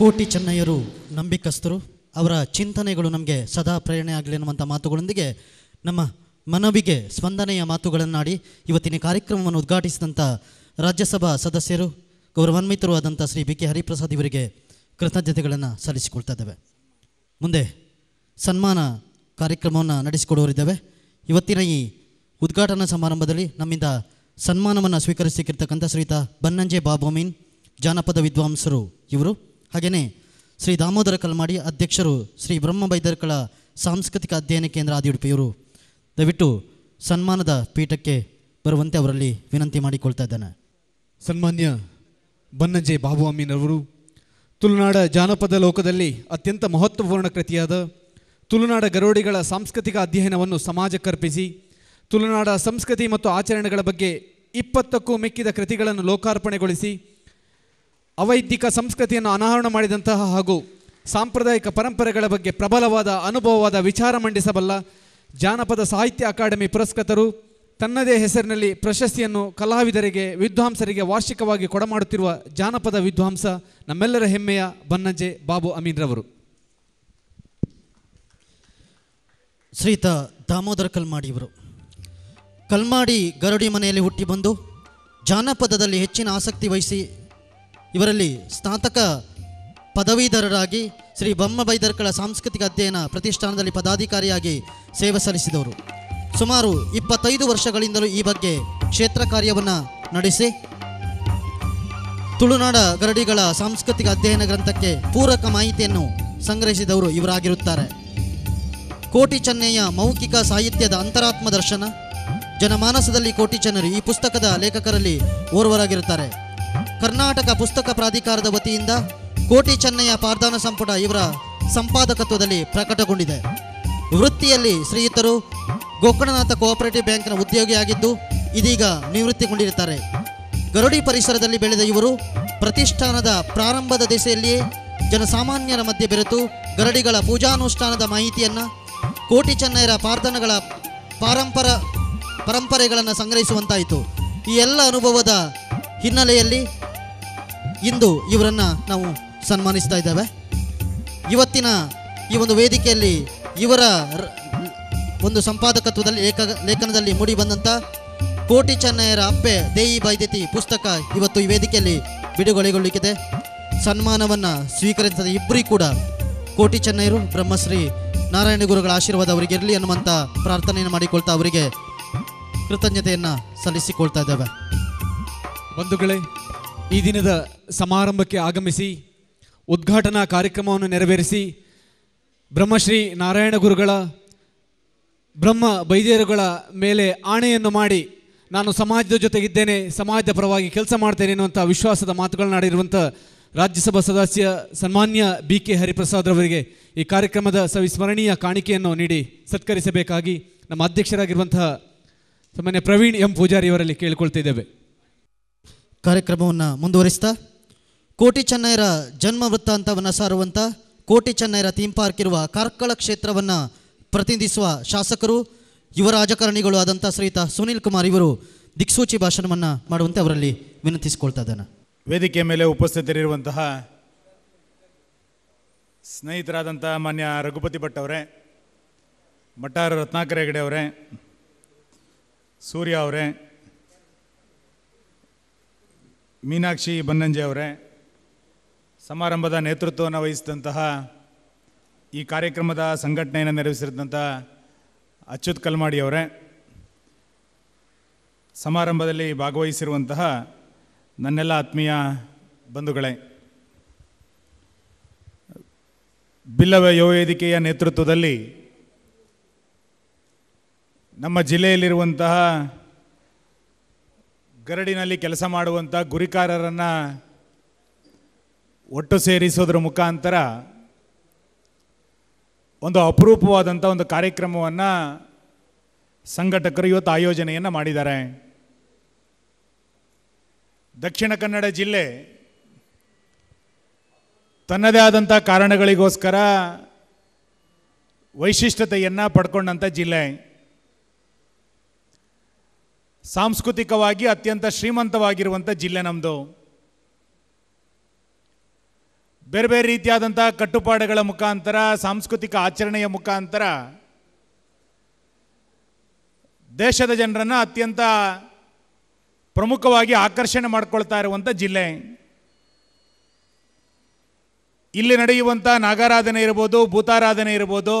ಕೋಟಿ ಚೆನ್ನಯ್ಯರು ನಂಬಿಕಸ್ಥರು ಅವರ ಚಿಂತನೆಗಳು ನಮಗೆ ಸದಾ ಪ್ರೇರಣೆ ಆಗಲಿ ಅನ್ನುವಂಥ ಮಾತುಗಳೊಂದಿಗೆ ನಮ್ಮ ಮನವಿಗೆ ಸ್ಪಂದನೆಯ ಮಾತುಗಳನ್ನಾಡಿ ಇವತ್ತಿನ ಕಾರ್ಯಕ್ರಮವನ್ನು ಉದ್ಘಾಟಿಸಿದಂಥ ರಾಜ್ಯಸಭಾ ಸದಸ್ಯರು ಗೌರವಾನ್ವಿತರೂ ಆದಂಥ ಶ್ರೀ ಬಿ ಕೆ ಹರಿಪ್ರಸಾದ್ ಇವರಿಗೆ ಕೃತಜ್ಞತೆಗಳನ್ನು ಸಲ್ಲಿಸಿಕೊಳ್ತಾ ಇದ್ದೇವೆ ಮುಂದೆ ಸನ್ಮಾನ ಕಾರ್ಯಕ್ರಮವನ್ನು ನಡೆಸಿಕೊಡುವರಿದ್ದೇವೆ ಇವತ್ತಿನ ಈ ಉದ್ಘಾಟನಾ ಸಮಾರಂಭದಲ್ಲಿ ನಮ್ಮಿಂದ ಸನ್ಮಾನವನ್ನು ಸ್ವೀಕರಿಸಿಕ್ಕಿರ್ತಕ್ಕಂಥ ಶ್ರೀತ ಬನ್ನಂಜೆ ಬಾಬೋಮೀನ್ ಜಾನಪದ ವಿದ್ವಾಂಸರು ಇವರು ಹಾಗೆಯೇ ಶ್ರೀ ದಾಮೋದರ ಕಲ್ಮಾಡಿ ಅಧ್ಯಕ್ಷರು ಶ್ರೀ ಬ್ರಹ್ಮ ಬೈದರ್ಕಳ ಸಾಂಸ್ಕೃತಿಕ ಅಧ್ಯಯನ ಕೇಂದ್ರ ಆದಿ ಉಡುಪಿಯವರು ದಯವಿಟ್ಟು ಸನ್ಮಾನದ ಪೀಠಕ್ಕೆ ಬರುವಂತೆ ಅವರಲ್ಲಿ ವಿನಂತಿ ಮಾಡಿಕೊಳ್ತಾ ಇದ್ದಾನೆ ಸನ್ಮಾನ್ಯ ಬನ್ನಂಜೆ ಬಾಬು ತುಳುನಾಡ ಜಾನಪದ ಲೋಕದಲ್ಲಿ ಅತ್ಯಂತ ಮಹತ್ವಪೂರ್ಣ ಕೃತಿಯಾದ ತುಳುನಾಡ ಗರೋಡಿಗಳ ಸಾಂಸ್ಕೃತಿಕ ಅಧ್ಯಯನವನ್ನು ಸಮಾಜಕ್ಕರ್ಪಿಸಿ ತುಳುನಾಡ ಸಂಸ್ಕೃತಿ ಮತ್ತು ಆಚರಣೆಗಳ ಬಗ್ಗೆ ಇಪ್ಪತ್ತಕ್ಕೂ ಮೆಕ್ಕಿದ ಕೃತಿಗಳನ್ನು ಲೋಕಾರ್ಪಣೆಗೊಳಿಸಿ ಅವೈದಿಕ ಸಂಸ್ಕೃತಿಯನ್ನು ಅನಹರಣ ಮಾಡಿದಂತಹ ಹಾಗೂ ಸಾಂಪ್ರದಾಯಿಕ ಪರಂಪರೆಗಳ ಬಗ್ಗೆ ಪ್ರಬಲವಾದ ಅನುಭವವಾದ ವಿಚಾರ ಮಂಡಿಸಬಲ್ಲ ಜಾನಪದ ಸಾಹಿತ್ಯ ಅಕಾಡೆಮಿ ಪುರಸ್ಕೃತರು ತನ್ನದೇ ಹೆಸರಿನಲ್ಲಿ ಪ್ರಶಸ್ತಿಯನ್ನು ಕಲಾವಿದರಿಗೆ ವಿದ್ವಾಂಸರಿಗೆ ವಾರ್ಷಿಕವಾಗಿ ಕೊಡಮಾಡುತ್ತಿರುವ ಜಾನಪದ ವಿದ್ವಾಂಸ ನಮ್ಮೆಲ್ಲರ ಹೆಮ್ಮೆಯ ಬನ್ನಂಜೆ ಬಾಬು ಅಮೀನ್ ರವರು ಶ್ರೀತ ದಾಮೋದರ ಕಲ್ಮಾಡಿಯವರು ಕಲ್ಮಾಡಿ ಗರಡಿ ಮನೆಯಲ್ಲಿ ಹುಟ್ಟಿ ಬಂದು ಜಾನಪದದಲ್ಲಿ ಹೆಚ್ಚಿನ ಆಸಕ್ತಿ ವಹಿಸಿ ಇವರಲ್ಲಿ ಸ್ನಾತಕ ಪದವೀಧರರಾಗಿ ಶ್ರೀ ಬೊಮ್ಮ ಬೈದರ್ಕಳ ಸಾಂಸ್ಕೃತಿಕ ಅಧ್ಯಯನ ಪ್ರತಿಷ್ಠಾನದಲ್ಲಿ ಪದಾಧಿಕಾರಿಯಾಗಿ ಸೇವೆ ಸಲ್ಲಿಸಿದವರು ಸುಮಾರು ಇಪ್ಪತ್ತೈದು ವರ್ಷಗಳಿಂದಲೂ ಈ ಬಗ್ಗೆ ಕ್ಷೇತ್ರ ಕಾರ್ಯವನ್ನು ನಡೆಸಿ ತುಳುನಾಡ ಗರಡಿಗಳ ಸಾಂಸ್ಕೃತಿಕ ಅಧ್ಯಯನ ಗ್ರಂಥಕ್ಕೆ ಪೂರಕ ಮಾಹಿತಿಯನ್ನು ಸಂಗ್ರಹಿಸಿದವರು ಇವರಾಗಿರುತ್ತಾರೆ ಕೋಟಿ ಚೆನ್ನಯ್ಯ ಮೌಖಿಕ ಸಾಹಿತ್ಯದ ಅಂತರಾತ್ಮ ದರ್ಶನ ಜನಮಾನಸದಲ್ಲಿ ಕೋಟಿ ಚೆನ್ನರು ಈ ಪುಸ್ತಕದ ಲೇಖಕರಲ್ಲಿ ಓರ್ವರಾಗಿರುತ್ತಾರೆ ಕರ್ನಾಟಕ ಪುಸ್ತಕ ಪ್ರಾಧಿಕಾರದ ವತಿಯಿಂದ ಕೋಟಿ ಚೆನ್ನಯ್ಯ ಪಾರ್ದಾನ ಸಂಪುಟ ಇವರ ಸಂಪಾದಕತ್ವದಲ್ಲಿ ಪ್ರಕಟಗೊಂಡಿದೆ ವೃತ್ತಿಯಲ್ಲಿ ಶ್ರೀಯುತರು ಗೋಕರ್ಣನಾಥ ಕೋಆಪರೇಟಿವ್ ಬ್ಯಾಂಕ್ನ ಉದ್ಯೋಗಿಯಾಗಿದ್ದು ಇದೀಗ ನಿವೃತ್ತಿಗೊಂಡಿರುತ್ತಾರೆ ಗರುಡಿ ಪರಿಸರದಲ್ಲಿ ಬೆಳೆದ ಇವರು ಪ್ರತಿಷ್ಠಾನದ ಪ್ರಾರಂಭದ ದಿಸೆಯಲ್ಲಿಯೇ ಜನಸಾಮಾನ್ಯರ ಮಧ್ಯೆ ಬೆರೆತು ಗರಡಿಗಳ ಪೂಜಾನುಷ್ಠಾನದ ಮಾಹಿತಿಯನ್ನು ಕೋಟಿ ಚೆನ್ನಯರ ಪಾರ್ಧನಗಳ ಪಾರಂಪರ ಪರಂಪರೆಗಳನ್ನು ಸಂಗ್ರಹಿಸುವಂತಾಯಿತು ಈ ಎಲ್ಲ ಅನುಭವದ ಹಿನ್ನೆಲೆಯಲ್ಲಿ ಇಂದು ಇವರನ್ನು ನಾವು ಸನ್ಮಾನಿಸ್ತಾ ಇದ್ದೇವೆ ಇವತ್ತಿನ ಈ ಒಂದು ವೇದಿಕೆಯಲ್ಲಿ ಇವರ ಒಂದು ಸಂಪಾದಕತ್ವದಲ್ಲಿ ಲೇಖ ಲೇಖನದಲ್ಲಿ ಮೂಡಿ ಬಂದಂಥ ಕೋಟಿ ಚೆನ್ನಯ್ಯರ ಅಪ್ಪೆ ದೇಯಿ ಬೈದ್ಯತಿ ಪುಸ್ತಕ ಇವತ್ತು ಈ ವೇದಿಕೆಯಲ್ಲಿ ಬಿಡುಗಡೆಗೊಳ್ಳಿಕ್ಕಿದೆ ಸನ್ಮಾನವನ್ನು ಸ್ವೀಕರಿಸಿದ ಇಬ್ಬರೂ ಕೂಡ ಕೋಟಿ ಚೆನ್ನಯ್ಯರು ಬ್ರಹ್ಮಶ್ರೀ ನಾರಾಯಣ ಗುರುಗಳ ಆಶೀರ್ವಾದ ಅವರಿಗೆ ಇರಲಿ ಅನ್ನುವಂಥ ಪ್ರಾರ್ಥನೆಯನ್ನು ಮಾಡಿಕೊಳ್ತಾ ಅವರಿಗೆ ಕೃತಜ್ಞತೆಯನ್ನು ಸಲ್ಲಿಸಿಕೊಳ್ತಾ ಇದ್ದೇವೆ ಬಂಧುಗಳೇ ಈ ದಿನದ ಸಮಾರಂಭಕ್ಕೆ ಆಗಮಿಸಿ ಉದ್ಘಾಟನಾ ಕಾರ್ಯಕ್ರಮವನ್ನು ನೆರವೇರಿಸಿ ಬ್ರಹ್ಮಶ್ರೀ ನಾರಾಯಣ ಗುರುಗಳ ಬ್ರಹ್ಮ ಬೈದೇರುಗಳ ಮೇಲೆ ಆಣೆಯನ್ನು ಮಾಡಿ ನಾನು ಸಮಾಜದ ಜೊತೆಗಿದ್ದೇನೆ ಸಮಾಜದ ಪರವಾಗಿ ಕೆಲಸ ಮಾಡ್ತೇನೆ ಎನ್ನುವಂಥ ವಿಶ್ವಾಸದ ಮಾತುಗಳನ್ನಾಡಿರುವಂಥ ರಾಜ್ಯಸಭಾ ಸದಸ್ಯ ಸನ್ಮಾನ್ಯ ಬಿ ಕೆ ಹರಿಪ್ರಸಾದ್ ರವರಿಗೆ ಈ ಕಾರ್ಯಕ್ರಮದ ಸವಿಸ್ಮರಣೀಯ ಕಾಣಿಕೆಯನ್ನು ನೀಡಿ ಸತ್ಕರಿಸಬೇಕಾಗಿ ನಮ್ಮ ಅಧ್ಯಕ್ಷರಾಗಿರುವಂತಹ ಸಾಮಾನ್ಯ ಪ್ರವೀಣ್ ಎಂ ಪೂಜಾರಿಯವರಲ್ಲಿ ಕೇಳಿಕೊಳ್ತಿದ್ದೇವೆ ಕಾರ್ಯಕ್ರಮವನ್ನು ಮುಂದುವರಿಸ್ತಾ ಕೋಟಿ ಚೆನ್ನೈರ ಜನ್ಮ ವೃತ್ತಾಂತವನ್ನು ಸಾರುವಂಥ ಕೋಟಿ ಚೆನ್ನೈರ ಥೀಮ್ ಪಾರ್ಕ್ ಇರುವ ಕಾರ್ಕಳ ಕ್ಷೇತ್ರವನ್ನು ಪ್ರತಿನಿಧಿಸುವ ಶಾಸಕರು ಯುವ ರಾಜಕಾರಣಿಗಳು ಆದಂಥ ಶ್ರೀತ ಸುನೀಲ್ ಕುಮಾರ್ ಇವರು ದಿಕ್ಸೂಚಿ ಭಾಷಣವನ್ನು ಮಾಡುವಂತೆ ಅವರಲ್ಲಿ ವಿನಂತಿಸಿಕೊಳ್ತಾ ಇದ್ದಾನೆ ವೇದಿಕೆಯ ಮೇಲೆ ಉಪಸ್ಥಿತರಿರುವಂತಹ ಸ್ನೇಹಿತರಾದಂಥ ಮಾನ್ಯ ರಘುಪತಿ ಭಟ್ ಅವರೇ ಮಟ್ಟಾರ ರತ್ನಾಕರ ಹೆಗಡೆ ಅವರೇ ಸೂರ್ಯ ಅವರೇ ಮೀನಾಕ್ಷಿ ಬನ್ನಂಜೆ ಅವರೇ ಸಮಾರಂಭದ ನೇತೃತ್ವವನ್ನು ವಹಿಸಿದಂತಹ ಈ ಕಾರ್ಯಕ್ರಮದ ಸಂಘಟನೆಯನ್ನು ನೆರವೇರಿಸಿದಂಥ ಅಚ್ಯುತ್ ಕಲ್ಮಾಡಿ ಅವರೇ ಸಮಾರಂಭದಲ್ಲಿ ಭಾಗವಹಿಸಿರುವಂತಹ ನನ್ನೆಲ್ಲ ಆತ್ಮೀಯ ಬಂಧುಗಳೇ ಬಿಲ್ಲವ ಯುವವೇದಿಕೆಯ ನೇತೃತ್ವದಲ್ಲಿ ನಮ್ಮ ಜಿಲ್ಲೆಯಲ್ಲಿರುವಂತಹ ಗರಡಿನಲ್ಲಿ ಕೆಲಸ ಮಾಡುವಂಥ ಗುರಿಕಾರರನ್ನು ಒಟ್ಟು ಸೇರಿಸೋದ್ರ ಮುಖಾಂತರ ಒಂದು ಅಪರೂಪವಾದಂಥ ಒಂದು ಕಾರ್ಯಕ್ರಮವನ್ನು ಸಂಘಟಕರು ಇವತ್ತು ಆಯೋಜನೆಯನ್ನು ಮಾಡಿದ್ದಾರೆ ದಕ್ಷಿಣ ಕನ್ನಡ ಜಿಲ್ಲೆ ತನ್ನದೇ ಆದಂಥ ಕಾರಣಗಳಿಗೋಸ್ಕರ ವೈಶಿಷ್ಟ್ಯತೆಯನ್ನು ಪಡ್ಕೊಂಡಂಥ ಜಿಲ್ಲೆ ಸಾಂಸ್ಕೃತಿಕವಾಗಿ ಅತ್ಯಂತ ಶ್ರೀಮಂತವಾಗಿರುವಂಥ ಜಿಲ್ಲೆ ನಮ್ಮದು ಬೇರೆ ಬೇರೆ ರೀತಿಯಾದಂಥ ಕಟ್ಟುಪಾಡುಗಳ ಮುಖಾಂತರ ಸಾಂಸ್ಕೃತಿಕ ಆಚರಣೆಯ ಮುಖಾಂತರ ದೇಶದ ಜನರನ್ನು ಅತ್ಯಂತ ಪ್ರಮುಖವಾಗಿ ಆಕರ್ಷಣೆ ಮಾಡಿಕೊಳ್ತಾ ಇರುವಂಥ ಜಿಲ್ಲೆ ಇಲ್ಲಿ ನಡೆಯುವಂಥ ನಾಗಾರಾಧನೆ ಇರ್ಬೋದು ಭೂತಾರಾಧನೆ ಇರ್ಬೋದು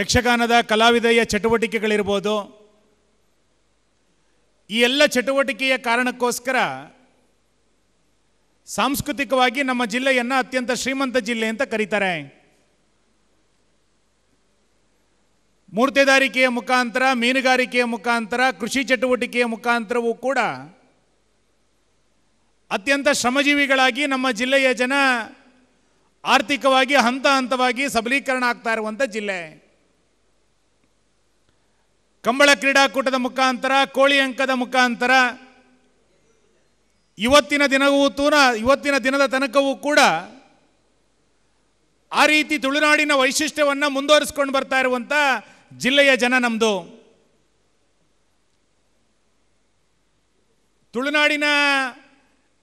ಯಕ್ಷಗಾನದ ಕಲಾವಿದೆಯ ಚಟುವಟಿಕೆಗಳಿರ್ಬೋದು ಈ ಎಲ್ಲ ಚಟುವಟಿಕೆಯ ಕಾರಣಕ್ಕೋಸ್ಕರ ಸಾಂಸ್ಕೃತಿಕವಾಗಿ ನಮ್ಮ ಜಿಲ್ಲೆಯನ್ನು ಅತ್ಯಂತ ಶ್ರೀಮಂತ ಜಿಲ್ಲೆ ಅಂತ ಕರೀತಾರೆ ಮೂರ್ತಿದಾರಿಕೆಯ ಮುಖಾಂತರ ಮೀನುಗಾರಿಕೆಯ ಮುಖಾಂತರ ಕೃಷಿ ಚಟುವಟಿಕೆಯ ಮುಖಾಂತರವೂ ಕೂಡ ಅತ್ಯಂತ ಶ್ರಮಜೀವಿಗಳಾಗಿ ನಮ್ಮ ಜಿಲ್ಲೆಯ ಜನ ಆರ್ಥಿಕವಾಗಿ ಹಂತ ಹಂತವಾಗಿ ಸಬಲೀಕರಣ ಆಗ್ತಾ ಇರುವಂಥ ಜಿಲ್ಲೆ ಕಂಬಳ ಕ್ರೀಡಾಕೂಟದ ಮುಖಾಂತರ ಕೋಳಿ ಅಂಕದ ಮುಖಾಂತರ ಇವತ್ತಿನ ದಿನವೂ ತೂನ ಇವತ್ತಿನ ದಿನದ ತನಕವೂ ಕೂಡ ಆ ರೀತಿ ತುಳುನಾಡಿನ ವೈಶಿಷ್ಟ್ಯವನ್ನು ಮುಂದುವರಿಸ್ಕೊಂಡು ಬರ್ತಾ ಇರುವಂಥ ಜಿಲ್ಲೆಯ ಜನ ನಮ್ಮದು ತುಳುನಾಡಿನ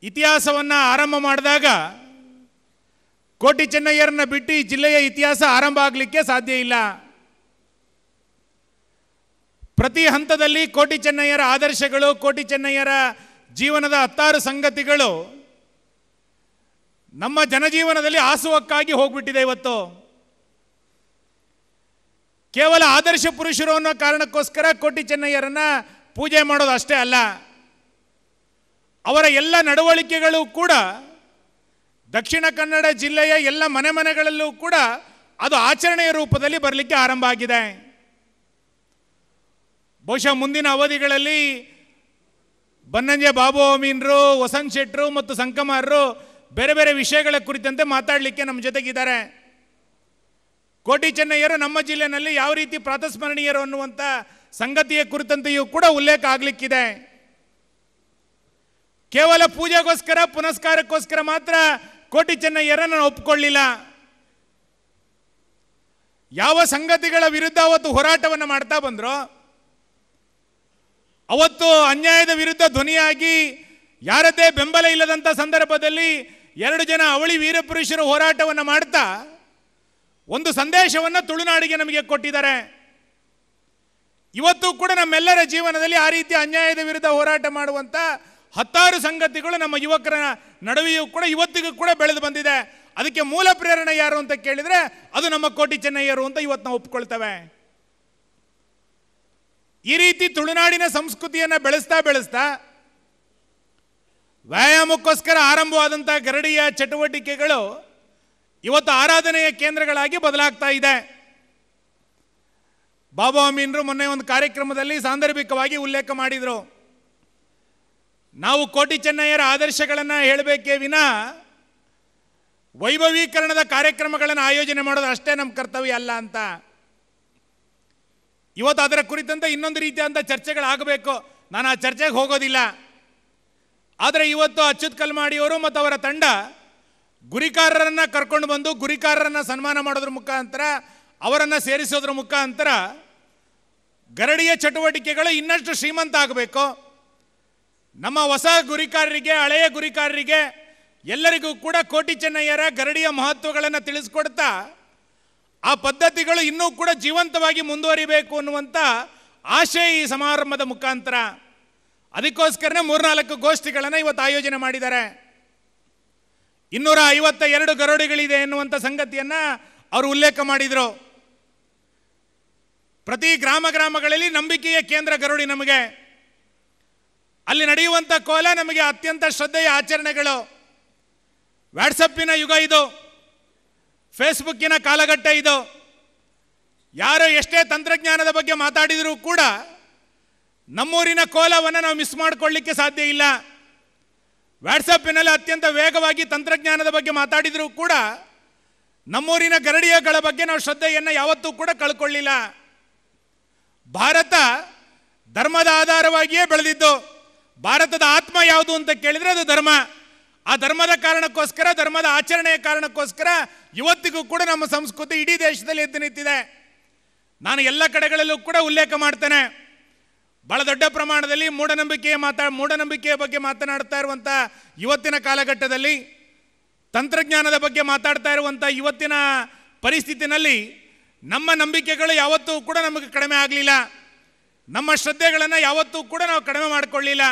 ಇತಿಹಾಸವನ್ನು ಆರಂಭ ಮಾಡಿದಾಗ ಕೋಟಿ ಚೆನ್ನಯ್ಯರನ್ನ ಬಿಟ್ಟು ಈ ಜಿಲ್ಲೆಯ ಇತಿಹಾಸ ಆರಂಭ ಆಗಲಿಕ್ಕೆ ಸಾಧ್ಯ ಇಲ್ಲ ಪ್ರತಿ ಹಂತದಲ್ಲಿ ಕೋಟಿ ಚೆನ್ನಯ್ಯರ ಆದರ್ಶಗಳು ಕೋಟಿ ಚೆನ್ನಯ್ಯರ ಜೀವನದ ಹತ್ತಾರು ಸಂಗತಿಗಳು ನಮ್ಮ ಜನಜೀವನದಲ್ಲಿ ಆಸುವಕ್ಕಾಗಿ ಹೋಗ್ಬಿಟ್ಟಿದೆ ಇವತ್ತು ಕೇವಲ ಆದರ್ಶ ಪುರುಷರು ಅನ್ನೋ ಕಾರಣಕ್ಕೋಸ್ಕರ ಕೋಟಿ ಚೆನ್ನಯ್ಯರನ್ನ ಪೂಜೆ ಮಾಡೋದು ಅಷ್ಟೇ ಅಲ್ಲ ಅವರ ಎಲ್ಲ ನಡವಳಿಕೆಗಳು ಕೂಡ ದಕ್ಷಿಣ ಕನ್ನಡ ಜಿಲ್ಲೆಯ ಎಲ್ಲ ಮನೆ ಮನೆಗಳಲ್ಲೂ ಕೂಡ ಅದು ಆಚರಣೆಯ ರೂಪದಲ್ಲಿ ಬರಲಿಕ್ಕೆ ಆರಂಭ ಆಗಿದೆ ಬಹುಶಃ ಮುಂದಿನ ಅವಧಿಗಳಲ್ಲಿ ಬನ್ನಂಜೆ ಬಾಬು ಅಮೀನ್ರು ವಸಂತ್ ಶೆಟ್ಟರು ಮತ್ತು ಸಂಕಮಾರರು ಬೇರೆ ಬೇರೆ ವಿಷಯಗಳ ಕುರಿತಂತೆ ಮಾತಾಡಲಿಕ್ಕೆ ನಮ್ಮ ಜೊತೆಗಿದ್ದಾರೆ ಕೋಟಿ ಚೆನ್ನಯ್ಯರು ನಮ್ಮ ಜಿಲ್ಲೆಯಲ್ಲಿ ಯಾವ ರೀತಿ ಪ್ರಾತಸ್ಮರಣೀಯರು ಅನ್ನುವಂಥ ಸಂಗತಿಯ ಕುರಿತಂತೆಯೂ ಕೂಡ ಉಲ್ಲೇಖ ಆಗಲಿಕ್ಕಿದೆ ಕೇವಲ ಪೂಜೆಗೋಸ್ಕರ ಪುನಸ್ಕಾರಕ್ಕೋಸ್ಕರ ಮಾತ್ರ ಕೋಟಿ ಚೆನ್ನಯ್ಯರ ನಾನು ಒಪ್ಪಿಕೊಳ್ಳಿಲ್ಲ ಯಾವ ಸಂಗತಿಗಳ ವಿರುದ್ಧ ಅವತ್ತು ಹೋರಾಟವನ್ನು ಮಾಡ್ತಾ ಬಂದರೋ ಅವತ್ತು ಅನ್ಯಾಯದ ವಿರುದ್ಧ ಧ್ವನಿಯಾಗಿ ಯಾರದೇ ಬೆಂಬಲ ಇಲ್ಲದಂಥ ಸಂದರ್ಭದಲ್ಲಿ ಎರಡು ಜನ ಅವಳಿ ವೀರಪುರುಷರು ಹೋರಾಟವನ್ನು ಮಾಡ್ತಾ ಒಂದು ಸಂದೇಶವನ್ನು ತುಳುನಾಡಿಗೆ ನಮಗೆ ಕೊಟ್ಟಿದ್ದಾರೆ ಇವತ್ತು ಕೂಡ ನಮ್ಮೆಲ್ಲರ ಜೀವನದಲ್ಲಿ ಆ ರೀತಿ ಅನ್ಯಾಯದ ವಿರುದ್ಧ ಹೋರಾಟ ಮಾಡುವಂಥ ಹತ್ತಾರು ಸಂಗತಿಗಳು ನಮ್ಮ ಯುವಕರ ನಡುವೆಯೂ ಕೂಡ ಇವತ್ತಿಗೂ ಕೂಡ ಬೆಳೆದು ಬಂದಿದೆ ಅದಕ್ಕೆ ಮೂಲ ಪ್ರೇರಣೆ ಯಾರು ಅಂತ ಕೇಳಿದರೆ ಅದು ನಮ್ಮ ಕೋಟಿ ಚೆನ್ನಯ್ಯರು ಅಂತ ಇವತ್ತು ನಾವು ಒಪ್ಕೊಳ್ತೇವೆ ಈ ರೀತಿ ತುಳುನಾಡಿನ ಸಂಸ್ಕೃತಿಯನ್ನು ಬೆಳೆಸ್ತಾ ಬೆಳೆಸ್ತಾ ವ್ಯಾಯಾಮಕ್ಕೋಸ್ಕರ ಆರಂಭವಾದಂಥ ಗರಡಿಯ ಚಟುವಟಿಕೆಗಳು ಇವತ್ತು ಆರಾಧನೆಯ ಕೇಂದ್ರಗಳಾಗಿ ಬದಲಾಗ್ತಾ ಇದೆ ಬಾಬಾ ಅಮೀನ್ರು ಮೊನ್ನೆ ಒಂದು ಕಾರ್ಯಕ್ರಮದಲ್ಲಿ ಸಾಂದರ್ಭಿಕವಾಗಿ ಉಲ್ಲೇಖ ಮಾಡಿದರು ನಾವು ಕೋಟಿ ಚೆನ್ನಯ್ಯರ ಆದರ್ಶಗಳನ್ನು ಹೇಳಬೇಕೇ ವಿನ ವೈಭವೀಕರಣದ ಕಾರ್ಯಕ್ರಮಗಳನ್ನು ಆಯೋಜನೆ ಮಾಡೋದು ಅಷ್ಟೇ ನಮ್ಮ ಕರ್ತವ್ಯ ಅಲ್ಲ ಅಂತ ಇವತ್ತು ಅದರ ಕುರಿತಂತೆ ಇನ್ನೊಂದು ರೀತಿಯಾದಂಥ ಚರ್ಚೆಗಳಾಗಬೇಕು ನಾನು ಆ ಚರ್ಚೆಗೆ ಹೋಗೋದಿಲ್ಲ ಆದರೆ ಇವತ್ತು ಅಚ್ಯುತ್ ಕಲ್ಮಾಡಿಯವರು ಮತ್ತು ಅವರ ತಂಡ ಗುರಿಕಾರರನ್ನು ಕರ್ಕೊಂಡು ಬಂದು ಗುರಿಕಾರರನ್ನು ಸನ್ಮಾನ ಮಾಡೋದ್ರ ಮುಖಾಂತರ ಅವರನ್ನು ಸೇರಿಸೋದ್ರ ಮುಖಾಂತರ ಗರಡಿಯ ಚಟುವಟಿಕೆಗಳು ಇನ್ನಷ್ಟು ಶ್ರೀಮಂತ ಆಗಬೇಕು ನಮ್ಮ ಹೊಸ ಗುರಿಕಾರರಿಗೆ ಹಳೆಯ ಗುರಿಕಾರರಿಗೆ ಎಲ್ಲರಿಗೂ ಕೂಡ ಕೋಟಿ ಚೆನ್ನಯ್ಯರ ಗರಡಿಯ ಮಹತ್ವಗಳನ್ನು ತಿಳಿಸ್ಕೊಡ್ತಾ ಆ ಪದ್ಧತಿಗಳು ಇನ್ನೂ ಕೂಡ ಜೀವಂತವಾಗಿ ಮುಂದುವರಿಬೇಕು ಅನ್ನುವಂಥ ಆಶಯ ಈ ಸಮಾರಂಭದ ಮುಖಾಂತರ ಅದಕ್ಕೋಸ್ಕರನೇ ಮೂರ್ನಾಲ್ಕು ಗೋಷ್ಠಿಗಳನ್ನು ಇವತ್ತು ಆಯೋಜನೆ ಮಾಡಿದ್ದಾರೆ ಇನ್ನೂರ ಐವತ್ತ ಎರಡು ಗರುಡಿಗಳಿದೆ ಎನ್ನುವಂಥ ಸಂಗತಿಯನ್ನು ಅವರು ಉಲ್ಲೇಖ ಮಾಡಿದರು ಪ್ರತಿ ಗ್ರಾಮ ಗ್ರಾಮಗಳಲ್ಲಿ ನಂಬಿಕೆಯ ಕೇಂದ್ರ ಗರುಡಿ ನಮಗೆ ಅಲ್ಲಿ ನಡೆಯುವಂಥ ಕೋಲ ನಮಗೆ ಅತ್ಯಂತ ಶ್ರದ್ಧೆಯ ಆಚರಣೆಗಳು ವ್ಯಾಟ್ಸಪ್ಪಿನ ಯುಗ ಇದು ಫೇಸ್ಬುಕ್ಕಿನ ಕಾಲಘಟ್ಟ ಇದು ಯಾರು ಎಷ್ಟೇ ತಂತ್ರಜ್ಞಾನದ ಬಗ್ಗೆ ಮಾತಾಡಿದರೂ ಕೂಡ ನಮ್ಮೂರಿನ ಕೋಲವನ್ನು ನಾವು ಮಿಸ್ ಮಾಡಿಕೊಳ್ಳಿಕ್ಕೆ ಸಾಧ್ಯ ಇಲ್ಲ ವ್ಯಾಟ್ಸಪ್ಪಿನಲ್ಲಿ ಅತ್ಯಂತ ವೇಗವಾಗಿ ತಂತ್ರಜ್ಞಾನದ ಬಗ್ಗೆ ಮಾತಾಡಿದರೂ ಕೂಡ ನಮ್ಮೂರಿನ ಗರಡಿಯಗಳ ಬಗ್ಗೆ ನಾವು ಶ್ರದ್ಧೆಯನ್ನು ಯಾವತ್ತೂ ಕೂಡ ಕಳ್ಕೊಳ್ಳಿಲ್ಲ ಭಾರತ ಧರ್ಮದ ಆಧಾರವಾಗಿಯೇ ಬೆಳೆದಿದ್ದು ಭಾರತದ ಆತ್ಮ ಯಾವುದು ಅಂತ ಕೇಳಿದರೆ ಅದು ಧರ್ಮ ಆ ಧರ್ಮದ ಕಾರಣಕ್ಕೋಸ್ಕರ ಧರ್ಮದ ಆಚರಣೆಯ ಕಾರಣಕ್ಕೋಸ್ಕರ ಇವತ್ತಿಗೂ ಕೂಡ ನಮ್ಮ ಸಂಸ್ಕೃತಿ ಇಡೀ ದೇಶದಲ್ಲಿ ಎದ್ದು ನಿಂತಿದೆ ನಾನು ಎಲ್ಲ ಕಡೆಗಳಲ್ಲೂ ಕೂಡ ಉಲ್ಲೇಖ ಮಾಡ್ತೇನೆ ಬಹಳ ದೊಡ್ಡ ಪ್ರಮಾಣದಲ್ಲಿ ಮೂಢನಂಬಿಕೆಯ ಮಾತಾ ಮೂಢನಂಬಿಕೆಯ ಬಗ್ಗೆ ಮಾತನಾಡ್ತಾ ಇರುವಂಥ ಇವತ್ತಿನ ಕಾಲಘಟ್ಟದಲ್ಲಿ ತಂತ್ರಜ್ಞಾನದ ಬಗ್ಗೆ ಮಾತಾಡ್ತಾ ಇರುವಂಥ ಇವತ್ತಿನ ಪರಿಸ್ಥಿತಿನಲ್ಲಿ ನಮ್ಮ ನಂಬಿಕೆಗಳು ಯಾವತ್ತೂ ಕೂಡ ನಮಗೆ ಕಡಿಮೆ ಆಗಲಿಲ್ಲ ನಮ್ಮ ಶ್ರದ್ಧೆಗಳನ್ನು ಯಾವತ್ತೂ ಕೂಡ ನಾವು ಕಡಿಮೆ ಮಾಡಿಕೊಳ್ಳಲಿಲ್ಲ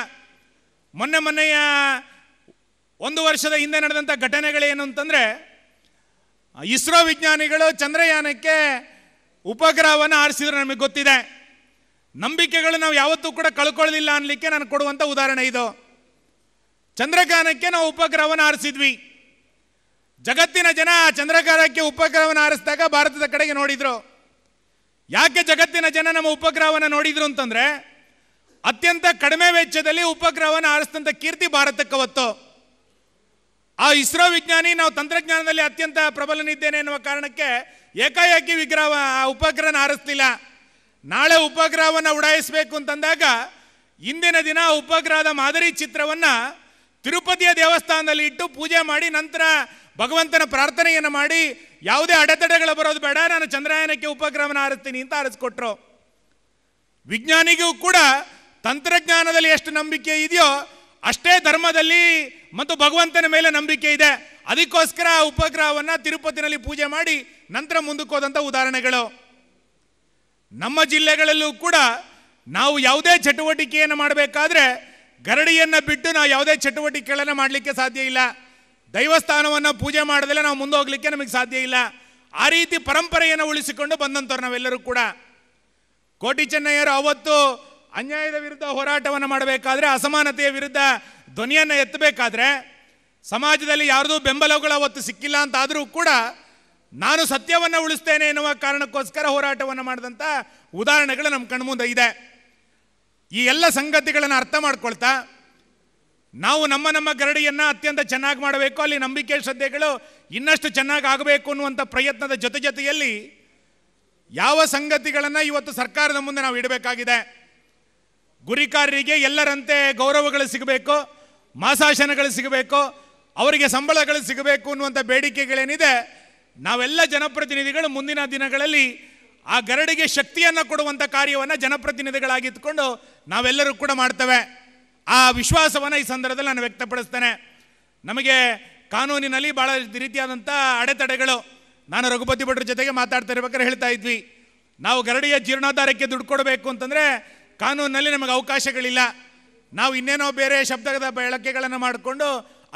ಮೊನ್ನೆ ಮೊನ್ನೆಯ ಒಂದು ವರ್ಷದ ಹಿಂದೆ ನಡೆದಂಥ ಘಟನೆಗಳೇನು ಅಂತಂದರೆ ಇಸ್ರೋ ವಿಜ್ಞಾನಿಗಳು ಚಂದ್ರಯಾನಕ್ಕೆ ಉಪಗ್ರಹವನ್ನು ಆರಿಸಿದ್ರೆ ನಮಗೆ ಗೊತ್ತಿದೆ ನಂಬಿಕೆಗಳು ನಾವು ಯಾವತ್ತೂ ಕೂಡ ಕಳ್ಕೊಳ್ಳಲಿಲ್ಲ ಅನ್ನಲಿಕ್ಕೆ ನಾನು ಕೊಡುವಂಥ ಉದಾಹರಣೆ ಇದು ಚಂದ್ರಗಾನಕ್ಕೆ ನಾವು ಉಪಗ್ರಹವನ್ನು ಆರಿಸಿದ್ವಿ ಜಗತ್ತಿನ ಜನ ಚಂದ್ರಗಾನಕ್ಕೆ ಉಪಗ್ರಹವನ್ನು ಆರಿಸಿದಾಗ ಭಾರತದ ಕಡೆಗೆ ನೋಡಿದರು ಯಾಕೆ ಜಗತ್ತಿನ ಜನ ನಮ್ಮ ಉಪಗ್ರಹವನ್ನು ನೋಡಿದ್ರು ಅಂತಂದರೆ ಅತ್ಯಂತ ಕಡಿಮೆ ವೆಚ್ಚದಲ್ಲಿ ಉಪಗ್ರಹವನ್ನು ಆರಿಸಿದಂಥ ಕೀರ್ತಿ ಭಾರತಕ್ಕೆ ಹೊತ್ತು ಆ ಇಸ್ರೋ ವಿಜ್ಞಾನಿ ನಾವು ತಂತ್ರಜ್ಞಾನದಲ್ಲಿ ಅತ್ಯಂತ ಪ್ರಬಲನಿದ್ದೇನೆ ಎನ್ನುವ ಕಾರಣಕ್ಕೆ ಏಕಾಏಕಿ ವಿಗ್ರಹ ಉಪಗ್ರಹನ ಹಾರಿಸ್ತಿಲ್ಲ ನಾಳೆ ಉಪಗ್ರಹವನ್ನು ಉಡಾಯಿಸಬೇಕು ಅಂತಂದಾಗ ಇಂದಿನ ದಿನ ಉಪಗ್ರಹದ ಮಾದರಿ ಚಿತ್ರವನ್ನು ತಿರುಪತಿಯ ದೇವಸ್ಥಾನದಲ್ಲಿ ಇಟ್ಟು ಪೂಜೆ ಮಾಡಿ ನಂತರ ಭಗವಂತನ ಪ್ರಾರ್ಥನೆಯನ್ನು ಮಾಡಿ ಯಾವುದೇ ಅಡೆತಡೆಗಳು ಬರೋದು ಬೇಡ ನಾನು ಚಂದ್ರಯಾನಕ್ಕೆ ಉಪಗ್ರಹವನ್ನು ಹಾರಿಸ್ತೀನಿ ಅಂತ ಆರಿಸ್ಕೊಟ್ರು ವಿಜ್ಞಾನಿಗೂ ಕೂಡ ತಂತ್ರಜ್ಞಾನದಲ್ಲಿ ಎಷ್ಟು ನಂಬಿಕೆ ಇದೆಯೋ ಅಷ್ಟೇ ಧರ್ಮದಲ್ಲಿ ಮತ್ತು ಭಗವಂತನ ಮೇಲೆ ನಂಬಿಕೆ ಇದೆ ಅದಕ್ಕೋಸ್ಕರ ಆ ಉಪಗ್ರಹವನ್ನು ತಿರುಪತಿನಲ್ಲಿ ಪೂಜೆ ಮಾಡಿ ನಂತರ ಮುಂದಕ್ಕೆ ಹೋದಂಥ ಉದಾಹರಣೆಗಳು ನಮ್ಮ ಜಿಲ್ಲೆಗಳಲ್ಲೂ ಕೂಡ ನಾವು ಯಾವುದೇ ಚಟುವಟಿಕೆಯನ್ನು ಮಾಡಬೇಕಾದ್ರೆ ಗರಡಿಯನ್ನು ಬಿಟ್ಟು ನಾವು ಯಾವುದೇ ಚಟುವಟಿಕೆಗಳನ್ನು ಮಾಡಲಿಕ್ಕೆ ಸಾಧ್ಯ ಇಲ್ಲ ದೈವಸ್ಥಾನವನ್ನು ಪೂಜೆ ಮಾಡದಲ್ಲೇ ನಾವು ಮುಂದೆ ಹೋಗಲಿಕ್ಕೆ ನಮಗೆ ಸಾಧ್ಯ ಇಲ್ಲ ಆ ರೀತಿ ಪರಂಪರೆಯನ್ನು ಉಳಿಸಿಕೊಂಡು ಬಂದಂಥವ್ರು ನಾವೆಲ್ಲರೂ ಕೂಡ ಕೋಟಿ ಚೆನ್ನಯ್ಯರು ಅವತ್ತು ಅನ್ಯಾಯದ ವಿರುದ್ಧ ಹೋರಾಟವನ್ನು ಮಾಡಬೇಕಾದ್ರೆ ಅಸಮಾನತೆಯ ವಿರುದ್ಧ ಧ್ವನಿಯನ್ನು ಎತ್ತಬೇಕಾದ್ರೆ ಸಮಾಜದಲ್ಲಿ ಯಾರದೂ ಬೆಂಬಲಗಳ ಒತ್ತು ಸಿಕ್ಕಿಲ್ಲ ಅಂತ ಆದರೂ ಕೂಡ ನಾನು ಸತ್ಯವನ್ನು ಉಳಿಸ್ತೇನೆ ಎನ್ನುವ ಕಾರಣಕ್ಕೋಸ್ಕರ ಹೋರಾಟವನ್ನು ಮಾಡಿದಂಥ ಉದಾಹರಣೆಗಳು ನಮ್ಮ ಕಣ್ಮುಂದೆ ಇದೆ ಈ ಎಲ್ಲ ಸಂಗತಿಗಳನ್ನು ಅರ್ಥ ಮಾಡ್ಕೊಳ್ತಾ ನಾವು ನಮ್ಮ ನಮ್ಮ ಗರಡಿಯನ್ನು ಅತ್ಯಂತ ಚೆನ್ನಾಗಿ ಮಾಡಬೇಕು ಅಲ್ಲಿ ನಂಬಿಕೆ ಶ್ರದ್ಧೆಗಳು ಇನ್ನಷ್ಟು ಚೆನ್ನಾಗಿ ಆಗಬೇಕು ಅನ್ನುವಂಥ ಪ್ರಯತ್ನದ ಜೊತೆ ಜೊತೆಯಲ್ಲಿ ಯಾವ ಸಂಗತಿಗಳನ್ನು ಇವತ್ತು ಸರ್ಕಾರದ ಮುಂದೆ ನಾವು ಇಡಬೇಕಾಗಿದೆ ಗುರಿಕಾರರಿಗೆ ಎಲ್ಲರಂತೆ ಗೌರವಗಳು ಸಿಗಬೇಕು ಮಾಸಾಶನಗಳು ಸಿಗಬೇಕು ಅವರಿಗೆ ಸಂಬಳಗಳು ಸಿಗಬೇಕು ಅನ್ನುವಂಥ ಬೇಡಿಕೆಗಳೇನಿದೆ ನಾವೆಲ್ಲ ಜನಪ್ರತಿನಿಧಿಗಳು ಮುಂದಿನ ದಿನಗಳಲ್ಲಿ ಆ ಗರಡಿಗೆ ಶಕ್ತಿಯನ್ನು ಕೊಡುವಂಥ ಕಾರ್ಯವನ್ನು ಜನಪ್ರತಿನಿಧಿಗಳಾಗಿತ್ಕೊಂಡು ನಾವೆಲ್ಲರೂ ಕೂಡ ಮಾಡ್ತೇವೆ ಆ ವಿಶ್ವಾಸವನ್ನು ಈ ಸಂದರ್ಭದಲ್ಲಿ ನಾನು ವ್ಯಕ್ತಪಡಿಸ್ತೇನೆ ನಮಗೆ ಕಾನೂನಿನಲ್ಲಿ ಭಾಳ ರೀತಿಯಾದಂಥ ಅಡೆತಡೆಗಳು ನಾನು ರಘುಪತಿ ಭಟ್ರ ಜೊತೆಗೆ ಮಾತಾಡ್ತಾ ಇರ್ಬೇಕಾದ್ರೆ ಹೇಳ್ತಾ ಇದ್ವಿ ನಾವು ಗರಡಿಯ ಜೀರ್ಣೋದ್ಧಾರಕ್ಕೆ ದುಡ್ಡು ಕೊಡಬೇಕು ಅಂತಂದರೆ ಕಾನೂನಿನಲ್ಲಿ ನಮಗೆ ಅವಕಾಶಗಳಿಲ್ಲ ನಾವು ಇನ್ನೇನೋ ಬೇರೆ ಶಬ್ದದ ಬಳಕೆಗಳನ್ನು ಮಾಡಿಕೊಂಡು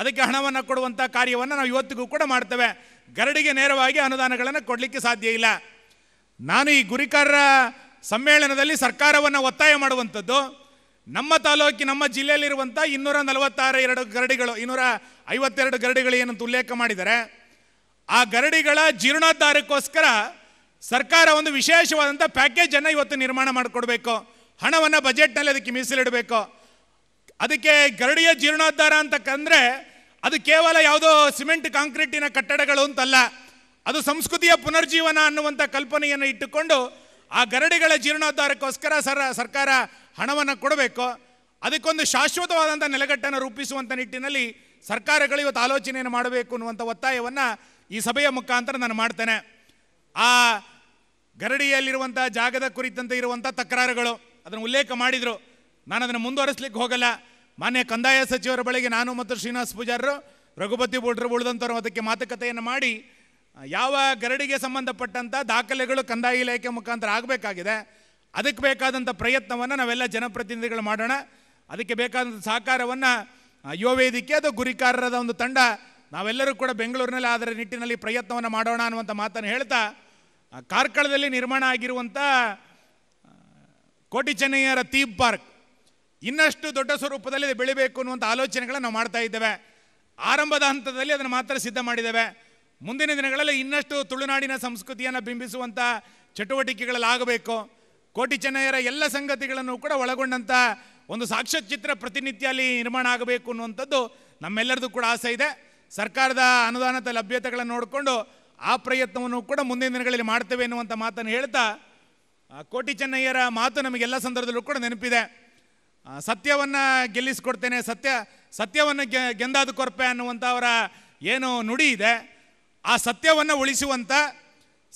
ಅದಕ್ಕೆ ಹಣವನ್ನು ಕೊಡುವಂಥ ಕಾರ್ಯವನ್ನು ನಾವು ಇವತ್ತಿಗೂ ಕೂಡ ಮಾಡ್ತೇವೆ ಗರಡಿಗೆ ನೇರವಾಗಿ ಅನುದಾನಗಳನ್ನು ಕೊಡಲಿಕ್ಕೆ ಸಾಧ್ಯ ಇಲ್ಲ ನಾನು ಈ ಗುರಿಕಾರರ ಸಮ್ಮೇಳನದಲ್ಲಿ ಸರ್ಕಾರವನ್ನು ಒತ್ತಾಯ ಮಾಡುವಂಥದ್ದು ನಮ್ಮ ತಾಲೂಕಿ ನಮ್ಮ ಜಿಲ್ಲೆಯಲ್ಲಿರುವಂಥ ಇನ್ನೂರ ನಲವತ್ತಾರು ಎರಡು ಗರಡಿಗಳು ಇನ್ನೂರ ಐವತ್ತೆರಡು ಗರಡಿಗಳು ಏನಂತ ಉಲ್ಲೇಖ ಮಾಡಿದರೆ ಆ ಗರಡಿಗಳ ಜೀರ್ಣೋದ್ಧಾರಕ್ಕೋಸ್ಕರ ಸರ್ಕಾರ ಒಂದು ವಿಶೇಷವಾದಂಥ ಪ್ಯಾಕೇಜನ್ನು ಇವತ್ತು ನಿರ್ಮಾಣ ಮಾಡಿಕೊಡ್ಬೇಕು ಹಣವನ್ನು ಬಜೆಟ್ನಲ್ಲಿ ಅದಕ್ಕೆ ಮೀಸಲಿಡಬೇಕು ಅದಕ್ಕೆ ಗರಡಿಯ ಜೀರ್ಣೋದ್ಧಾರ ಅಂತ ಕಂದ್ರೆ ಅದು ಕೇವಲ ಯಾವುದೋ ಸಿಮೆಂಟ್ ಕಾಂಕ್ರೀಟಿನ ಕಟ್ಟಡಗಳು ಅಂತಲ್ಲ ಅದು ಸಂಸ್ಕೃತಿಯ ಪುನರ್ಜೀವನ ಅನ್ನುವಂಥ ಕಲ್ಪನೆಯನ್ನು ಇಟ್ಟುಕೊಂಡು ಆ ಗರಡಿಗಳ ಜೀರ್ಣೋದ್ಧಾರಕ್ಕೋಸ್ಕರ ಸರ ಸರ್ಕಾರ ಹಣವನ್ನು ಕೊಡಬೇಕು ಅದಕ್ಕೊಂದು ಶಾಶ್ವತವಾದಂಥ ನೆಲೆಗಟ್ಟನ್ನು ರೂಪಿಸುವಂಥ ನಿಟ್ಟಿನಲ್ಲಿ ಸರ್ಕಾರಗಳು ಇವತ್ತು ಆಲೋಚನೆಯನ್ನು ಮಾಡಬೇಕು ಅನ್ನುವಂಥ ಒತ್ತಾಯವನ್ನು ಈ ಸಭೆಯ ಮುಖಾಂತರ ನಾನು ಮಾಡ್ತೇನೆ ಆ ಗರಡಿಯಲ್ಲಿರುವಂಥ ಜಾಗದ ಕುರಿತಂತೆ ಇರುವಂಥ ತಕರಾರುಗಳು ಅದನ್ನು ಉಲ್ಲೇಖ ಮಾಡಿದರು ನಾನು ಅದನ್ನು ಮುಂದುವರೆಸ್ಲಿಕ್ಕೆ ಹೋಗಲ್ಲ ಮಾನ್ಯ ಕಂದಾಯ ಸಚಿವರ ಬಳಿಗೆ ನಾನು ಮತ್ತು ಶ್ರೀನಿವಾಸ ಪೂಜಾರರು ರಘುಪತಿ ಬೋಟ್ರು ಉಳಿದಂಥವ್ರು ಅದಕ್ಕೆ ಮಾತುಕತೆಯನ್ನು ಮಾಡಿ ಯಾವ ಗರಡಿಗೆ ಸಂಬಂಧಪಟ್ಟಂಥ ದಾಖಲೆಗಳು ಕಂದಾಯ ಇಲಾಖೆ ಮುಖಾಂತರ ಆಗಬೇಕಾಗಿದೆ ಅದಕ್ಕೆ ಬೇಕಾದಂಥ ಪ್ರಯತ್ನವನ್ನು ನಾವೆಲ್ಲ ಜನಪ್ರತಿನಿಧಿಗಳು ಮಾಡೋಣ ಅದಕ್ಕೆ ಬೇಕಾದಂಥ ಸಹಕಾರವನ್ನು ಯುವ ವೇದಿಕೆ ಅದು ಗುರಿಕಾರರದ ಒಂದು ತಂಡ ನಾವೆಲ್ಲರೂ ಕೂಡ ಬೆಂಗಳೂರಿನಲ್ಲಿ ಆದರೆ ನಿಟ್ಟಿನಲ್ಲಿ ಪ್ರಯತ್ನವನ್ನು ಮಾಡೋಣ ಅನ್ನುವಂಥ ಮಾತನ್ನು ಹೇಳ್ತಾ ಕಾರ್ಕಳದಲ್ಲಿ ನಿರ್ಮಾಣ ಆಗಿರುವಂಥ ಕೋಟಿ ಚೆನ್ನಯ್ಯರ ಥೀಮ್ ಪಾರ್ಕ್ ಇನ್ನಷ್ಟು ದೊಡ್ಡ ಸ್ವರೂಪದಲ್ಲಿ ಬೆಳಿಬೇಕು ಅನ್ನುವಂಥ ಆಲೋಚನೆಗಳನ್ನು ನಾವು ಮಾಡ್ತಾ ಇದ್ದೇವೆ ಆರಂಭದ ಹಂತದಲ್ಲಿ ಅದನ್ನು ಮಾತ್ರ ಸಿದ್ಧ ಮಾಡಿದ್ದೇವೆ ಮುಂದಿನ ದಿನಗಳಲ್ಲಿ ಇನ್ನಷ್ಟು ತುಳುನಾಡಿನ ಸಂಸ್ಕೃತಿಯನ್ನು ಬಿಂಬಿಸುವಂಥ ಚಟುವಟಿಕೆಗಳಲ್ಲಾಗಬೇಕು ಕೋಟಿ ಚೆನ್ನಯ್ಯರ ಎಲ್ಲ ಸಂಗತಿಗಳನ್ನು ಕೂಡ ಒಳಗೊಂಡಂಥ ಒಂದು ಸಾಕ್ಷ್ಯಚಿತ್ರ ಪ್ರತಿನಿತ್ಯ ಅಲ್ಲಿ ನಿರ್ಮಾಣ ಆಗಬೇಕು ಅನ್ನುವಂಥದ್ದು ನಮ್ಮೆಲ್ಲರದ್ದು ಕೂಡ ಆಸೆ ಇದೆ ಸರ್ಕಾರದ ಅನುದಾನದ ಲಭ್ಯತೆಗಳನ್ನು ನೋಡಿಕೊಂಡು ಆ ಪ್ರಯತ್ನವನ್ನು ಕೂಡ ಮುಂದಿನ ದಿನಗಳಲ್ಲಿ ಮಾಡ್ತೇವೆ ಎನ್ನುವಂಥ ಮಾತನ್ನು ಹೇಳ್ತಾ ಕೋಟಿ ಚೆನ್ನಯ್ಯರ ಮಾತು ನಮಗೆಲ್ಲ ಸಂದರ್ಭದಲ್ಲೂ ಕೂಡ ನೆನಪಿದೆ ಸತ್ಯವನ್ನು ಗೆಲ್ಲಿಸಿಕೊಡ್ತೇನೆ ಸತ್ಯ ಸತ್ಯವನ್ನು ಗೆಂದಾದ ಕೊರಪೆ ಅನ್ನುವಂಥವರ ಏನು ನುಡಿ ಇದೆ ಆ ಸತ್ಯವನ್ನು ಉಳಿಸುವಂಥ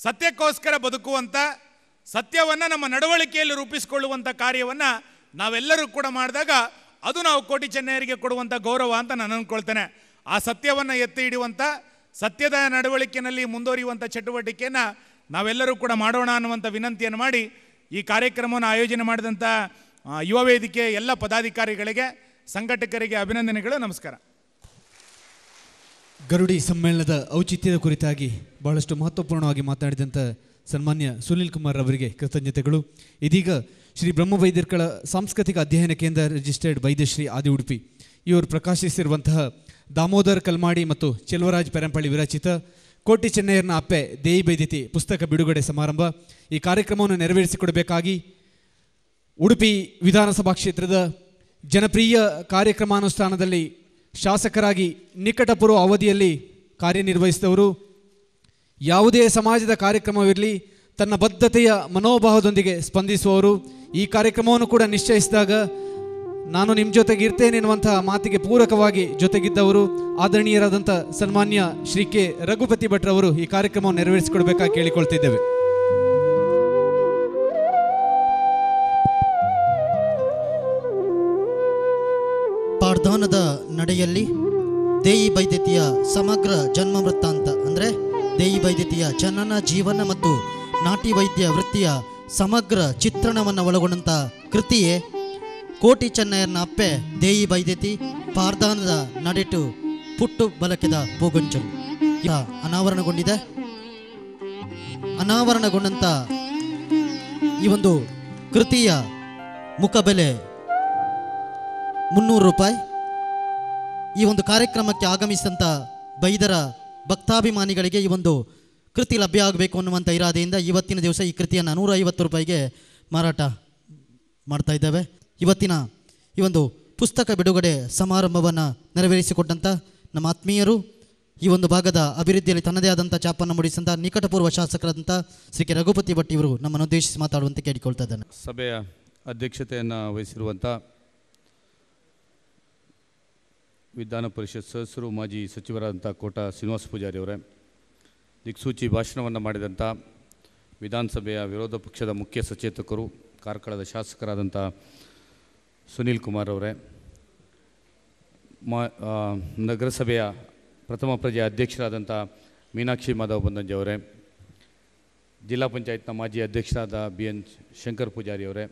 ಸತ್ಯಕ್ಕೋಸ್ಕರ ಬದುಕುವಂಥ ಸತ್ಯವನ್ನು ನಮ್ಮ ನಡವಳಿಕೆಯಲ್ಲಿ ರೂಪಿಸಿಕೊಳ್ಳುವಂಥ ಕಾರ್ಯವನ್ನು ನಾವೆಲ್ಲರೂ ಕೂಡ ಮಾಡಿದಾಗ ಅದು ನಾವು ಕೋಟಿ ಚೆನ್ನಯ್ಯರಿಗೆ ಕೊಡುವಂಥ ಗೌರವ ಅಂತ ನಾನು ಅಂದ್ಕೊಳ್ತೇನೆ ಆ ಸತ್ಯವನ್ನು ಎತ್ತಿ ಹಿಡಿಯುವಂಥ ಸತ್ಯದ ನಡವಳಿಕೆಯಲ್ಲಿ ಮುಂದುವರಿಯುವಂಥ ಚಟುವಟಿಕೆಯನ್ನು ನಾವೆಲ್ಲರೂ ಕೂಡ ಮಾಡೋಣ ಅನ್ನುವಂಥ ವಿನಂತಿಯನ್ನು ಮಾಡಿ ಈ ಕಾರ್ಯಕ್ರಮವನ್ನು ಆಯೋಜನೆ ಮಾಡಿದಂಥ ಯುವ ವೇದಿಕೆ ಎಲ್ಲ ಪದಾಧಿಕಾರಿಗಳಿಗೆ ಸಂಘಟಕರಿಗೆ ಅಭಿನಂದನೆಗಳು ನಮಸ್ಕಾರ ಗರುಡಿ ಸಮ್ಮೇಳನದ ಔಚಿತ್ಯದ ಕುರಿತಾಗಿ ಬಹಳಷ್ಟು ಮಹತ್ವಪೂರ್ಣವಾಗಿ ಮಾತನಾಡಿದಂಥ ಸನ್ಮಾನ್ಯ ಸುನಿಲ್ ಕುಮಾರ್ ಅವರಿಗೆ ಕೃತಜ್ಞತೆಗಳು ಇದೀಗ ಶ್ರೀ ಬ್ರಹ್ಮ ವೈದ್ಯರ್ಕಳ ಸಾಂಸ್ಕೃತಿಕ ಅಧ್ಯಯನ ಕೇಂದ್ರ ರಿಜಿಸ್ಟರ್ಡ್ ವೈದ್ಯಶ್ರೀ ಆದಿ ಉಡುಪಿ ಇವರು ಪ್ರಕಾಶಿಸಿರುವಂತಹ ದಾಮೋದರ್ ಕಲ್ಮಾಡಿ ಮತ್ತು ಚೆಲ್ವರಾಜ್ ಪೆರಂಪಳ್ಳಿ ವಿರಚಿತ ಕೋಟಿ ಚೆನ್ನಯ್ಯನ ಅಪ್ಪೆ ದೇಯಿ ಬೈದಿತಿ ಪುಸ್ತಕ ಬಿಡುಗಡೆ ಸಮಾರಂಭ ಈ ಕಾರ್ಯಕ್ರಮವನ್ನು ನೆರವೇರಿಸಿಕೊಡಬೇಕಾಗಿ ಉಡುಪಿ ವಿಧಾನಸಭಾ ಕ್ಷೇತ್ರದ ಜನಪ್ರಿಯ ಕಾರ್ಯಕ್ರಮಾನುಷ್ಠಾನದಲ್ಲಿ ಶಾಸಕರಾಗಿ ನಿಕಟಪೂರ್ವ ಅವಧಿಯಲ್ಲಿ ಕಾರ್ಯನಿರ್ವಹಿಸಿದವರು ಯಾವುದೇ ಸಮಾಜದ ಕಾರ್ಯಕ್ರಮವಿರಲಿ ತನ್ನ ಬದ್ಧತೆಯ ಮನೋಭಾವದೊಂದಿಗೆ ಸ್ಪಂದಿಸುವವರು ಈ ಕಾರ್ಯಕ್ರಮವನ್ನು ಕೂಡ ನಿಶ್ಚಯಿಸಿದಾಗ ನಾನು ನಿಮ್ಮ ಜೊತೆಗೆ ಇರ್ತೇನೆ ಎನ್ನುವಂಥ ಮಾತಿಗೆ ಪೂರಕವಾಗಿ ಜೊತೆಗಿದ್ದವರು ಆದರಣೀಯರಾದಂಥ ಸನ್ಮಾನ್ಯ ಶ್ರೀ ಕೆ ರಘುಪತಿ ಭಟ್ರವರು ಈ ಕಾರ್ಯಕ್ರಮವನ್ನು ನೆರವೇರಿಸಿಕೊಡ್ಬೇಕಾಗಿ ಕೇಳಿಕೊಳ್ತಿದ್ದೇವೆ ಪಾರ್ಧಾನದ ನಡೆಯಲ್ಲಿ ದೇಯಿ ಬೈದ್ಯತಿಯ ಸಮಗ್ರ ಜನ್ಮ ವೃತ್ತಾಂತ ಅಂದರೆ ದೇಯಿ ಬೈದ್ಯತಿಯ ಜನನ ಜೀವನ ಮತ್ತು ನಾಟಿ ವೈದ್ಯ ವೃತ್ತಿಯ ಸಮಗ್ರ ಚಿತ್ರಣವನ್ನು ಒಳಗೊಂಡಂಥ ಕೃತಿಯೇ ಕೋಟಿ ಚೆನ್ನಯ್ಯನ ಅಪ್ಪೆ ದೇಯಿ ಬೈದೆತಿ ಪಾರ್ದಾನದ ನಡೆಟು ಪುಟ್ಟು ಬಲಕೆದ ಪೂಗುಂಚಲು ಅನಾವರಣಗೊಂಡಿದೆ ಅನಾವರಣಗೊಂಡಂತ ಈ ಒಂದು ಕೃತಿಯ ಮುಖಬೆಲೆ ಮುನ್ನೂರು ರೂಪಾಯಿ ಈ ಒಂದು ಕಾರ್ಯಕ್ರಮಕ್ಕೆ ಆಗಮಿಸಿದಂಥ ಬೈದರ ಭಕ್ತಾಭಿಮಾನಿಗಳಿಗೆ ಈ ಒಂದು ಕೃತಿ ಲಭ್ಯ ಆಗಬೇಕು ಅನ್ನುವಂಥ ಇರಾದೆಯಿಂದ ಇವತ್ತಿನ ದಿವಸ ಈ ಕೃತಿಯನ್ನು ನೂರ ರೂಪಾಯಿಗೆ ಮಾರಾಟ ಮಾಡ್ತಾ ಇದ್ದೇವೆ ಇವತ್ತಿನ ಈ ಒಂದು ಪುಸ್ತಕ ಬಿಡುಗಡೆ ಸಮಾರಂಭವನ್ನು ನೆರವೇರಿಸಿಕೊಟ್ಟಂಥ ನಮ್ಮ ಆತ್ಮೀಯರು ಈ ಒಂದು ಭಾಗದ ಅಭಿವೃದ್ಧಿಯಲ್ಲಿ ತನ್ನದೇ ಆದಂಥ ಚಾಪನ್ನು ಮೂಡಿಸಿದಂಥ ನಿಕಟಪೂರ್ವ ಶಾಸಕರಾದಂಥ ಶ್ರೀ ಕೆ ರಘುಪತಿ ಭಟ್ ಇವರು ನಮ್ಮನ್ನು ಉದ್ದೇಶಿಸಿ ಮಾತಾಡುವಂತೆ ಕೇಳಿಕೊಳ್ತಾ ಇದ್ದಾನೆ ಸಭೆಯ ಅಧ್ಯಕ್ಷತೆಯನ್ನು ವಹಿಸಿರುವಂಥ ವಿಧಾನ ಪರಿಷತ್ ಸದಸ್ಯರು ಮಾಜಿ ಸಚಿವರಾದಂಥ ಕೋಟ ಶ್ರೀನಿವಾಸ ಪೂಜಾರಿ ಅವರೇ ದಿಕ್ಸೂಚಿ ಭಾಷಣವನ್ನು ಮಾಡಿದಂಥ ವಿಧಾನಸಭೆಯ ವಿರೋಧ ಪಕ್ಷದ ಮುಖ್ಯ ಸಚೇತಕರು ಕಾರ್ಕಳದ ಶಾಸಕರಾದಂಥ ಸುನೀಲ್ ಕುಮಾರ್ ಅವರೇ ಮಾ ನಗರಸಭೆಯ ಪ್ರಥಮ ಪ್ರಜೆಯ ಅಧ್ಯಕ್ಷರಾದಂಥ ಮೀನಾಕ್ಷಿ ಮಾಧವ ಬಂದಂಜೆ ಅವರೇ ಜಿಲ್ಲಾ ಪಂಚಾಯತ್ನ ಮಾಜಿ ಅಧ್ಯಕ್ಷರಾದ ಬಿ ಎನ್ ಶಂಕರ್ ಪೂಜಾರಿ ಅವರೇ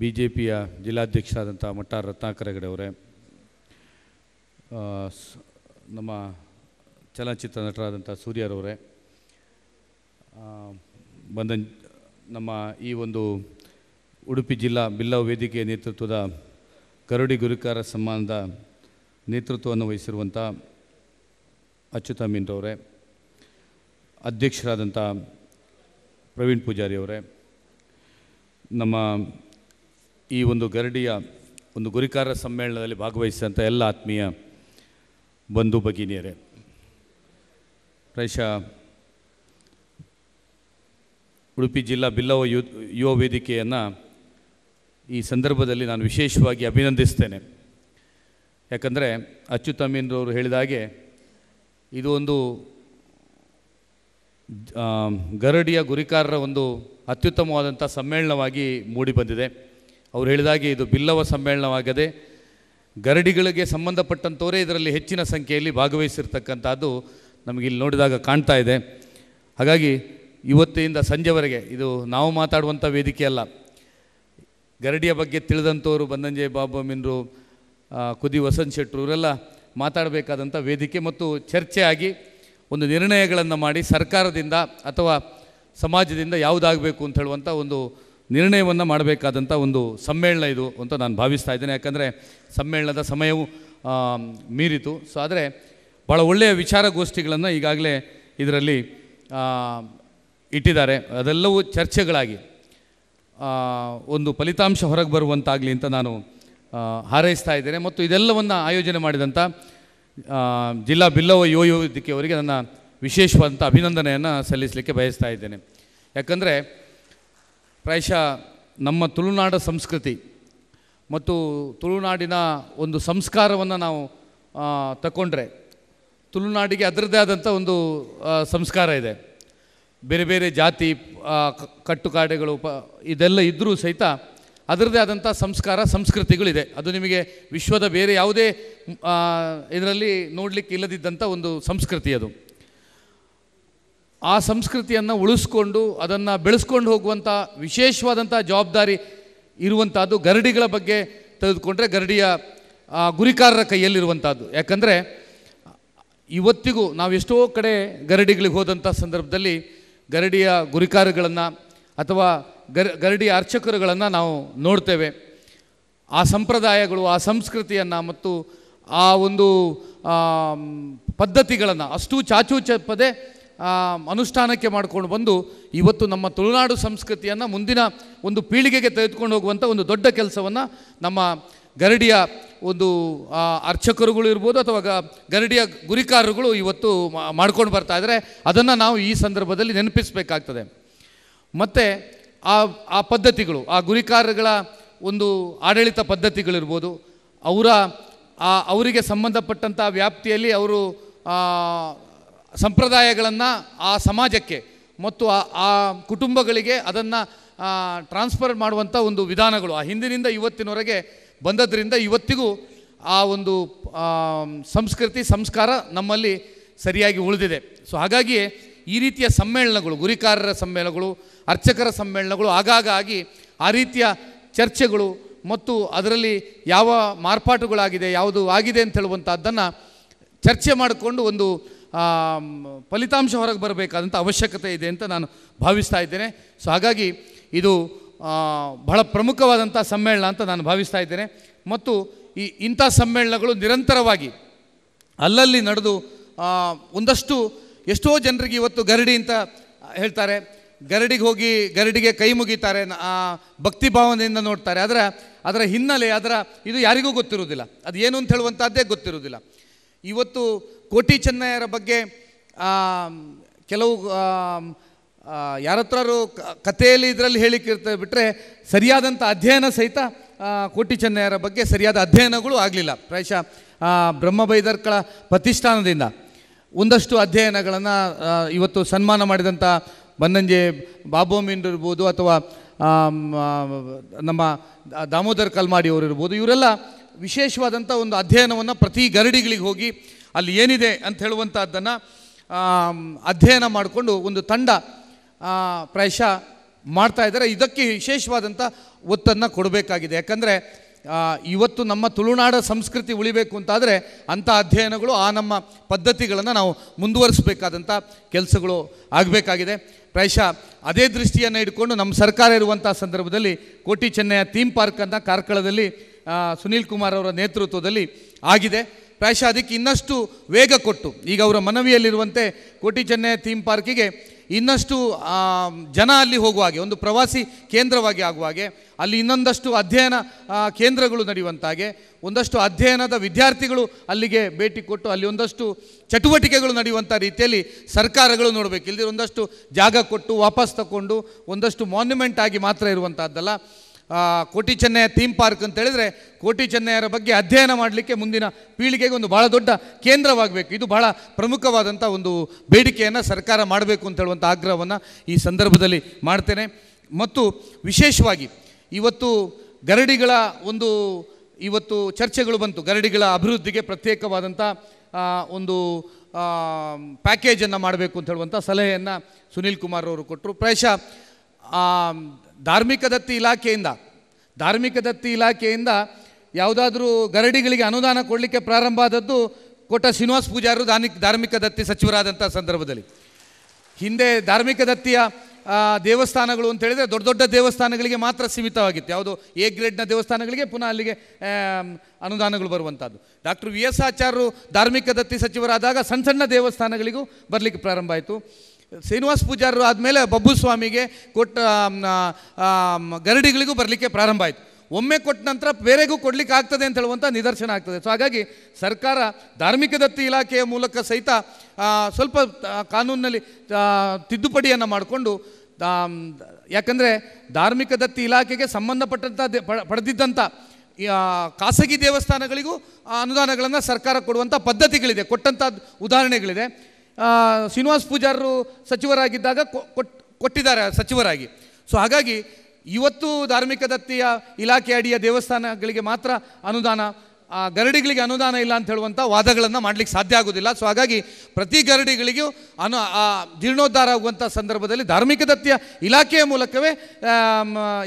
ಬಿ ಜೆ ಪಿಯ ಜಿಲ್ಲಾಧ್ಯಕ್ಷರಾದಂಥ ಮಟ್ಟಾರ್ ರತ್ನಾಕರ ಹೆಗಡೆ ಅವರೇ ನಮ್ಮ ಚಲನಚಿತ್ರ ನಟರಾದಂಥ ಸೂರ್ಯರವರೇ ಬಂದ ನಮ್ಮ ಈ ಒಂದು ಉಡುಪಿ ಜಿಲ್ಲಾ ಬಿಲ್ಲವ ವೇದಿಕೆಯ ನೇತೃತ್ವದ ಕರಡಿ ಗುರುಕಾರ ಸಮ್ಮಾನದ ನೇತೃತ್ವವನ್ನು ವಹಿಸಿರುವಂಥ ಅಚ್ಯುತ ಮೀನ್ರವರೇ ಅಧ್ಯಕ್ಷರಾದಂಥ ಪ್ರವೀಣ್ ಪೂಜಾರಿ ಅವರೇ ನಮ್ಮ ಈ ಒಂದು ಗರಡಿಯ ಒಂದು ಗುರಿಕಾರ ಸಮ್ಮೇಳನದಲ್ಲಿ ಭಾಗವಹಿಸಿದಂಥ ಎಲ್ಲ ಆತ್ಮೀಯ ಬಂಧು ಭಗಿನಿಯರೇ ಪ್ರಾಯಶಃ ಉಡುಪಿ ಜಿಲ್ಲಾ ಬಿಲ್ಲವ ಯು ಯುವ ವೇದಿಕೆಯನ್ನು ಈ ಸಂದರ್ಭದಲ್ಲಿ ನಾನು ವಿಶೇಷವಾಗಿ ಅಭಿನಂದಿಸ್ತೇನೆ ಯಾಕಂದರೆ ಅಚ್ಯುತಮೀನ್ರವರು ಹೇಳಿದ ಹಾಗೆ ಇದು ಒಂದು ಗರಡಿಯ ಗುರಿಕಾರರ ಒಂದು ಅತ್ಯುತ್ತಮವಾದಂಥ ಸಮ್ಮೇಳನವಾಗಿ ಮೂಡಿಬಂದಿದೆ ಅವರು ಹೇಳಿದಾಗೆ ಇದು ಬಿಲ್ಲವ ಸಮ್ಮೇಳನವಾಗದೆ ಗರಡಿಗಳಿಗೆ ಸಂಬಂಧಪಟ್ಟಂಥವರೇ ಇದರಲ್ಲಿ ಹೆಚ್ಚಿನ ಸಂಖ್ಯೆಯಲ್ಲಿ ಭಾಗವಹಿಸಿರ್ತಕ್ಕಂಥದ್ದು ನಮಗಿಲ್ಲಿ ನೋಡಿದಾಗ ಕಾಣ್ತಾ ಇದೆ ಹಾಗಾಗಿ ಇವತ್ತಿನಿಂದ ಸಂಜೆವರೆಗೆ ಇದು ನಾವು ಮಾತಾಡುವಂಥ ವೇದಿಕೆ ಅಲ್ಲ ಗರಡಿಯ ಬಗ್ಗೆ ತಿಳಿದಂಥವರು ಬಂದಂಜೇ ಬಾಬು ಮಿನ್ರು ಕುದಿ ವಸಂತ್ ಶೆಟ್ಟರು ಇವರೆಲ್ಲ ಮಾತಾಡಬೇಕಾದಂಥ ವೇದಿಕೆ ಮತ್ತು ಚರ್ಚೆಯಾಗಿ ಒಂದು ನಿರ್ಣಯಗಳನ್ನು ಮಾಡಿ ಸರ್ಕಾರದಿಂದ ಅಥವಾ ಸಮಾಜದಿಂದ ಯಾವುದಾಗಬೇಕು ಅಂತ ಹೇಳುವಂಥ ಒಂದು ನಿರ್ಣಯವನ್ನು ಮಾಡಬೇಕಾದಂಥ ಒಂದು ಸಮ್ಮೇಳನ ಇದು ಅಂತ ನಾನು ಭಾವಿಸ್ತಾ ಇದ್ದೇನೆ ಯಾಕಂದರೆ ಸಮ್ಮೇಳನದ ಸಮಯವೂ ಮೀರಿತು ಸೊ ಆದರೆ ಭಾಳ ಒಳ್ಳೆಯ ವಿಚಾರಗೋಷ್ಠಿಗಳನ್ನು ಈಗಾಗಲೇ ಇದರಲ್ಲಿ ಇಟ್ಟಿದ್ದಾರೆ ಅದೆಲ್ಲವೂ ಚರ್ಚೆಗಳಾಗಿ ಒಂದು ಫಲಿತಾಂಶ ಹೊರಗೆ ಬರುವಂತಾಗಲಿ ಅಂತ ನಾನು ಹಾರೈಸ್ತಾ ಇದ್ದೇನೆ ಮತ್ತು ಇದೆಲ್ಲವನ್ನು ಆಯೋಜನೆ ಮಾಡಿದಂಥ ಜಿಲ್ಲಾ ಬಿಲ್ಲವ ಯುವ ಯುವತಿಕೆ ಅವರಿಗೆ ನನ್ನ ವಿಶೇಷವಾದಂಥ ಅಭಿನಂದನೆಯನ್ನು ಸಲ್ಲಿಸಲಿಕ್ಕೆ ಬಯಸ್ತಾ ಇದ್ದೇನೆ ಯಾಕಂದರೆ ಪ್ರಾಯಶಃ ನಮ್ಮ ತುಳುನಾಡ ಸಂಸ್ಕೃತಿ ಮತ್ತು ತುಳುನಾಡಿನ ಒಂದು ಸಂಸ್ಕಾರವನ್ನು ನಾವು ತಗೊಂಡ್ರೆ ತುಳುನಾಡಿಗೆ ಅದರದ್ದೇ ಆದಂಥ ಒಂದು ಸಂಸ್ಕಾರ ಇದೆ ಬೇರೆ ಬೇರೆ ಜಾತಿ ಕಟ್ಟುಕಾಡೆಗಳು ಪ ಇದೆಲ್ಲ ಇದ್ದರೂ ಸಹಿತ ಅದರದೇ ಆದಂಥ ಸಂಸ್ಕಾರ ಸಂಸ್ಕೃತಿಗಳಿದೆ ಅದು ನಿಮಗೆ ವಿಶ್ವದ ಬೇರೆ ಯಾವುದೇ ಇದರಲ್ಲಿ ನೋಡಲಿಕ್ಕೆ ಇಲ್ಲದಿದ್ದಂಥ ಒಂದು ಸಂಸ್ಕೃತಿ ಅದು ಆ ಸಂಸ್ಕೃತಿಯನ್ನು ಉಳಿಸ್ಕೊಂಡು ಅದನ್ನು ಬೆಳೆಸ್ಕೊಂಡು ಹೋಗುವಂಥ ವಿಶೇಷವಾದಂಥ ಜವಾಬ್ದಾರಿ ಇರುವಂಥದ್ದು ಗರಡಿಗಳ ಬಗ್ಗೆ ತೆಗೆದುಕೊಂಡ್ರೆ ಗರಡಿಯ ಗುರಿಕಾರರ ಕೈಯಲ್ಲಿರುವಂಥದ್ದು ಯಾಕಂದರೆ ಇವತ್ತಿಗೂ ನಾವು ಎಷ್ಟೋ ಕಡೆ ಗರಡಿಗಳಿಗೆ ಹೋದಂಥ ಸಂದರ್ಭದಲ್ಲಿ ಗರಡಿಯ ಗುರಿಕಾರಗಳನ್ನು ಅಥವಾ ಗರ್ ಗರಡಿಯ ಅರ್ಚಕರುಗಳನ್ನು ನಾವು ನೋಡ್ತೇವೆ ಆ ಸಂಪ್ರದಾಯಗಳು ಆ ಸಂಸ್ಕೃತಿಯನ್ನು ಮತ್ತು ಆ ಒಂದು ಪದ್ಧತಿಗಳನ್ನು ಅಷ್ಟು ಚಾಚು ಚಪ್ಪದೆ ಅನುಷ್ಠಾನಕ್ಕೆ ಮಾಡಿಕೊಂಡು ಬಂದು ಇವತ್ತು ನಮ್ಮ ತುಳುನಾಡು ಸಂಸ್ಕೃತಿಯನ್ನು ಮುಂದಿನ ಒಂದು ಪೀಳಿಗೆಗೆ ತೆಗೆದುಕೊಂಡು ಹೋಗುವಂಥ ಒಂದು ದೊಡ್ಡ ಕೆಲಸವನ್ನು ನಮ್ಮ ಗರಡಿಯ ಒಂದು ಅರ್ಚಕರುಗಳು ಇರ್ಬೋದು ಅಥವಾ ಗರಡಿಯ ಗುರಿಕಾರರುಗಳು ಇವತ್ತು ಮಾಡ್ಕೊಂಡು ಬರ್ತಾ ಇದ್ದಾರೆ ಅದನ್ನು ನಾವು ಈ ಸಂದರ್ಭದಲ್ಲಿ ನೆನಪಿಸಬೇಕಾಗ್ತದೆ ಮತ್ತು ಆ ಆ ಪದ್ಧತಿಗಳು ಆ ಗುರಿಕಾರಗಳ ಒಂದು ಆಡಳಿತ ಪದ್ಧತಿಗಳಿರ್ಬೋದು ಅವರ ಆ ಅವರಿಗೆ ಸಂಬಂಧಪಟ್ಟಂಥ ವ್ಯಾಪ್ತಿಯಲ್ಲಿ ಅವರು ಸಂಪ್ರದಾಯಗಳನ್ನು ಆ ಸಮಾಜಕ್ಕೆ ಮತ್ತು ಆ ಆ ಕುಟುಂಬಗಳಿಗೆ ಅದನ್ನು ಟ್ರಾನ್ಸ್ಫರ್ ಮಾಡುವಂಥ ಒಂದು ವಿಧಾನಗಳು ಆ ಹಿಂದಿನಿಂದ ಇವತ್ತಿನವರೆಗೆ ಬಂದದ್ರಿಂದ ಇವತ್ತಿಗೂ ಆ ಒಂದು ಸಂಸ್ಕೃತಿ ಸಂಸ್ಕಾರ ನಮ್ಮಲ್ಲಿ ಸರಿಯಾಗಿ ಉಳಿದಿದೆ ಸೊ ಹಾಗಾಗಿಯೇ ಈ ರೀತಿಯ ಸಮ್ಮೇಳನಗಳು ಗುರಿಕಾರರ ಸಮ್ಮೇಳನಗಳು ಅರ್ಚಕರ ಸಮ್ಮೇಳನಗಳು ಆಗಾಗ ಆಗಿ ಆ ರೀತಿಯ ಚರ್ಚೆಗಳು ಮತ್ತು ಅದರಲ್ಲಿ ಯಾವ ಮಾರ್ಪಾಟುಗಳಾಗಿದೆ ಯಾವುದು ಆಗಿದೆ ಅಂತ ಹೇಳುವಂಥದ್ದನ್ನು ಚರ್ಚೆ ಮಾಡಿಕೊಂಡು ಒಂದು ಫಲಿತಾಂಶ ಹೊರಗೆ ಬರಬೇಕಾದಂಥ ಅವಶ್ಯಕತೆ ಇದೆ ಅಂತ ನಾನು ಭಾವಿಸ್ತಾ ಇದ್ದೇನೆ ಸೊ ಹಾಗಾಗಿ ಇದು ಬಹಳ ಪ್ರಮುಖವಾದಂಥ ಸಮ್ಮೇಳನ ಅಂತ ನಾನು ಭಾವಿಸ್ತಾ ಇದ್ದೇನೆ ಮತ್ತು ಈ ಇಂಥ ಸಮ್ಮೇಳನಗಳು ನಿರಂತರವಾಗಿ ಅಲ್ಲಲ್ಲಿ ನಡೆದು ಒಂದಷ್ಟು ಎಷ್ಟೋ ಜನರಿಗೆ ಇವತ್ತು ಗರಡಿ ಅಂತ ಹೇಳ್ತಾರೆ ಗರಡಿಗೆ ಹೋಗಿ ಗರಡಿಗೆ ಕೈ ಮುಗಿತಾರೆ ಭಕ್ತಿ ಭಾವನೆಯಿಂದ ನೋಡ್ತಾರೆ ಆದರೆ ಅದರ ಹಿನ್ನೆಲೆ ಅದರ ಇದು ಯಾರಿಗೂ ಗೊತ್ತಿರುವುದಿಲ್ಲ ಅದು ಏನು ಅಂತ ಹೇಳುವಂಥದ್ದೇ ಗೊತ್ತಿರುವುದಿಲ್ಲ ಇವತ್ತು ಕೋಟಿ ಚೆನ್ನಯ್ಯರ ಬಗ್ಗೆ ಕೆಲವು ಯಾರತ್ರಾರು ಕಥೆಯಲ್ಲಿ ಇದರಲ್ಲಿ ಹೇಳಿಕ್ಕಿರ್ತವೆ ಬಿಟ್ಟರೆ ಸರಿಯಾದಂಥ ಅಧ್ಯಯನ ಸಹಿತ ಕೋಟಿ ಚೆನ್ನಯ್ಯರ ಬಗ್ಗೆ ಸರಿಯಾದ ಅಧ್ಯಯನಗಳು ಆಗಲಿಲ್ಲ ಪ್ರಾಯಶಃ ಬ್ರಹ್ಮ ಬೈದರ್ಕಳ ಪ್ರತಿಷ್ಠಾನದಿಂದ ಒಂದಷ್ಟು ಅಧ್ಯಯನಗಳನ್ನು ಇವತ್ತು ಸನ್ಮಾನ ಮಾಡಿದಂಥ ಬನ್ನಂಜೆ ಬಾಬೋಮಿನ್ ಇರ್ಬೋದು ಅಥವಾ ನಮ್ಮ ದಾಮೋದರ್ ಕಲ್ಮಾಡಿ ಅವರು ಇರ್ಬೋದು ಇವರೆಲ್ಲ ವಿಶೇಷವಾದಂಥ ಒಂದು ಅಧ್ಯಯನವನ್ನು ಪ್ರತಿ ಗರಡಿಗಳಿಗೆ ಹೋಗಿ ಅಲ್ಲಿ ಏನಿದೆ ಅಂತ ಹೇಳುವಂಥದ್ದನ್ನು ಅಧ್ಯಯನ ಮಾಡಿಕೊಂಡು ಒಂದು ತಂಡ ಪ್ರಾಯಶಃ ಮಾಡ್ತಾ ಇದ್ದಾರೆ ಇದಕ್ಕೆ ವಿಶೇಷವಾದಂಥ ಒತ್ತನ್ನು ಕೊಡಬೇಕಾಗಿದೆ ಯಾಕಂದರೆ ಇವತ್ತು ನಮ್ಮ ತುಳುನಾಡ ಸಂಸ್ಕೃತಿ ಉಳಿಬೇಕು ಅಂತಾದರೆ ಅಂಥ ಅಧ್ಯಯನಗಳು ಆ ನಮ್ಮ ಪದ್ಧತಿಗಳನ್ನು ನಾವು ಮುಂದುವರಿಸಬೇಕಾದಂಥ ಕೆಲಸಗಳು ಆಗಬೇಕಾಗಿದೆ ಪ್ರಾಯಶಃ ಅದೇ ದೃಷ್ಟಿಯನ್ನು ಇಟ್ಕೊಂಡು ನಮ್ಮ ಸರ್ಕಾರ ಇರುವಂಥ ಸಂದರ್ಭದಲ್ಲಿ ಕೋಟಿ ಚೆನ್ನೈಯ ಥೀಮ್ ಪಾರ್ಕನ್ನು ಕಾರ್ಕಳದಲ್ಲಿ ಸುನೀಲ್ ಕುಮಾರ್ ಅವರ ನೇತೃತ್ವದಲ್ಲಿ ಆಗಿದೆ ಪ್ರಾಯಶಃ ಅದಕ್ಕೆ ಇನ್ನಷ್ಟು ವೇಗ ಕೊಟ್ಟು ಈಗ ಅವರ ಮನವಿಯಲ್ಲಿರುವಂತೆ ಕೋಟಿ ಚೆನ್ನೈಯ ಥೀಮ್ ಪಾರ್ಕಿಗೆ ಇನ್ನಷ್ಟು ಜನ ಅಲ್ಲಿ ಹೋಗುವ ಹಾಗೆ ಒಂದು ಪ್ರವಾಸಿ ಕೇಂದ್ರವಾಗಿ ಆಗುವ ಹಾಗೆ ಅಲ್ಲಿ ಇನ್ನೊಂದಷ್ಟು ಅಧ್ಯಯನ ಕೇಂದ್ರಗಳು ನಡೆಯುವಂತಾಗೆ ಒಂದಷ್ಟು ಅಧ್ಯಯನದ ವಿದ್ಯಾರ್ಥಿಗಳು ಅಲ್ಲಿಗೆ ಭೇಟಿ ಕೊಟ್ಟು ಅಲ್ಲಿ ಒಂದಷ್ಟು ಚಟುವಟಿಕೆಗಳು ನಡೆಯುವಂಥ ರೀತಿಯಲ್ಲಿ ಸರ್ಕಾರಗಳು ನೋಡಬೇಕು ಇಲ್ಲಿ ಒಂದಷ್ಟು ಜಾಗ ಕೊಟ್ಟು ವಾಪಸ್ ತಗೊಂಡು ಒಂದಷ್ಟು ಮಾನ್ಯುಮೆಂಟ್ ಆಗಿ ಮಾತ್ರ ಇರುವಂಥದ್ದಲ್ಲ ಕೋಟಿ ಚೆನ್ನಯ್ಯ ಥೀಮ್ ಪಾರ್ಕ್ ಅಂತ ಹೇಳಿದ್ರೆ ಕೋಟಿ ಚೆನ್ನಯ್ಯರ ಬಗ್ಗೆ ಅಧ್ಯಯನ ಮಾಡಲಿಕ್ಕೆ ಮುಂದಿನ ಪೀಳಿಗೆಗೆ ಒಂದು ಭಾಳ ದೊಡ್ಡ ಕೇಂದ್ರವಾಗಬೇಕು ಇದು ಬಹಳ ಪ್ರಮುಖವಾದಂಥ ಒಂದು ಬೇಡಿಕೆಯನ್ನು ಸರ್ಕಾರ ಮಾಡಬೇಕು ಅಂತ ಹೇಳುವಂಥ ಆಗ್ರಹವನ್ನು ಈ ಸಂದರ್ಭದಲ್ಲಿ ಮಾಡ್ತೇನೆ ಮತ್ತು ವಿಶೇಷವಾಗಿ ಇವತ್ತು ಗರಡಿಗಳ ಒಂದು ಇವತ್ತು ಚರ್ಚೆಗಳು ಬಂತು ಗರಡಿಗಳ ಅಭಿವೃದ್ಧಿಗೆ ಪ್ರತ್ಯೇಕವಾದಂಥ ಒಂದು ಪ್ಯಾಕೇಜನ್ನು ಮಾಡಬೇಕು ಅಂತ ಹೇಳುವಂಥ ಸಲಹೆಯನ್ನು ಸುನೀಲ್ ಕುಮಾರ್ ಅವರು ಕೊಟ್ಟರು ಪ್ರಾಯಶಃ ಧಾರ್ಮಿಕ ದತ್ತಿ ಇಲಾಖೆಯಿಂದ ಧಾರ್ಮಿಕ ದತ್ತಿ ಇಲಾಖೆಯಿಂದ ಯಾವುದಾದ್ರೂ ಗರಡಿಗಳಿಗೆ ಅನುದಾನ ಕೊಡಲಿಕ್ಕೆ ಪ್ರಾರಂಭ ಆದದ್ದು ಕೋಟ ಶ್ರೀನಿವಾಸ ಪೂಜಾರರು ಧಾರ್ಮಿಕ ಧಾರ್ಮಿಕ ದತ್ತಿ ಸಚಿವರಾದಂಥ ಸಂದರ್ಭದಲ್ಲಿ ಹಿಂದೆ ಧಾರ್ಮಿಕ ದತ್ತಿಯ ದೇವಸ್ಥಾನಗಳು ಅಂತ ಹೇಳಿದರೆ ದೊಡ್ಡ ದೊಡ್ಡ ದೇವಸ್ಥಾನಗಳಿಗೆ ಮಾತ್ರ ಸೀಮಿತವಾಗಿತ್ತು ಯಾವುದು ಎ ಗ್ರೇಡ್ನ ದೇವಸ್ಥಾನಗಳಿಗೆ ಪುನಃ ಅಲ್ಲಿಗೆ ಅನುದಾನಗಳು ಬರುವಂಥದ್ದು ಡಾಕ್ಟರ್ ವಿ ಎಸ್ ಆಚಾರ್ಯರು ಧಾರ್ಮಿಕ ದತ್ತಿ ಸಚಿವರಾದಾಗ ಸಣ್ಣ ಸಣ್ಣ ದೇವಸ್ಥಾನಗಳಿಗೂ ಬರಲಿಕ್ಕೆ ಪ್ರಾರಂಭ ಆಯಿತು ಶ್ರೀನಿವಾಸ ಪೂಜಾರರು ಆದಮೇಲೆ ಬಬ್ಬು ಸ್ವಾಮಿಗೆ ಕೊಟ್ಟ ಗರಡಿಗಳಿಗೂ ಬರಲಿಕ್ಕೆ ಪ್ರಾರಂಭ ಆಯಿತು ಒಮ್ಮೆ ಕೊಟ್ಟ ನಂತರ ಬೇರೆಗೂ ಕೊಡಲಿಕ್ಕೆ ಆಗ್ತದೆ ಅಂತ ಹೇಳುವಂಥ ನಿದರ್ಶನ ಆಗ್ತದೆ ಸೊ ಹಾಗಾಗಿ ಸರ್ಕಾರ ಧಾರ್ಮಿಕ ದತ್ತಿ ಇಲಾಖೆಯ ಮೂಲಕ ಸಹಿತ ಸ್ವಲ್ಪ ಕಾನೂನಿನಲ್ಲಿ ತಿದ್ದುಪಡಿಯನ್ನು ಮಾಡಿಕೊಂಡು ಯಾಕಂದರೆ ಧಾರ್ಮಿಕ ದತ್ತಿ ಇಲಾಖೆಗೆ ಸಂಬಂಧಪಟ್ಟಂಥ ಪಡೆದಿದ್ದಂಥ ಖಾಸಗಿ ದೇವಸ್ಥಾನಗಳಿಗೂ ಅನುದಾನಗಳನ್ನು ಸರ್ಕಾರ ಕೊಡುವಂಥ ಪದ್ಧತಿಗಳಿದೆ ಕೊಟ್ಟಂಥ ಉದಾಹರಣೆಗಳಿದೆ ಶ್ರೀನಿವಾಸ್ ಪೂಜಾರರು ಸಚಿವರಾಗಿದ್ದಾಗ ಕೊಟ್ಟಿದ್ದಾರೆ ಸಚಿವರಾಗಿ ಸೊ ಹಾಗಾಗಿ ಇವತ್ತು ಧಾರ್ಮಿಕ ದತ್ತಿಯ ಇಲಾಖೆ ಅಡಿಯ ದೇವಸ್ಥಾನಗಳಿಗೆ ಮಾತ್ರ ಅನುದಾನ ಆ ಗರಡಿಗಳಿಗೆ ಅನುದಾನ ಇಲ್ಲ ಅಂತ ಹೇಳುವಂಥ ವಾದಗಳನ್ನು ಮಾಡಲಿಕ್ಕೆ ಸಾಧ್ಯ ಆಗೋದಿಲ್ಲ ಸೊ ಹಾಗಾಗಿ ಪ್ರತಿ ಗರಡಿಗಳಿಗೂ ಅನು ಆ ಜೀರ್ಣೋದ್ಧಾರ ಆಗುವಂಥ ಸಂದರ್ಭದಲ್ಲಿ ಧಾರ್ಮಿಕ ದತ್ತಿಯ ಇಲಾಖೆಯ ಮೂಲಕವೇ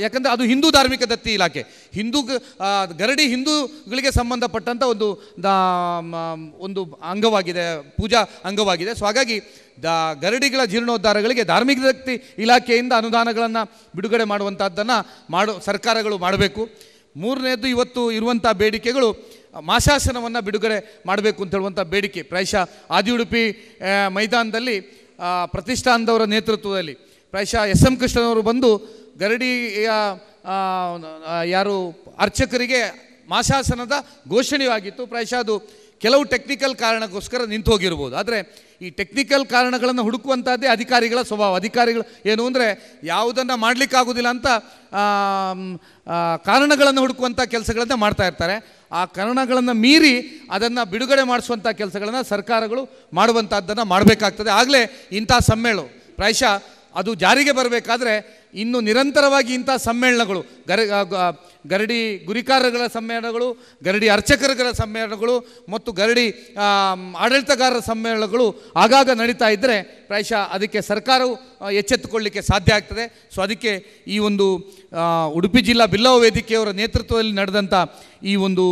ಯಾಕಂದರೆ ಅದು ಹಿಂದೂ ಧಾರ್ಮಿಕ ದತ್ತಿ ಇಲಾಖೆ ಹಿಂದೂ ಗರಡಿ ಹಿಂದೂಗಳಿಗೆ ಸಂಬಂಧಪಟ್ಟಂಥ ಒಂದು ಒಂದು ಅಂಗವಾಗಿದೆ ಪೂಜಾ ಅಂಗವಾಗಿದೆ ಸೊ ಹಾಗಾಗಿ ದ ಗರಡಿಗಳ ಜೀರ್ಣೋದ್ಧಾರಗಳಿಗೆ ಧಾರ್ಮಿಕ ದತ್ತಿ ಇಲಾಖೆಯಿಂದ ಅನುದಾನಗಳನ್ನು ಬಿಡುಗಡೆ ಮಾಡುವಂಥದ್ದನ್ನು ಮಾಡು ಸರ್ಕಾರಗಳು ಮಾಡಬೇಕು ಮೂರನೇದು ಇವತ್ತು ಇರುವಂಥ ಬೇಡಿಕೆಗಳು ಮಾಸಾಸನವನ್ನು ಬಿಡುಗಡೆ ಮಾಡಬೇಕು ಅಂತ ಹೇಳುವಂಥ ಬೇಡಿಕೆ ಪ್ರಾಯಶಃ ಉಡುಪಿ ಮೈದಾನದಲ್ಲಿ ಪ್ರತಿಷ್ಠಾನದವರ ನೇತೃತ್ವದಲ್ಲಿ ಪ್ರಾಯಶಃ ಎಸ್ ಎಂ ಕೃಷ್ಣನವರು ಬಂದು ಗರಡಿಯ ಯಾರು ಅರ್ಚಕರಿಗೆ ಮಾಸಾಸನದ ಘೋಷಣೆಯಾಗಿತ್ತು ಪ್ರಾಯಶಃ ಅದು ಕೆಲವು ಟೆಕ್ನಿಕಲ್ ಕಾರಣಕ್ಕೋಸ್ಕರ ನಿಂತು ಹೋಗಿರ್ಬೋದು ಆದರೆ ಈ ಟೆಕ್ನಿಕಲ್ ಕಾರಣಗಳನ್ನು ಹುಡುಕುವಂಥದ್ದೇ ಅಧಿಕಾರಿಗಳ ಸ್ವಭಾವ ಅಧಿಕಾರಿಗಳು ಏನು ಅಂದರೆ ಯಾವುದನ್ನು ಮಾಡಲಿಕ್ಕಾಗೋದಿಲ್ಲ ಅಂತ ಕಾರಣಗಳನ್ನು ಹುಡುಕುವಂಥ ಕೆಲಸಗಳನ್ನು ಮಾಡ್ತಾ ಇರ್ತಾರೆ ಆ ಕಾರಣಗಳನ್ನು ಮೀರಿ ಅದನ್ನು ಬಿಡುಗಡೆ ಮಾಡಿಸುವಂಥ ಕೆಲಸಗಳನ್ನು ಸರ್ಕಾರಗಳು ಮಾಡುವಂಥದ್ದನ್ನು ಮಾಡಬೇಕಾಗ್ತದೆ ಆಗಲೇ ಇಂಥ ಸಮ್ಮೇಳು ಪ್ರಾಯಶಃ ಅದು ಜಾರಿಗೆ ಬರಬೇಕಾದ್ರೆ ಇನ್ನು ನಿರಂತರವಾಗಿ ಇಂಥ ಸಮ್ಮೇಳನಗಳು ಗರ ಗರಡಿ ಗುರಿಕಾರಗಳ ಸಮ್ಮೇಳನಗಳು ಗರಡಿ ಅರ್ಚಕರುಗಳ ಸಮ್ಮೇಳನಗಳು ಮತ್ತು ಗರಡಿ ಆಡಳಿತಗಾರರ ಸಮ್ಮೇಳನಗಳು ಆಗಾಗ ನಡೀತಾ ಇದ್ದರೆ ಪ್ರಾಯಶಃ ಅದಕ್ಕೆ ಸರ್ಕಾರವು ಎಚ್ಚೆತ್ತುಕೊಳ್ಳಲಿಕ್ಕೆ ಸಾಧ್ಯ ಆಗ್ತದೆ ಸೊ ಅದಕ್ಕೆ ಈ ಒಂದು ಉಡುಪಿ ಜಿಲ್ಲಾ ಬಿಲ್ಲವ ವೇದಿಕೆಯವರ ನೇತೃತ್ವದಲ್ಲಿ ನಡೆದಂಥ ಈ ಒಂದು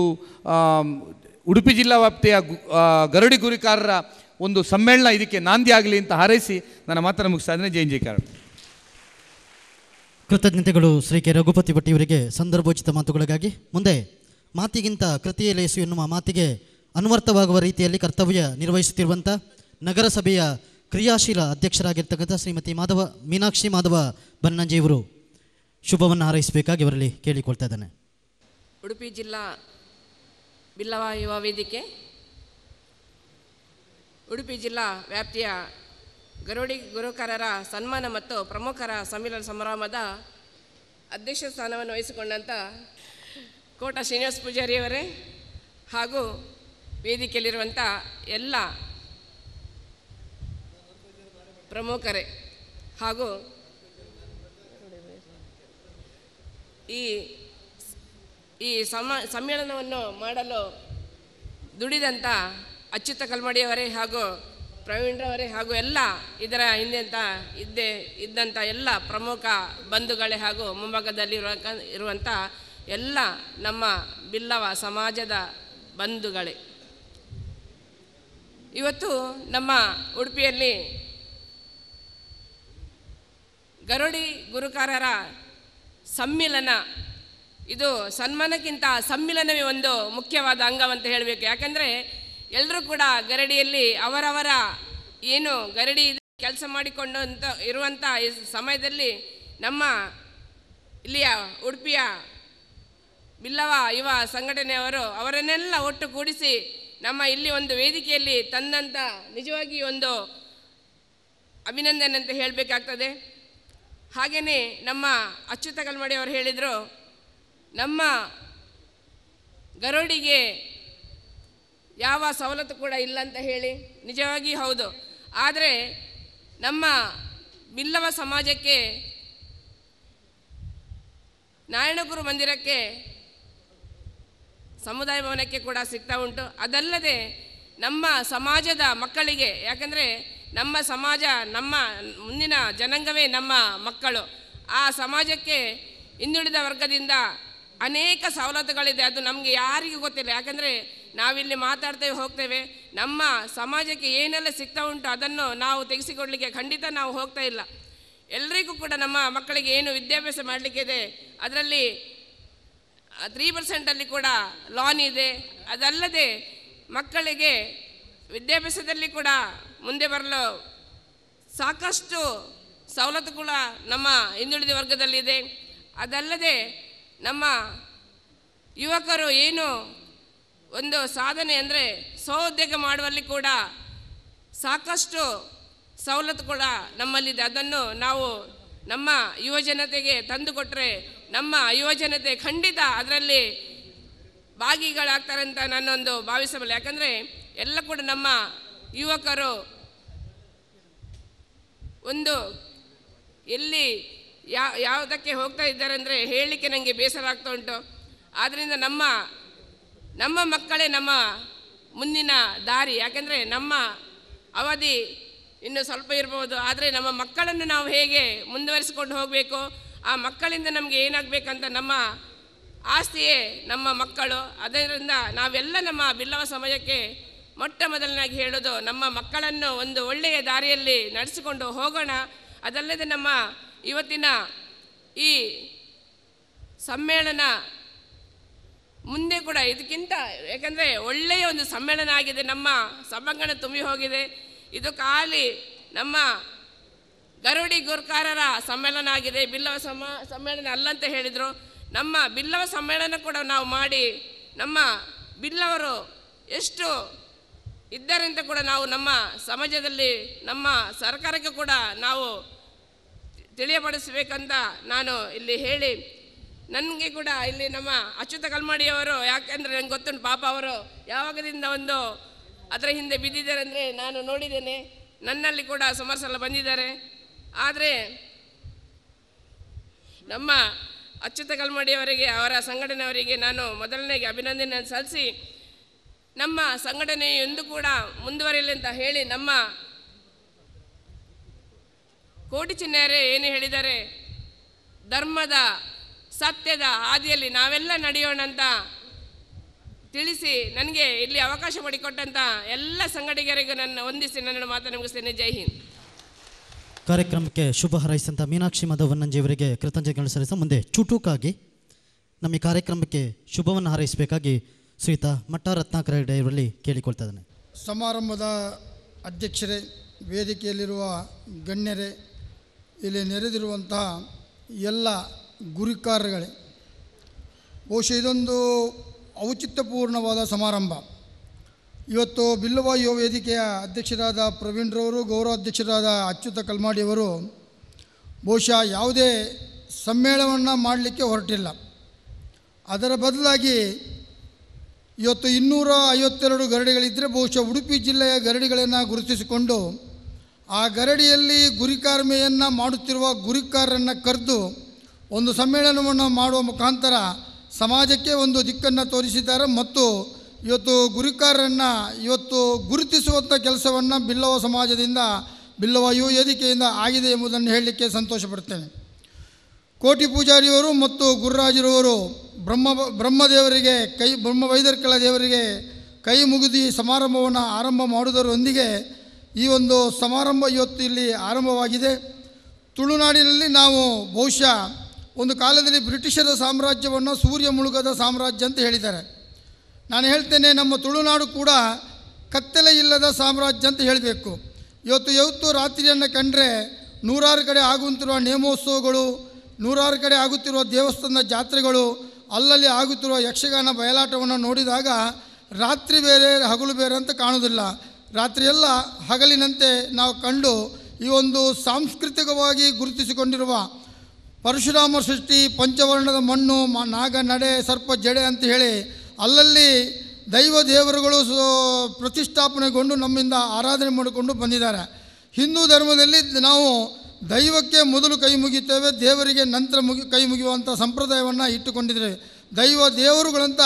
ಉಡುಪಿ ಜಿಲ್ಲಾ ವ್ಯಾಪ್ತಿಯ ಗರಡಿ ಗುರಿಕಾರರ ಒಂದು ಸಮ್ಮೇಳನ ಇದಕ್ಕೆ ನಾಂದಿ ಆಗಲಿ ಅಂತ ಹಾರೈಸಿ ನನ್ನ ಮಾತನ್ನು ಮುಗಿಸ್ತಾ ಇದ್ದೇನೆ ಜೈನ್ ಕೃತಜ್ಞತೆಗಳು ಶ್ರೀ ಕೆ ರಘುಪತಿ ಇವರಿಗೆ ಸಂದರ್ಭೋಚಿತ ಮಾತುಗಳಿಗಾಗಿ ಮುಂದೆ ಮಾತಿಗಿಂತ ಕೃತಿಯ ಲೇಸು ಎನ್ನುವ ಮಾತಿಗೆ ಅನ್ವರ್ಥವಾಗುವ ರೀತಿಯಲ್ಲಿ ಕರ್ತವ್ಯ ನಿರ್ವಹಿಸುತ್ತಿರುವಂಥ ನಗರಸಭೆಯ ಕ್ರಿಯಾಶೀಲ ಅಧ್ಯಕ್ಷರಾಗಿರ್ತಕ್ಕಂಥ ಶ್ರೀಮತಿ ಮಾಧವ ಮೀನಾಕ್ಷಿ ಮಾಧವ ಬನ್ನಂಜಿಯವರು ಶುಭವನ್ನು ಹಾರೈಸಬೇಕಾಗಿ ಅವರಲ್ಲಿ ಕೇಳಿಕೊಳ್ತಾ ಇದ್ದಾನೆ ಉಡುಪಿ ಜಿಲ್ಲಾ ಬಿಲ್ಲವ ಯುವ ವೇದಿಕೆ ಉಡುಪಿ ಜಿಲ್ಲಾ ವ್ಯಾಪ್ತಿಯ ಗರುಡಿ ಗುರುಕಾರರ ಸನ್ಮಾನ ಮತ್ತು ಪ್ರಮುಖರ ಸಮ್ಮೇಳನ ಸಮಾರಂಭದ ಅಧ್ಯಕ್ಷ ಸ್ಥಾನವನ್ನು ವಹಿಸಿಕೊಂಡಂಥ ಕೋಟ ಶ್ರೀನಿವಾಸ ಪೂಜಾರಿಯವರೇ ಹಾಗೂ ವೇದಿಕೆಯಲ್ಲಿರುವಂಥ ಎಲ್ಲ ಪ್ರಮುಖರೇ ಹಾಗೂ ಈ ಈ ಸಮ ಸಮ್ಮೇಳನವನ್ನು ಮಾಡಲು ದುಡಿದಂಥ ಅಚ್ಯುತ ಕಲ್ಮಡಿಯವರೇ ಹಾಗೂ ಪ್ರವೀಣ್ರವರೇ ಹಾಗೂ ಎಲ್ಲ ಇದರ ಹಿಂದೆಂಥ ಇದ್ದೇ ಇದ್ದಂಥ ಎಲ್ಲ ಪ್ರಮುಖ ಬಂಧುಗಳೇ ಹಾಗೂ ಮುಂಭಾಗದಲ್ಲಿ ಇರುವಂಥ ಎಲ್ಲ ನಮ್ಮ ಬಿಲ್ಲವ ಸಮಾಜದ ಬಂಧುಗಳೇ ಇವತ್ತು ನಮ್ಮ ಉಡುಪಿಯಲ್ಲಿ ಗರುಡಿ ಗುರುಕಾರರ ಸಮ್ಮಿಲನ ಇದು ಸನ್ಮಾನಕ್ಕಿಂತ ಸಮ್ಮಿಲನವೇ ಒಂದು ಮುಖ್ಯವಾದ ಅಂಗವಂತ ಹೇಳಬೇಕು ಯಾಕಂದರೆ ಎಲ್ಲರೂ ಕೂಡ ಗರಡಿಯಲ್ಲಿ ಅವರವರ ಏನು ಗರಡಿ ಕೆಲಸ ಮಾಡಿಕೊಂಡು ಅಂತ ಇರುವಂಥ ಸಮಯದಲ್ಲಿ ನಮ್ಮ ಇಲ್ಲಿಯ ಉಡುಪಿಯ ಬಿಲ್ಲವ ಯುವ ಸಂಘಟನೆಯವರು ಅವರನ್ನೆಲ್ಲ ಒಟ್ಟುಗೂಡಿಸಿ ನಮ್ಮ ಇಲ್ಲಿ ಒಂದು ವೇದಿಕೆಯಲ್ಲಿ ತಂದಂಥ ನಿಜವಾಗಿ ಒಂದು ಅಭಿನಂದನೆ ಅಂತ ಹೇಳಬೇಕಾಗ್ತದೆ ಹಾಗೆಯೇ ನಮ್ಮ ಅಚ್ಯುತ ಕಲ್ಮಡಿ ಅವರು ಹೇಳಿದರು ನಮ್ಮ ಗರೋಡಿಗೆ ಯಾವ ಸವಲತ್ತು ಕೂಡ ಇಲ್ಲ ಅಂತ ಹೇಳಿ ನಿಜವಾಗಿ ಹೌದು ಆದರೆ ನಮ್ಮ ಬಿಲ್ಲವ ಸಮಾಜಕ್ಕೆ ನಾರಾಯಣಗುರು ಮಂದಿರಕ್ಕೆ ಸಮುದಾಯ ಭವನಕ್ಕೆ ಕೂಡ ಸಿಗ್ತಾ ಉಂಟು ಅದಲ್ಲದೆ ನಮ್ಮ ಸಮಾಜದ ಮಕ್ಕಳಿಗೆ ಯಾಕಂದರೆ ನಮ್ಮ ಸಮಾಜ ನಮ್ಮ ಮುಂದಿನ ಜನಾಂಗವೇ ನಮ್ಮ ಮಕ್ಕಳು ಆ ಸಮಾಜಕ್ಕೆ ಹಿಂದುಳಿದ ವರ್ಗದಿಂದ ಅನೇಕ ಸವಲತ್ತುಗಳಿದೆ ಅದು ನಮಗೆ ಯಾರಿಗೂ ಗೊತ್ತಿಲ್ಲ ಯಾಕಂದರೆ ನಾವಿಲ್ಲಿ ಮಾತಾಡ್ತೇವೆ ಹೋಗ್ತೇವೆ ನಮ್ಮ ಸಮಾಜಕ್ಕೆ ಏನೆಲ್ಲ ಸಿಗ್ತಾ ಉಂಟು ಅದನ್ನು ನಾವು ತೆಗೆಸಿಕೊಡ್ಲಿಕ್ಕೆ ಖಂಡಿತ ನಾವು ಹೋಗ್ತಾ ಇಲ್ಲ ಎಲ್ಲರಿಗೂ ಕೂಡ ನಮ್ಮ ಮಕ್ಕಳಿಗೆ ಏನು ವಿದ್ಯಾಭ್ಯಾಸ ಮಾಡಲಿಕ್ಕಿದೆ ಅದರಲ್ಲಿ ತ್ರೀ ಪರ್ಸೆಂಟಲ್ಲಿ ಕೂಡ ಲಾನ್ ಇದೆ ಅದಲ್ಲದೆ ಮಕ್ಕಳಿಗೆ ವಿದ್ಯಾಭ್ಯಾಸದಲ್ಲಿ ಕೂಡ ಮುಂದೆ ಬರಲು ಸಾಕಷ್ಟು ಸವಲತ್ತು ಕೂಡ ನಮ್ಮ ಹಿಂದುಳಿದ ವರ್ಗದಲ್ಲಿದೆ ಅದಲ್ಲದೆ ನಮ್ಮ ಯುವಕರು ಏನು ಒಂದು ಸಾಧನೆ ಅಂದರೆ ಉದ್ಯೋಗ ಮಾಡುವಲ್ಲಿ ಕೂಡ ಸಾಕಷ್ಟು ಸವಲತ್ತು ಕೂಡ ನಮ್ಮಲ್ಲಿದೆ ಅದನ್ನು ನಾವು ನಮ್ಮ ಯುವಜನತೆಗೆ ತಂದುಕೊಟ್ಟರೆ ನಮ್ಮ ಯುವಜನತೆ ಖಂಡಿತ ಅದರಲ್ಲಿ ಭಾಗಿಗಳಾಗ್ತಾರೆ ಅಂತ ನಾನೊಂದು ಭಾವಿಸಬಲ್ಲ ಯಾಕಂದರೆ ಎಲ್ಲ ಕೂಡ ನಮ್ಮ ಯುವಕರು ಒಂದು ಎಲ್ಲಿ ಯಾವ ಯಾವುದಕ್ಕೆ ಹೋಗ್ತಾ ಇದ್ದಾರೆ ಅಂದರೆ ಹೇಳಲಿಕ್ಕೆ ನನಗೆ ಬೇಸರ ಆಗ್ತಾ ಉಂಟು ಆದ್ದರಿಂದ ನಮ್ಮ ನಮ್ಮ ಮಕ್ಕಳೇ ನಮ್ಮ ಮುಂದಿನ ದಾರಿ ಯಾಕೆಂದರೆ ನಮ್ಮ ಅವಧಿ ಇನ್ನು ಸ್ವಲ್ಪ ಇರ್ಬೋದು ಆದರೆ ನಮ್ಮ ಮಕ್ಕಳನ್ನು ನಾವು ಹೇಗೆ ಮುಂದುವರಿಸಿಕೊಂಡು ಹೋಗಬೇಕು ಆ ಮಕ್ಕಳಿಂದ ನಮಗೆ ಏನಾಗಬೇಕಂತ ನಮ್ಮ ಆಸ್ತಿಯೇ ನಮ್ಮ ಮಕ್ಕಳು ಅದರಿಂದ ನಾವೆಲ್ಲ ನಮ್ಮ ಬಿಲ್ಲವ ಸಮಯಕ್ಕೆ ಮೊಟ್ಟ ಮೊದಲನಾಗಿ ಹೇಳೋದು ನಮ್ಮ ಮಕ್ಕಳನ್ನು ಒಂದು ಒಳ್ಳೆಯ ದಾರಿಯಲ್ಲಿ ನಡೆಸಿಕೊಂಡು ಹೋಗೋಣ ಅದಲ್ಲದೆ ನಮ್ಮ ಇವತ್ತಿನ ಈ ಸಮ್ಮೇಳನ ಮುಂದೆ ಕೂಡ ಇದಕ್ಕಿಂತ ಯಾಕಂದರೆ ಒಳ್ಳೆಯ ಒಂದು ಸಮ್ಮೇಳನ ಆಗಿದೆ ನಮ್ಮ ಸಭಾಂಗಣ ತುಂಬಿ ಹೋಗಿದೆ ಇದು ಖಾಲಿ ನಮ್ಮ ಗರುಡಿ ಗುರ್ಕಾರರ ಸಮ್ಮೇಳನ ಆಗಿದೆ ಬಿಲ್ಲವ ಸಮ ಸಮ್ಮೇಳನ ಅಲ್ಲಂತ ಹೇಳಿದರು ನಮ್ಮ ಬಿಲ್ಲವ ಸಮ್ಮೇಳನ ಕೂಡ ನಾವು ಮಾಡಿ ನಮ್ಮ ಬಿಲ್ಲವರು ಎಷ್ಟು ಇದ್ದರಿಂದ ಕೂಡ ನಾವು ನಮ್ಮ ಸಮಾಜದಲ್ಲಿ ನಮ್ಮ ಸರ್ಕಾರಕ್ಕೆ ಕೂಡ ನಾವು ತಿಳಿಯಪಡಿಸಬೇಕಂತ ನಾನು ಇಲ್ಲಿ ಹೇಳಿ ನನಗೆ ಕೂಡ ಇಲ್ಲಿ ನಮ್ಮ ಅಚ್ಯುತ ಕಲ್ಮಾಡಿಯವರು ಯಾಕೆಂದರೆ ನಂಗೆ ಗೊತ್ತುಂಟು ಪಾಪ ಅವರು ಯಾವಾಗದಿಂದ ಒಂದು ಅದರ ಹಿಂದೆ ಬಿದ್ದಿದ್ದಾರೆ ಅಂದರೆ ನಾನು ನೋಡಿದ್ದೇನೆ ನನ್ನಲ್ಲಿ ಕೂಡ ಸಮರ್ಸಲ ಬಂದಿದ್ದಾರೆ ಆದರೆ ನಮ್ಮ ಅಚ್ಯುತ ಕಲ್ಮಾಡಿಯವರಿಗೆ ಅವರ ಸಂಘಟನೆಯವರಿಗೆ ನಾನು ಮೊದಲನೇಗೆ ಅಭಿನಂದನೆ ಸಲ್ಲಿಸಿ ನಮ್ಮ ಸಂಘಟನೆ ಎಂದು ಕೂಡ ಮುಂದುವರಿಯಲಿ ಅಂತ ಹೇಳಿ ನಮ್ಮ ಕೋಟಿ ಚಿನ್ನರೇ ಏನು ಹೇಳಿದ್ದಾರೆ ಧರ್ಮದ ಸತ್ಯದ ಹಾದಿಯಲ್ಲಿ ನಾವೆಲ್ಲ ನಡೆಯೋಣ ಅಂತ ತಿಳಿಸಿ ನನಗೆ ಇಲ್ಲಿ ಅವಕಾಶ ಮಾಡಿಕೊಟ್ಟಂತ ಎಲ್ಲ ಸಂಘಟಕರಿಗೂ ನನ್ನ ವಂದಿಸಿ ನನ್ನ ಮಾತನ್ನು ಮುಗಿಸ್ತೇನೆ ಜೈ ಹಿಂದ್ ಕಾರ್ಯಕ್ರಮಕ್ಕೆ ಶುಭ ಹಾರೈಸಿದಂಥ ಮೀನಾಕ್ಷಿ ಮಾಧವನ್ನಂಜಿಯವರಿಗೆ ಕೃತಜ್ಞತೆಗಳನ್ನು ಸಲ್ಲಿಸ ಮುಂದೆ ಚುಟುಕಾಗಿ ನಮ್ಮ ಈ ಕಾರ್ಯಕ್ರಮಕ್ಕೆ ಶುಭವನ್ನು ಹಾರೈಸಬೇಕಾಗಿ ಶ್ರೀತಾ ಮಟ್ಟ ರತ್ನಾಕರ ಇವರಲ್ಲಿ ಕೇಳಿಕೊಳ್ತಾ ಇದ್ದಾನೆ ಸಮಾರಂಭದ ಅಧ್ಯಕ್ಷರೇ ವೇದಿಕೆಯಲ್ಲಿರುವ ಗಣ್ಯರೇ ಇಲ್ಲಿ ನೆರೆದಿರುವಂತಹ ಎಲ್ಲ ಗುರಿಕಾರಗಳೇ ಬಹುಶಃ ಇದೊಂದು ಔಚಿತ್ಯಪೂರ್ಣವಾದ ಸಮಾರಂಭ ಇವತ್ತು ಬಿಲ್ಲವ ಯುವ ವೇದಿಕೆಯ ಅಧ್ಯಕ್ಷರಾದ ಪ್ರವೀಣ್ರವರು ಗೌರವಾಧ್ಯಕ್ಷರಾದ ಅಚ್ಯುತ ಕಲ್ಮಾಡಿಯವರು ಬಹುಶಃ ಯಾವುದೇ ಸಮ್ಮೇಳನವನ್ನು ಮಾಡಲಿಕ್ಕೆ ಹೊರಟಿಲ್ಲ ಅದರ ಬದಲಾಗಿ ಇವತ್ತು ಇನ್ನೂರ ಐವತ್ತೆರಡು ಗರಡಿಗಳಿದ್ದರೆ ಬಹುಶಃ ಉಡುಪಿ ಜಿಲ್ಲೆಯ ಗರಡಿಗಳನ್ನು ಗುರುತಿಸಿಕೊಂಡು ಆ ಗರಡಿಯಲ್ಲಿ ಗುರಿಕಾರ್ಮೆಯನ್ನು ಮಾಡುತ್ತಿರುವ ಗುರಿಕಾರರನ್ನು ಕರೆದು ಒಂದು ಸಮ್ಮೇಳನವನ್ನು ಮಾಡುವ ಮುಖಾಂತರ ಸಮಾಜಕ್ಕೆ ಒಂದು ದಿಕ್ಕನ್ನು ತೋರಿಸಿದ್ದಾರೆ ಮತ್ತು ಇವತ್ತು ಗುರಿಕಾರರನ್ನು ಇವತ್ತು ಗುರುತಿಸುವಂಥ ಕೆಲಸವನ್ನು ಬಿಲ್ಲವ ಸಮಾಜದಿಂದ ಬಿಲ್ಲವ ಯುವ ವೇದಿಕೆಯಿಂದ ಆಗಿದೆ ಎಂಬುದನ್ನು ಹೇಳಲಿಕ್ಕೆ ಸಂತೋಷಪಡ್ತೇನೆ ಕೋಟಿ ಪೂಜಾರಿಯವರು ಮತ್ತು ಗುರುರಾಜರವರು ಬ್ರಹ್ಮ ಬ್ರಹ್ಮದೇವರಿಗೆ ಕೈ ಬ್ರಹ್ಮ ವೈದರ್ಕಳ ದೇವರಿಗೆ ಕೈ ಮುಗಿದು ಸಮಾರಂಭವನ್ನು ಆರಂಭ ಮಾಡುವುದರೊಂದಿಗೆ ಈ ಒಂದು ಸಮಾರಂಭ ಇವತ್ತು ಇಲ್ಲಿ ಆರಂಭವಾಗಿದೆ ತುಳುನಾಡಿನಲ್ಲಿ ನಾವು ಬಹುಶಃ ಒಂದು ಕಾಲದಲ್ಲಿ ಬ್ರಿಟಿಷರ ಸಾಮ್ರಾಜ್ಯವನ್ನು ಸೂರ್ಯ ಮುಳುಗದ ಸಾಮ್ರಾಜ್ಯ ಅಂತ ಹೇಳಿದ್ದಾರೆ ನಾನು ಹೇಳ್ತೇನೆ ನಮ್ಮ ತುಳುನಾಡು ಕೂಡ ಕತ್ತಲೆ ಇಲ್ಲದ ಸಾಮ್ರಾಜ್ಯ ಅಂತ ಹೇಳಬೇಕು ಇವತ್ತು ಯಾವತ್ತು ರಾತ್ರಿಯನ್ನು ಕಂಡ್ರೆ ನೂರಾರು ಕಡೆ ಆಗುತ್ತಿರುವ ನೇಮೋತ್ಸವಗಳು ನೂರಾರು ಕಡೆ ಆಗುತ್ತಿರುವ ದೇವಸ್ಥಾನದ ಜಾತ್ರೆಗಳು ಅಲ್ಲಲ್ಲಿ ಆಗುತ್ತಿರುವ ಯಕ್ಷಗಾನ ಬಯಲಾಟವನ್ನು ನೋಡಿದಾಗ ರಾತ್ರಿ ಬೇರೆ ಹಗಲು ಬೇರೆ ಅಂತ ಕಾಣೋದಿಲ್ಲ ರಾತ್ರಿಯೆಲ್ಲ ಹಗಲಿನಂತೆ ನಾವು ಕಂಡು ಈ ಒಂದು ಸಾಂಸ್ಕೃತಿಕವಾಗಿ ಗುರುತಿಸಿಕೊಂಡಿರುವ ಪರಶುರಾಮ ಸೃಷ್ಟಿ ಪಂಚವರ್ಣದ ಮಣ್ಣು ನಾಗ ನಡೆ ಸರ್ಪ ಜಡೆ ಅಂತ ಹೇಳಿ ಅಲ್ಲಲ್ಲಿ ದೈವ ದೇವರುಗಳು ಪ್ರತಿಷ್ಠಾಪನೆಗೊಂಡು ನಮ್ಮಿಂದ ಆರಾಧನೆ ಮಾಡಿಕೊಂಡು ಬಂದಿದ್ದಾರೆ ಹಿಂದೂ ಧರ್ಮದಲ್ಲಿ ನಾವು ದೈವಕ್ಕೆ ಮೊದಲು ಕೈ ಮುಗಿತೇವೆ ದೇವರಿಗೆ ನಂತರ ಮುಗಿ ಕೈ ಮುಗಿಯುವಂಥ ಸಂಪ್ರದಾಯವನ್ನು ಇಟ್ಟುಕೊಂಡಿದ್ದೇವೆ ದೈವ ದೇವರುಗಳಂತ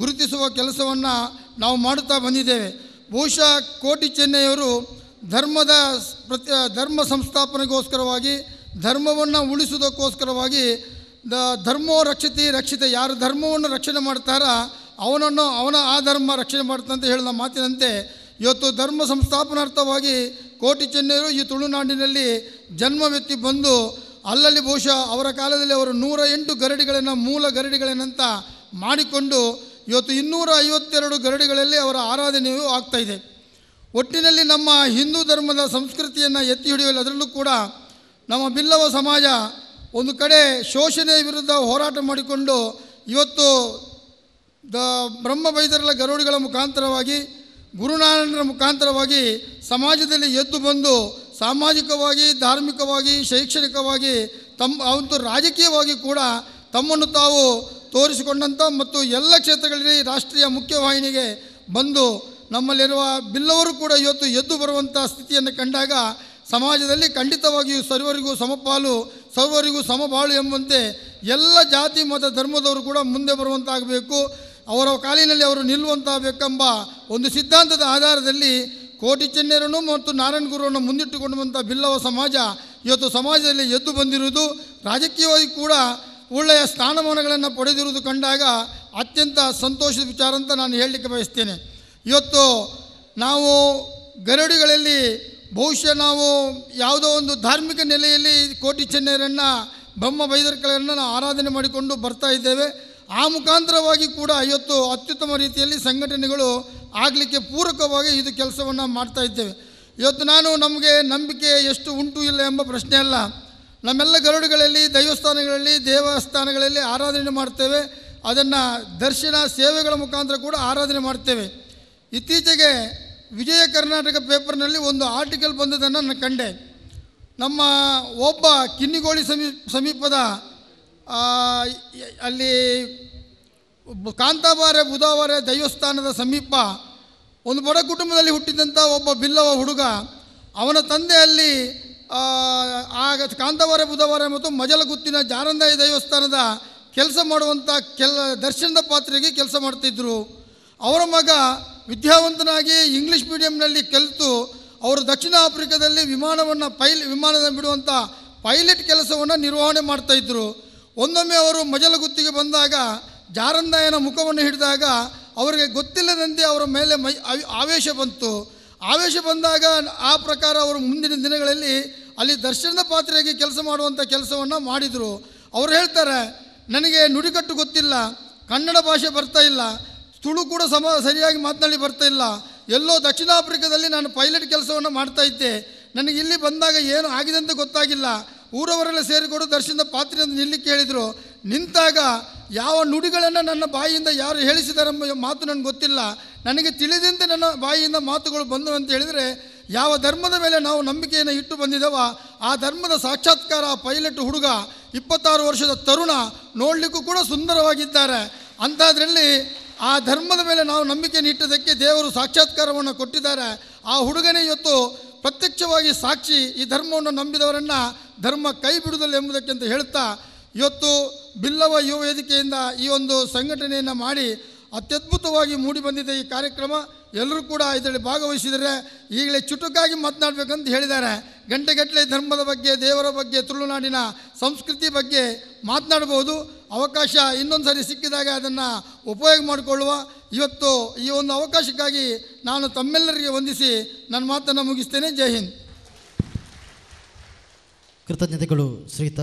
ಗುರುತಿಸುವ ಕೆಲಸವನ್ನು ನಾವು ಮಾಡುತ್ತಾ ಬಂದಿದ್ದೇವೆ ಬಹುಶಃ ಕೋಟಿ ಚೆನ್ನೈಯವರು ಧರ್ಮದ ಪ್ರತಿ ಧರ್ಮ ಸಂಸ್ಥಾಪನೆಗೋಸ್ಕರವಾಗಿ ಧರ್ಮವನ್ನು ಉಳಿಸುವುದಕ್ಕೋಸ್ಕರವಾಗಿ ದ ಧರ್ಮೋ ರಕ್ಷಿತೆ ರಕ್ಷಿತ ಯಾರು ಧರ್ಮವನ್ನು ರಕ್ಷಣೆ ಮಾಡ್ತಾರೋ ಅವನನ್ನು ಅವನ ಆ ಧರ್ಮ ರಕ್ಷಣೆ ಮಾಡ್ತಂತ ಹೇಳಿದ ಮಾತಿನಂತೆ ಇವತ್ತು ಧರ್ಮ ಸಂಸ್ಥಾಪನಾರ್ಥವಾಗಿ ಕೋಟಿ ಚೆನ್ನರು ಈ ತುಳುನಾಡಿನಲ್ಲಿ ಜನ್ಮವೆತ್ತಿ ಬಂದು ಅಲ್ಲಲ್ಲಿ ಬಹುಶಃ ಅವರ ಕಾಲದಲ್ಲಿ ಅವರು ನೂರ ಎಂಟು ಗರಡಿಗಳನ್ನು ಮೂಲ ಗರಡಿಗಳನ್ನಂತ ಮಾಡಿಕೊಂಡು ಇವತ್ತು ಇನ್ನೂರ ಐವತ್ತೆರಡು ಗರಡಿಗಳಲ್ಲಿ ಅವರ ಆರಾಧನೆಯೂ ಆಗ್ತಾಯಿದೆ ಒಟ್ಟಿನಲ್ಲಿ ನಮ್ಮ ಹಿಂದೂ ಧರ್ಮದ ಸಂಸ್ಕೃತಿಯನ್ನು ಎತ್ತಿ ಹಿಡಿಯಲು ಅದರಲ್ಲೂ ಕೂಡ ನಮ್ಮ ಬಿಲ್ಲವ ಸಮಾಜ ಒಂದು ಕಡೆ ಶೋಷಣೆ ವಿರುದ್ಧ ಹೋರಾಟ ಮಾಡಿಕೊಂಡು ಇವತ್ತು ದ ಬ್ರಹ್ಮ ಬೈದರಲ ಗರುಡಿಗಳ ಮುಖಾಂತರವಾಗಿ ಗುರುನಾರಾಯಣರ ಮುಖಾಂತರವಾಗಿ ಸಮಾಜದಲ್ಲಿ ಎದ್ದು ಬಂದು ಸಾಮಾಜಿಕವಾಗಿ ಧಾರ್ಮಿಕವಾಗಿ ಶೈಕ್ಷಣಿಕವಾಗಿ ತಮ್ಮ ಅಂತೂ ರಾಜಕೀಯವಾಗಿ ಕೂಡ ತಮ್ಮನ್ನು ತಾವು ತೋರಿಸಿಕೊಂಡಂಥ ಮತ್ತು ಎಲ್ಲ ಕ್ಷೇತ್ರಗಳಲ್ಲಿ ರಾಷ್ಟ್ರೀಯ ಮುಖ್ಯವಾಹಿನಿಗೆ ಬಂದು ನಮ್ಮಲ್ಲಿರುವ ಬಿಲ್ಲವರು ಕೂಡ ಇವತ್ತು ಎದ್ದು ಬರುವಂಥ ಸ್ಥಿತಿಯನ್ನು ಕಂಡಾಗ ಸಮಾಜದಲ್ಲಿ ಖಂಡಿತವಾಗಿಯೂ ಸರ್ವರಿಗೂ ಸಮಪಾಲು ಸರ್ವರಿಗೂ ಸಮಬಾಳು ಎಂಬಂತೆ ಎಲ್ಲ ಜಾತಿ ಮತ ಧರ್ಮದವರು ಕೂಡ ಮುಂದೆ ಬರುವಂತಾಗಬೇಕು ಅವರ ಕಾಲಿನಲ್ಲಿ ಅವರು ನಿಲ್ಲುವಂತಾಗಬೇಕೆಂಬ ಒಂದು ಸಿದ್ಧಾಂತದ ಆಧಾರದಲ್ಲಿ ಕೋಟಿ ಚೆನ್ನರನ್ನು ಮತ್ತು ನಾರಾಯಣ ಗುರುವನ್ನು ಮುಂದಿಟ್ಟುಕೊಂಡುವಂಥ ಬಿಲ್ಲವ ಸಮಾಜ ಇವತ್ತು ಸಮಾಜದಲ್ಲಿ ಎದ್ದು ಬಂದಿರುವುದು ರಾಜಕೀಯವಾಗಿ ಕೂಡ ಒಳ್ಳೆಯ ಸ್ಥಾನಮಾನಗಳನ್ನು ಪಡೆದಿರುವುದು ಕಂಡಾಗ ಅತ್ಯಂತ ಸಂತೋಷದ ವಿಚಾರ ಅಂತ ನಾನು ಹೇಳಲಿಕ್ಕೆ ಬಯಸ್ತೇನೆ ಇವತ್ತು ನಾವು ಗರಡಿಗಳಲ್ಲಿ ಬಹುಶಃ ನಾವು ಯಾವುದೋ ಒಂದು ಧಾರ್ಮಿಕ ನೆಲೆಯಲ್ಲಿ ಕೋಟಿ ಚೆನ್ನೈರನ್ನು ಬ್ರಹ್ಮ ಬೈದರ್ಕಳನ್ನು ನಾವು ಆರಾಧನೆ ಮಾಡಿಕೊಂಡು ಬರ್ತಾ ಇದ್ದೇವೆ ಆ ಮುಖಾಂತರವಾಗಿ ಕೂಡ ಇವತ್ತು ಅತ್ಯುತ್ತಮ ರೀತಿಯಲ್ಲಿ ಸಂಘಟನೆಗಳು ಆಗಲಿಕ್ಕೆ ಪೂರಕವಾಗಿ ಇದು ಕೆಲಸವನ್ನು ಮಾಡ್ತಾ ಇದ್ದೇವೆ ಇವತ್ತು ನಾನು ನಮಗೆ ನಂಬಿಕೆ ಎಷ್ಟು ಉಂಟು ಇಲ್ಲ ಎಂಬ ಪ್ರಶ್ನೆ ಅಲ್ಲ ನಮ್ಮೆಲ್ಲ ಗರುಡುಗಳಲ್ಲಿ ದೈವಸ್ಥಾನಗಳಲ್ಲಿ ದೇವಸ್ಥಾನಗಳಲ್ಲಿ ಆರಾಧನೆ ಮಾಡ್ತೇವೆ ಅದನ್ನು ದರ್ಶನ ಸೇವೆಗಳ ಮುಖಾಂತರ ಕೂಡ ಆರಾಧನೆ ಮಾಡ್ತೇವೆ ಇತ್ತೀಚೆಗೆ ವಿಜಯ ಕರ್ನಾಟಕ ಪೇಪರ್ನಲ್ಲಿ ಒಂದು ಆರ್ಟಿಕಲ್ ಬಂದದನ್ನು ನಾನು ಕಂಡೆ ನಮ್ಮ ಒಬ್ಬ ಕಿನ್ನಿಗೋಳಿ ಸಮೀ ಸಮೀಪದ ಅಲ್ಲಿ ಕಾಂತಾಬಾರೆ ಬುಧವಾರ ದೈವಸ್ಥಾನದ ಸಮೀಪ ಒಂದು ಬಡ ಕುಟುಂಬದಲ್ಲಿ ಹುಟ್ಟಿದಂಥ ಒಬ್ಬ ಬಿಲ್ಲವ ಹುಡುಗ ಅವನ ತಂದೆ ಅಲ್ಲಿ ಆಗ ಕಾಂತಾವಾರ ಬುಧವಾರ ಮತ್ತು ಮಜಲಗುತ್ತಿನ ಜಾರಂದಾಯಿ ದೇವಸ್ಥಾನದ ಕೆಲಸ ಮಾಡುವಂಥ ಕೆಲ ದರ್ಶನದ ಪಾತ್ರೆಗೆ ಕೆಲಸ ಮಾಡ್ತಿದ್ದರು ಅವರ ಮಗ ವಿದ್ಯಾವಂತನಾಗಿ ಇಂಗ್ಲೀಷ್ ಮೀಡಿಯಂನಲ್ಲಿ ಕಲಿತು ಅವರು ದಕ್ಷಿಣ ಆಫ್ರಿಕಾದಲ್ಲಿ ವಿಮಾನವನ್ನು ಪೈಲ್ ವಿಮಾನದ ಬಿಡುವಂಥ ಪೈಲಟ್ ಕೆಲಸವನ್ನು ನಿರ್ವಹಣೆ ಮಾಡ್ತಾಯಿದ್ರು ಒಂದೊಮ್ಮೆ ಅವರು ಮಜಲ ಗುತ್ತಿಗೆ ಬಂದಾಗ ಜಾರಂದಾಯನ ಮುಖವನ್ನು ಹಿಡಿದಾಗ ಅವರಿಗೆ ಗೊತ್ತಿಲ್ಲದಂತೆ ಅವರ ಮೇಲೆ ಮೈ ಆವೇಶ ಬಂತು ಆವೇಶ ಬಂದಾಗ ಆ ಪ್ರಕಾರ ಅವರು ಮುಂದಿನ ದಿನಗಳಲ್ಲಿ ಅಲ್ಲಿ ದರ್ಶನದ ಪಾತ್ರೆಯಾಗಿ ಕೆಲಸ ಮಾಡುವಂಥ ಕೆಲಸವನ್ನು ಮಾಡಿದರು ಅವರು ಹೇಳ್ತಾರೆ ನನಗೆ ನುಡಿಕಟ್ಟು ಗೊತ್ತಿಲ್ಲ ಕನ್ನಡ ಭಾಷೆ ಬರ್ತಾ ಇಲ್ಲ ತುಳು ಕೂಡ ಸಮ ಸರಿಯಾಗಿ ಮಾತನಾಡಿ ಬರ್ತಾ ಇಲ್ಲ ಎಲ್ಲೋ ದಕ್ಷಿಣ ಆಫ್ರಿಕಾದಲ್ಲಿ ನಾನು ಪೈಲಟ್ ಕೆಲಸವನ್ನು ಮಾಡ್ತಾ ಇದ್ದೆ ನನಗೆ ಇಲ್ಲಿ ಬಂದಾಗ ಏನು ಆಗಿದೆ ಅಂತ ಗೊತ್ತಾಗಿಲ್ಲ ಊರವರೆಲ್ಲ ಸೇರಿಕೊಂಡು ದರ್ಶನದ ಪಾತ್ರೆ ನಿಲ್ಲಿಕ್ಕೆ ಹೇಳಿದರು ನಿಂತಾಗ ಯಾವ ನುಡಿಗಳನ್ನು ನನ್ನ ಬಾಯಿಯಿಂದ ಯಾರು ಹೇಳಿಸಿದಾರೆಂಬ ಮಾತು ನನಗೆ ಗೊತ್ತಿಲ್ಲ ನನಗೆ ತಿಳಿದಂತೆ ನನ್ನ ಬಾಯಿಯಿಂದ ಮಾತುಗಳು ಬಂದವು ಅಂತ ಹೇಳಿದರೆ ಯಾವ ಧರ್ಮದ ಮೇಲೆ ನಾವು ನಂಬಿಕೆಯನ್ನು ಇಟ್ಟು ಬಂದಿದ್ದೇವ ಆ ಧರ್ಮದ ಸಾಕ್ಷಾತ್ಕಾರ ಪೈಲಟ್ ಹುಡುಗ ಇಪ್ಪತ್ತಾರು ವರ್ಷದ ತರುಣ ನೋಡಲಿಕ್ಕೂ ಕೂಡ ಸುಂದರವಾಗಿದ್ದಾರೆ ಅಂಥದ್ರಲ್ಲಿ ಆ ಧರ್ಮದ ಮೇಲೆ ನಾವು ನಂಬಿಕೆಯನ್ನು ಇಟ್ಟದಕ್ಕೆ ದೇವರು ಸಾಕ್ಷಾತ್ಕಾರವನ್ನು ಕೊಟ್ಟಿದ್ದಾರೆ ಆ ಹುಡುಗನೇ ಇವತ್ತು ಪ್ರತ್ಯಕ್ಷವಾಗಿ ಸಾಕ್ಷಿ ಈ ಧರ್ಮವನ್ನು ನಂಬಿದವರನ್ನು ಧರ್ಮ ಕೈ ಬಿಡುವುದಿಲ್ಲ ಎಂಬುದಕ್ಕೆ ಅಂತ ಹೇಳ್ತಾ ಇವತ್ತು ಬಿಲ್ಲವ ಯುವ ವೇದಿಕೆಯಿಂದ ಈ ಒಂದು ಸಂಘಟನೆಯನ್ನು ಮಾಡಿ ಅತ್ಯದ್ಭುತವಾಗಿ ಮೂಡಿಬಂದಿದೆ ಈ ಕಾರ್ಯಕ್ರಮ ಎಲ್ಲರೂ ಕೂಡ ಇದರಲ್ಲಿ ಭಾಗವಹಿಸಿದರೆ ಈಗಲೇ ಚುಟುಕಾಗಿ ಮಾತನಾಡಬೇಕಂತ ಹೇಳಿದ್ದಾರೆ ಗಂಟೆಗಟ್ಟಲೆ ಧರ್ಮದ ಬಗ್ಗೆ ದೇವರ ಬಗ್ಗೆ ತುಳುನಾಡಿನ ಸಂಸ್ಕೃತಿ ಬಗ್ಗೆ ಮಾತನಾಡ್ಬೋದು ಅವಕಾಶ ಇನ್ನೊಂದು ಸರಿ ಸಿಕ್ಕಿದಾಗ ಅದನ್ನು ಉಪಯೋಗ ಮಾಡಿಕೊಳ್ಳುವ ಇವತ್ತು ಈ ಒಂದು ಅವಕಾಶಕ್ಕಾಗಿ ನಾನು ತಮ್ಮೆಲ್ಲರಿಗೆ ವಂದಿಸಿ ನನ್ನ ಮಾತನ್ನು ಮುಗಿಸ್ತೇನೆ ಜೈ ಹಿಂದ್ ಕೃತಜ್ಞತೆಗಳು ಶ್ರೀತ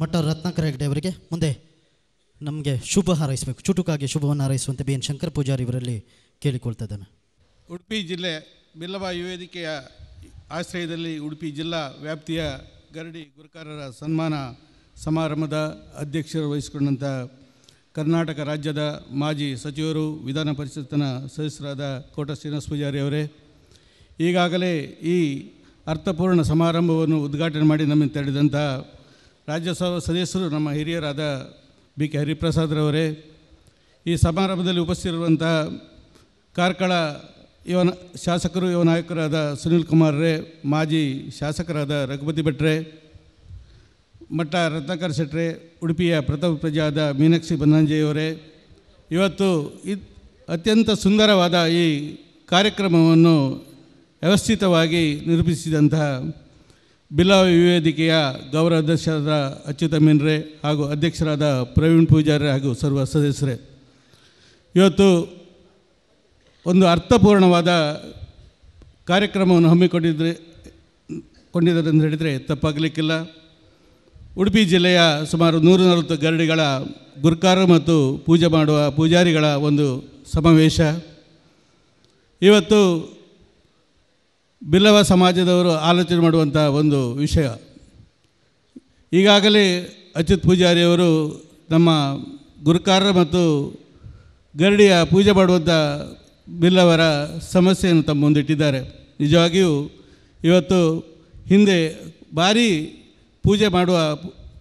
ಮಠ ರತ್ನಾಕರ ಹೆಗ್ಡೆ ಅವರಿಗೆ ಮುಂದೆ ನಮಗೆ ಶುಭ ಹಾರೈಸಬೇಕು ಚುಟುಕಾಗಿ ಶುಭವನ್ನು ಹಾರೈಸುವಂತೆ ಬಿ ಎನ್ ಶಂಕರ್ ಪೂಜಾರಿ ಇವರಲ್ಲಿ ಕೇಳಿಕೊಳ್ತಾ ಇದ್ದಾನೆ ಉಡುಪಿ ಜಿಲ್ಲೆ ಬಿಲ್ಲವ ಯುವೇದಿಕೆಯ ಆಶ್ರಯದಲ್ಲಿ ಉಡುಪಿ ಜಿಲ್ಲಾ ವ್ಯಾಪ್ತಿಯ ಗರಡಿ ಗುರುಕಾರರ ಸನ್ಮಾನ ಸಮಾರಂಭದ ಅಧ್ಯಕ್ಷರು ವಹಿಸಿಕೊಂಡಂಥ ಕರ್ನಾಟಕ ರಾಜ್ಯದ ಮಾಜಿ ಸಚಿವರು ವಿಧಾನ ಪರಿಷತ್ತಿನ ಸದಸ್ಯರಾದ ಕೋಟ ಶ್ರೀನಿವಾಸ ಪೂಜಾರಿ ಅವರೇ ಈಗಾಗಲೇ ಈ ಅರ್ಥಪೂರ್ಣ ಸಮಾರಂಭವನ್ನು ಉದ್ಘಾಟನೆ ಮಾಡಿ ನಮ್ಮಿಂದ ತೆರೆದಂಥ ರಾಜ್ಯಸಭಾ ಸದಸ್ಯರು ನಮ್ಮ ಹಿರಿಯರಾದ ಬಿ ಕೆ ಹರಿಪ್ರಸಾದ್ರವರೇ ಈ ಸಮಾರಂಭದಲ್ಲಿ ಉಪಸ್ಥಿತಿರುವಂಥ ಕಾರ್ಕಳ ಯುವ ಶಾಸಕರು ಯುವ ನಾಯಕರಾದ ಸುನಿಲ್ ಕುಮಾರ್ರೇ ಮಾಜಿ ಶಾಸಕರಾದ ರಘುಪತಿ ಭಟ್ರೆ ಮಠ ರತ್ನಾಕರ್ ಶೆಟ್ರೆ ಉಡುಪಿಯ ಪ್ರಥಮ ಪ್ರಜಾದ ಮೀನಾಕ್ಷಿ ಬನ್ನಂಜೆಯವರೇ ಇವತ್ತು ಇ ಅತ್ಯಂತ ಸುಂದರವಾದ ಈ ಕಾರ್ಯಕ್ರಮವನ್ನು ವ್ಯವಸ್ಥಿತವಾಗಿ ನಿರೂಪಿಸಿದಂತಹ ಬಿಲ್ಲವ ವಿವೇದಿಕೆಯ ಗೌರವ ಅಧ್ಯಕ್ಷರಾದ ಅಚ್ಯುತ ಮಿನ್ರೆ ಹಾಗೂ ಅಧ್ಯಕ್ಷರಾದ ಪ್ರವೀಣ್ ಪೂಜಾರಿ ಹಾಗೂ ಸರ್ವ ಸದಸ್ಯರೇ ಇವತ್ತು ಒಂದು ಅರ್ಥಪೂರ್ಣವಾದ ಕಾರ್ಯಕ್ರಮವನ್ನು ಹಮ್ಮಿಕೊಂಡಿದ್ರೆ ಕೊಂಡಿದ್ದಾರೆ ಅಂತ ಹೇಳಿದರೆ ತಪ್ಪಾಗಲಿಕ್ಕಿಲ್ಲ ಉಡುಪಿ ಜಿಲ್ಲೆಯ ಸುಮಾರು ನೂರ ನಲವತ್ತು ಗರಡಿಗಳ ಗುರ್ಕಾರ ಮತ್ತು ಪೂಜೆ ಮಾಡುವ ಪೂಜಾರಿಗಳ ಒಂದು ಸಮಾವೇಶ ಇವತ್ತು ಬಿಲ್ಲವ ಸಮಾಜದವರು ಆಲೋಚನೆ ಮಾಡುವಂಥ ಒಂದು ವಿಷಯ ಈಗಾಗಲೇ ಅಚ್ಯುತ್ ಪೂಜಾರಿಯವರು ನಮ್ಮ ಗುರುಕಾರರ ಮತ್ತು ಗರಡಿಯ ಪೂಜೆ ಮಾಡುವಂಥ ಬಿಲ್ಲವರ ಸಮಸ್ಯೆಯನ್ನು ತಮ್ಮ ಮುಂದಿಟ್ಟಿದ್ದಾರೆ ನಿಜವಾಗಿಯೂ ಇವತ್ತು ಹಿಂದೆ ಭಾರೀ ಪೂಜೆ ಮಾಡುವ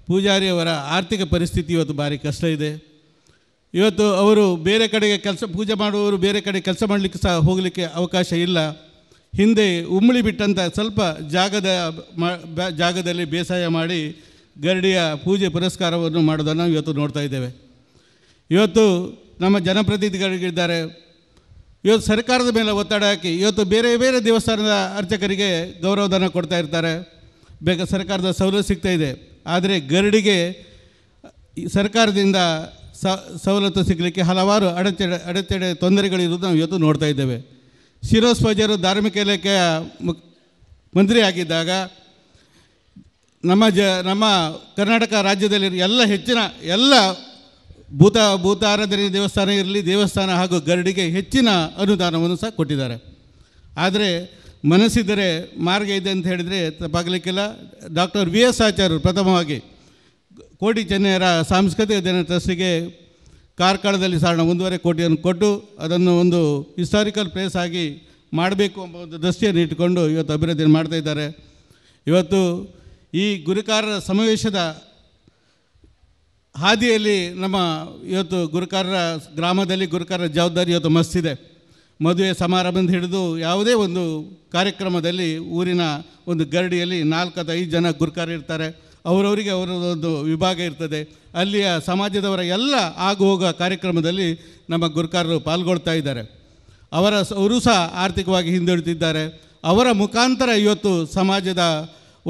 ಪೂಜಾರಿಯವರ ಆರ್ಥಿಕ ಪರಿಸ್ಥಿತಿ ಇವತ್ತು ಭಾರಿ ಕಷ್ಟ ಇದೆ ಇವತ್ತು ಅವರು ಬೇರೆ ಕಡೆಗೆ ಕೆಲಸ ಪೂಜೆ ಮಾಡುವವರು ಬೇರೆ ಕಡೆ ಕೆಲಸ ಮಾಡಲಿಕ್ಕೆ ಸಹ ಹೋಗಲಿಕ್ಕೆ ಅವಕಾಶ ಇಲ್ಲ ಹಿಂದೆ ಉಮ್ಮಳಿ ಬಿಟ್ಟಂಥ ಸ್ವಲ್ಪ ಜಾಗದ ಜಾಗದಲ್ಲಿ ಬೇಸಾಯ ಮಾಡಿ ಗರಡಿಯ ಪೂಜೆ ಪುರಸ್ಕಾರವನ್ನು ಮಾಡೋದನ್ನು ಇವತ್ತು ನೋಡ್ತಾ ಇದ್ದೇವೆ ಇವತ್ತು ನಮ್ಮ ಜನಪ್ರತಿನಿಧಿಗಳಿಗಿದ್ದಾರೆ ಇವತ್ತು ಸರ್ಕಾರದ ಮೇಲೆ ಒತ್ತಡ ಹಾಕಿ ಇವತ್ತು ಬೇರೆ ಬೇರೆ ದೇವಸ್ಥಾನದ ಅರ್ಚಕರಿಗೆ ಗೌರವಧನ ಕೊಡ್ತಾ ಇರ್ತಾರೆ ಬೇಗ ಸರ್ಕಾರದ ಸವಲತ್ತು ಸಿಗ್ತಾ ಇದೆ ಆದರೆ ಗರಡಿಗೆ ಸರ್ಕಾರದಿಂದ ಸವಲತ್ತು ಸಿಗಲಿಕ್ಕೆ ಹಲವಾರು ಅಡೆತಡೆ ಅಡೆತಡೆ ತೊಂದರೆಗಳಿರೋದು ನಾವು ಇವತ್ತು ನೋಡ್ತಾ ಇದ್ದೇವೆ ಶಿರೋಸ್ಪಜರು ಧಾರ್ಮಿಕ ಇಲಾಖೆಯ ಮಂತ್ರಿ ಮಂತ್ರಿಯಾಗಿದ್ದಾಗ ನಮ್ಮ ಜ ನಮ್ಮ ಕರ್ನಾಟಕ ರಾಜ್ಯದಲ್ಲಿ ಎಲ್ಲ ಹೆಚ್ಚಿನ ಎಲ್ಲ ಭೂತ ಭೂತ ಆರಾಧನೆ ದೇವಸ್ಥಾನ ಇರಲಿ ದೇವಸ್ಥಾನ ಹಾಗೂ ಗರಡಿಗೆ ಹೆಚ್ಚಿನ ಅನುದಾನವನ್ನು ಸಹ ಕೊಟ್ಟಿದ್ದಾರೆ ಆದರೆ ಮನಸ್ಸಿದ್ದರೆ ಮಾರ್ಗ ಇದೆ ಅಂತ ಹೇಳಿದರೆ ತಪ್ಪಾಗಲಿಕ್ಕಿಲ್ಲ ಡಾಕ್ಟರ್ ವಿ ಎಸ್ ಆಚಾರ್ಯರು ಪ್ರಥಮವಾಗಿ ಕೋಟಿ ಚೆನ್ನೈರ ಸಾಂಸ್ಕೃತಿಕ ದಿನ ಟ್ರಸ್ಟಿಗೆ ಕಾರ್ಕಳದಲ್ಲಿ ಸಾಧಾರಣ ಒಂದೂವರೆ ಕೋಟಿಯನ್ನು ಕೊಟ್ಟು ಅದನ್ನು ಒಂದು ಹಿಸ್ಟಾರಿಕಲ್ ಪ್ಲೇಸ್ ಆಗಿ ಮಾಡಬೇಕು ಎಂಬ ಒಂದು ದೃಷ್ಟಿಯನ್ನು ಇಟ್ಟುಕೊಂಡು ಇವತ್ತು ಅಭಿವೃದ್ಧಿಯನ್ನು ಮಾಡ್ತಾ ಇದ್ದಾರೆ ಇವತ್ತು ಈ ಗುರುಕಾರರ ಸಮಾವೇಶದ ಹಾದಿಯಲ್ಲಿ ನಮ್ಮ ಇವತ್ತು ಗುರುಕಾರರ ಗ್ರಾಮದಲ್ಲಿ ಗುರುಕಾರರ ಜವಾಬ್ದಾರಿ ಇವತ್ತು ಮಸ್ತಿದೆ ಮದುವೆ ಸಮಾರಂಭದಿಂದ ಹಿಡಿದು ಯಾವುದೇ ಒಂದು ಕಾರ್ಯಕ್ರಮದಲ್ಲಿ ಊರಿನ ಒಂದು ಗರಡಿಯಲ್ಲಿ ನಾಲ್ಕದ ಐದು ಜನ ಗುರುಕಾರ ಇರ್ತಾರೆ ಅವರವರಿಗೆ ಅವರ ಒಂದು ವಿಭಾಗ ಇರ್ತದೆ ಅಲ್ಲಿಯ ಸಮಾಜದವರ ಎಲ್ಲ ಆಗುಹೋಗ ಕಾರ್ಯಕ್ರಮದಲ್ಲಿ ನಮ್ಮ ಗುರುಕಾರರು ಪಾಲ್ಗೊಳ್ತಾ ಇದ್ದಾರೆ ಅವರ ಅವರು ಸಹ ಆರ್ಥಿಕವಾಗಿ ಹಿಂದುಳಿದಿದ್ದಾರೆ ಅವರ ಮುಖಾಂತರ ಇವತ್ತು ಸಮಾಜದ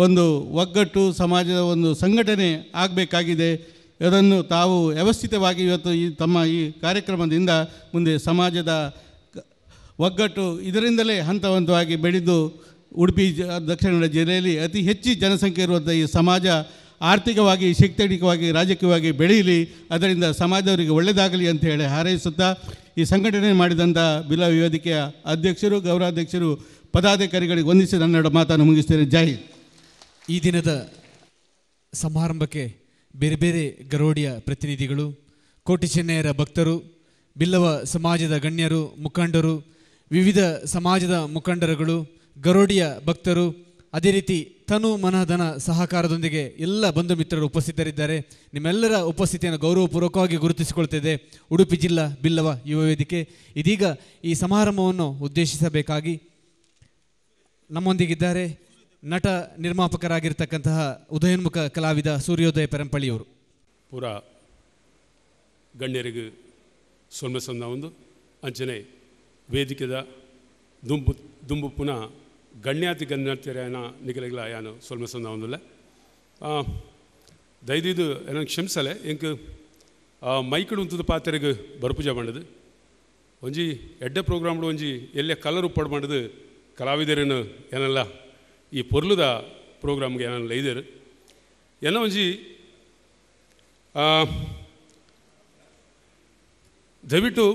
ಒಂದು ಒಗ್ಗಟ್ಟು ಸಮಾಜದ ಒಂದು ಸಂಘಟನೆ ಆಗಬೇಕಾಗಿದೆ ಇದನ್ನು ತಾವು ವ್ಯವಸ್ಥಿತವಾಗಿ ಇವತ್ತು ಈ ತಮ್ಮ ಈ ಕಾರ್ಯಕ್ರಮದಿಂದ ಮುಂದೆ ಸಮಾಜದ ಒಗ್ಗಟ್ಟು ಇದರಿಂದಲೇ ಹಂತ ಹಂತವಾಗಿ ಬೆಳೆದು ಉಡುಪಿ ದಕ್ಷಿಣ ಕನ್ನಡ ಜಿಲ್ಲೆಯಲ್ಲಿ ಅತಿ ಹೆಚ್ಚು ಜನಸಂಖ್ಯೆ ಇರುವಂಥ ಈ ಸಮಾಜ ಆರ್ಥಿಕವಾಗಿ ಶೈಕ್ಷಣಿಕವಾಗಿ ರಾಜಕೀಯವಾಗಿ ಬೆಳೆಯಲಿ ಅದರಿಂದ ಸಮಾಜದವರಿಗೆ ಒಳ್ಳೆಯದಾಗಲಿ ಅಂತ ಹೇಳಿ ಹಾರೈಸುತ್ತಾ ಈ ಸಂಘಟನೆ ಮಾಡಿದಂಥ ಬಿಲ ವೇದಿಕೆಯ ಅಧ್ಯಕ್ಷರು ಗೌರವಾಧ್ಯಕ್ಷರು ಪದಾಧಿಕಾರಿಗಳಿಗೆ ವಂದಿಸಿ ನನ್ನ ಮಾತನ್ನು ಮುಗಿಸ್ತೇನೆ ಜೈ ಈ ದಿನದ ಸಮಾರಂಭಕ್ಕೆ ಬೇರೆ ಬೇರೆ ಗರೋಡಿಯ ಪ್ರತಿನಿಧಿಗಳು ಕೋಟಿ ಚೆನ್ನೈಯರ ಭಕ್ತರು ಬಿಲ್ಲವ ಸಮಾಜದ ಗಣ್ಯರು ಮುಖಂಡರು ವಿವಿಧ ಸಮಾಜದ ಮುಖಂಡರುಗಳು ಗರೋಡಿಯ ಭಕ್ತರು ಅದೇ ರೀತಿ ತನು ಮನಧನ ಸಹಕಾರದೊಂದಿಗೆ ಎಲ್ಲ ಬಂಧು ಮಿತ್ರರು ಉಪಸ್ಥಿತರಿದ್ದಾರೆ ನಿಮ್ಮೆಲ್ಲರ ಉಪಸ್ಥಿತಿಯನ್ನು ಗೌರವಪೂರ್ವಕವಾಗಿ ಗುರುತಿಸಿಕೊಳ್ತಿದೆ ಉಡುಪಿ ಜಿಲ್ಲಾ ಬಿಲ್ಲವ ಯುವ ವೇದಿಕೆ ಇದೀಗ ಈ ಸಮಾರಂಭವನ್ನು ಉದ್ದೇಶಿಸಬೇಕಾಗಿ ನಮ್ಮೊಂದಿಗಿದ್ದಾರೆ ನಟ ನಿರ್ಮಾಪಕರಾಗಿರ್ತಕ್ಕಂತಹ ಉದಯೋನ್ಮುಖ ಕಲಾವಿದ ಸೂರ್ಯೋದಯ ಪರಂಪಳಿಯವರು ಪೂರ ಗಣ್ಯರಿಗೆ ಸೊನ್ನೆ ಸೊನ್ನ ಒಂದು ಅಂಚನೆ ವೇದಿಕೆದ ದುಂಬು ದುಂಬು ಪುನಃ ಗಣ್ಯಾತಿ ಏನು ഗണ്യാത്യരായണ ಸಂದ സ്വൽമസന്നാവുന്നില്ല ദയതീത് ಏನೋ ಕ್ಷಮಿಸಲೆ ಆ ಮೈಕಡು ಉಂತದ ಪಾತ್ರೆಗೆ ಬರ್ಪುಜ ಮಾಡೋದು ಒಂಜಿ ಎಡ್ಡೆ ಪ್ರೋಗ್ರಾಮ್ಡು ಒಂಜಿ ಎಲ್ಲೇ ಕಲರ್ ಉಪ್ಪಡು ಮಾಡೋದು ಕಲಾವಿದರೇನು ಏನಲ್ಲ ಈ ಪೊರ್ಲುದ ಪ್ರೋಗ್ರಾಮ್ಗೆ ಏನಲ್ಲ ಇದ್ದರು ಏನೋ ಒಂಜಿ ದಯವಿಟ್ಟು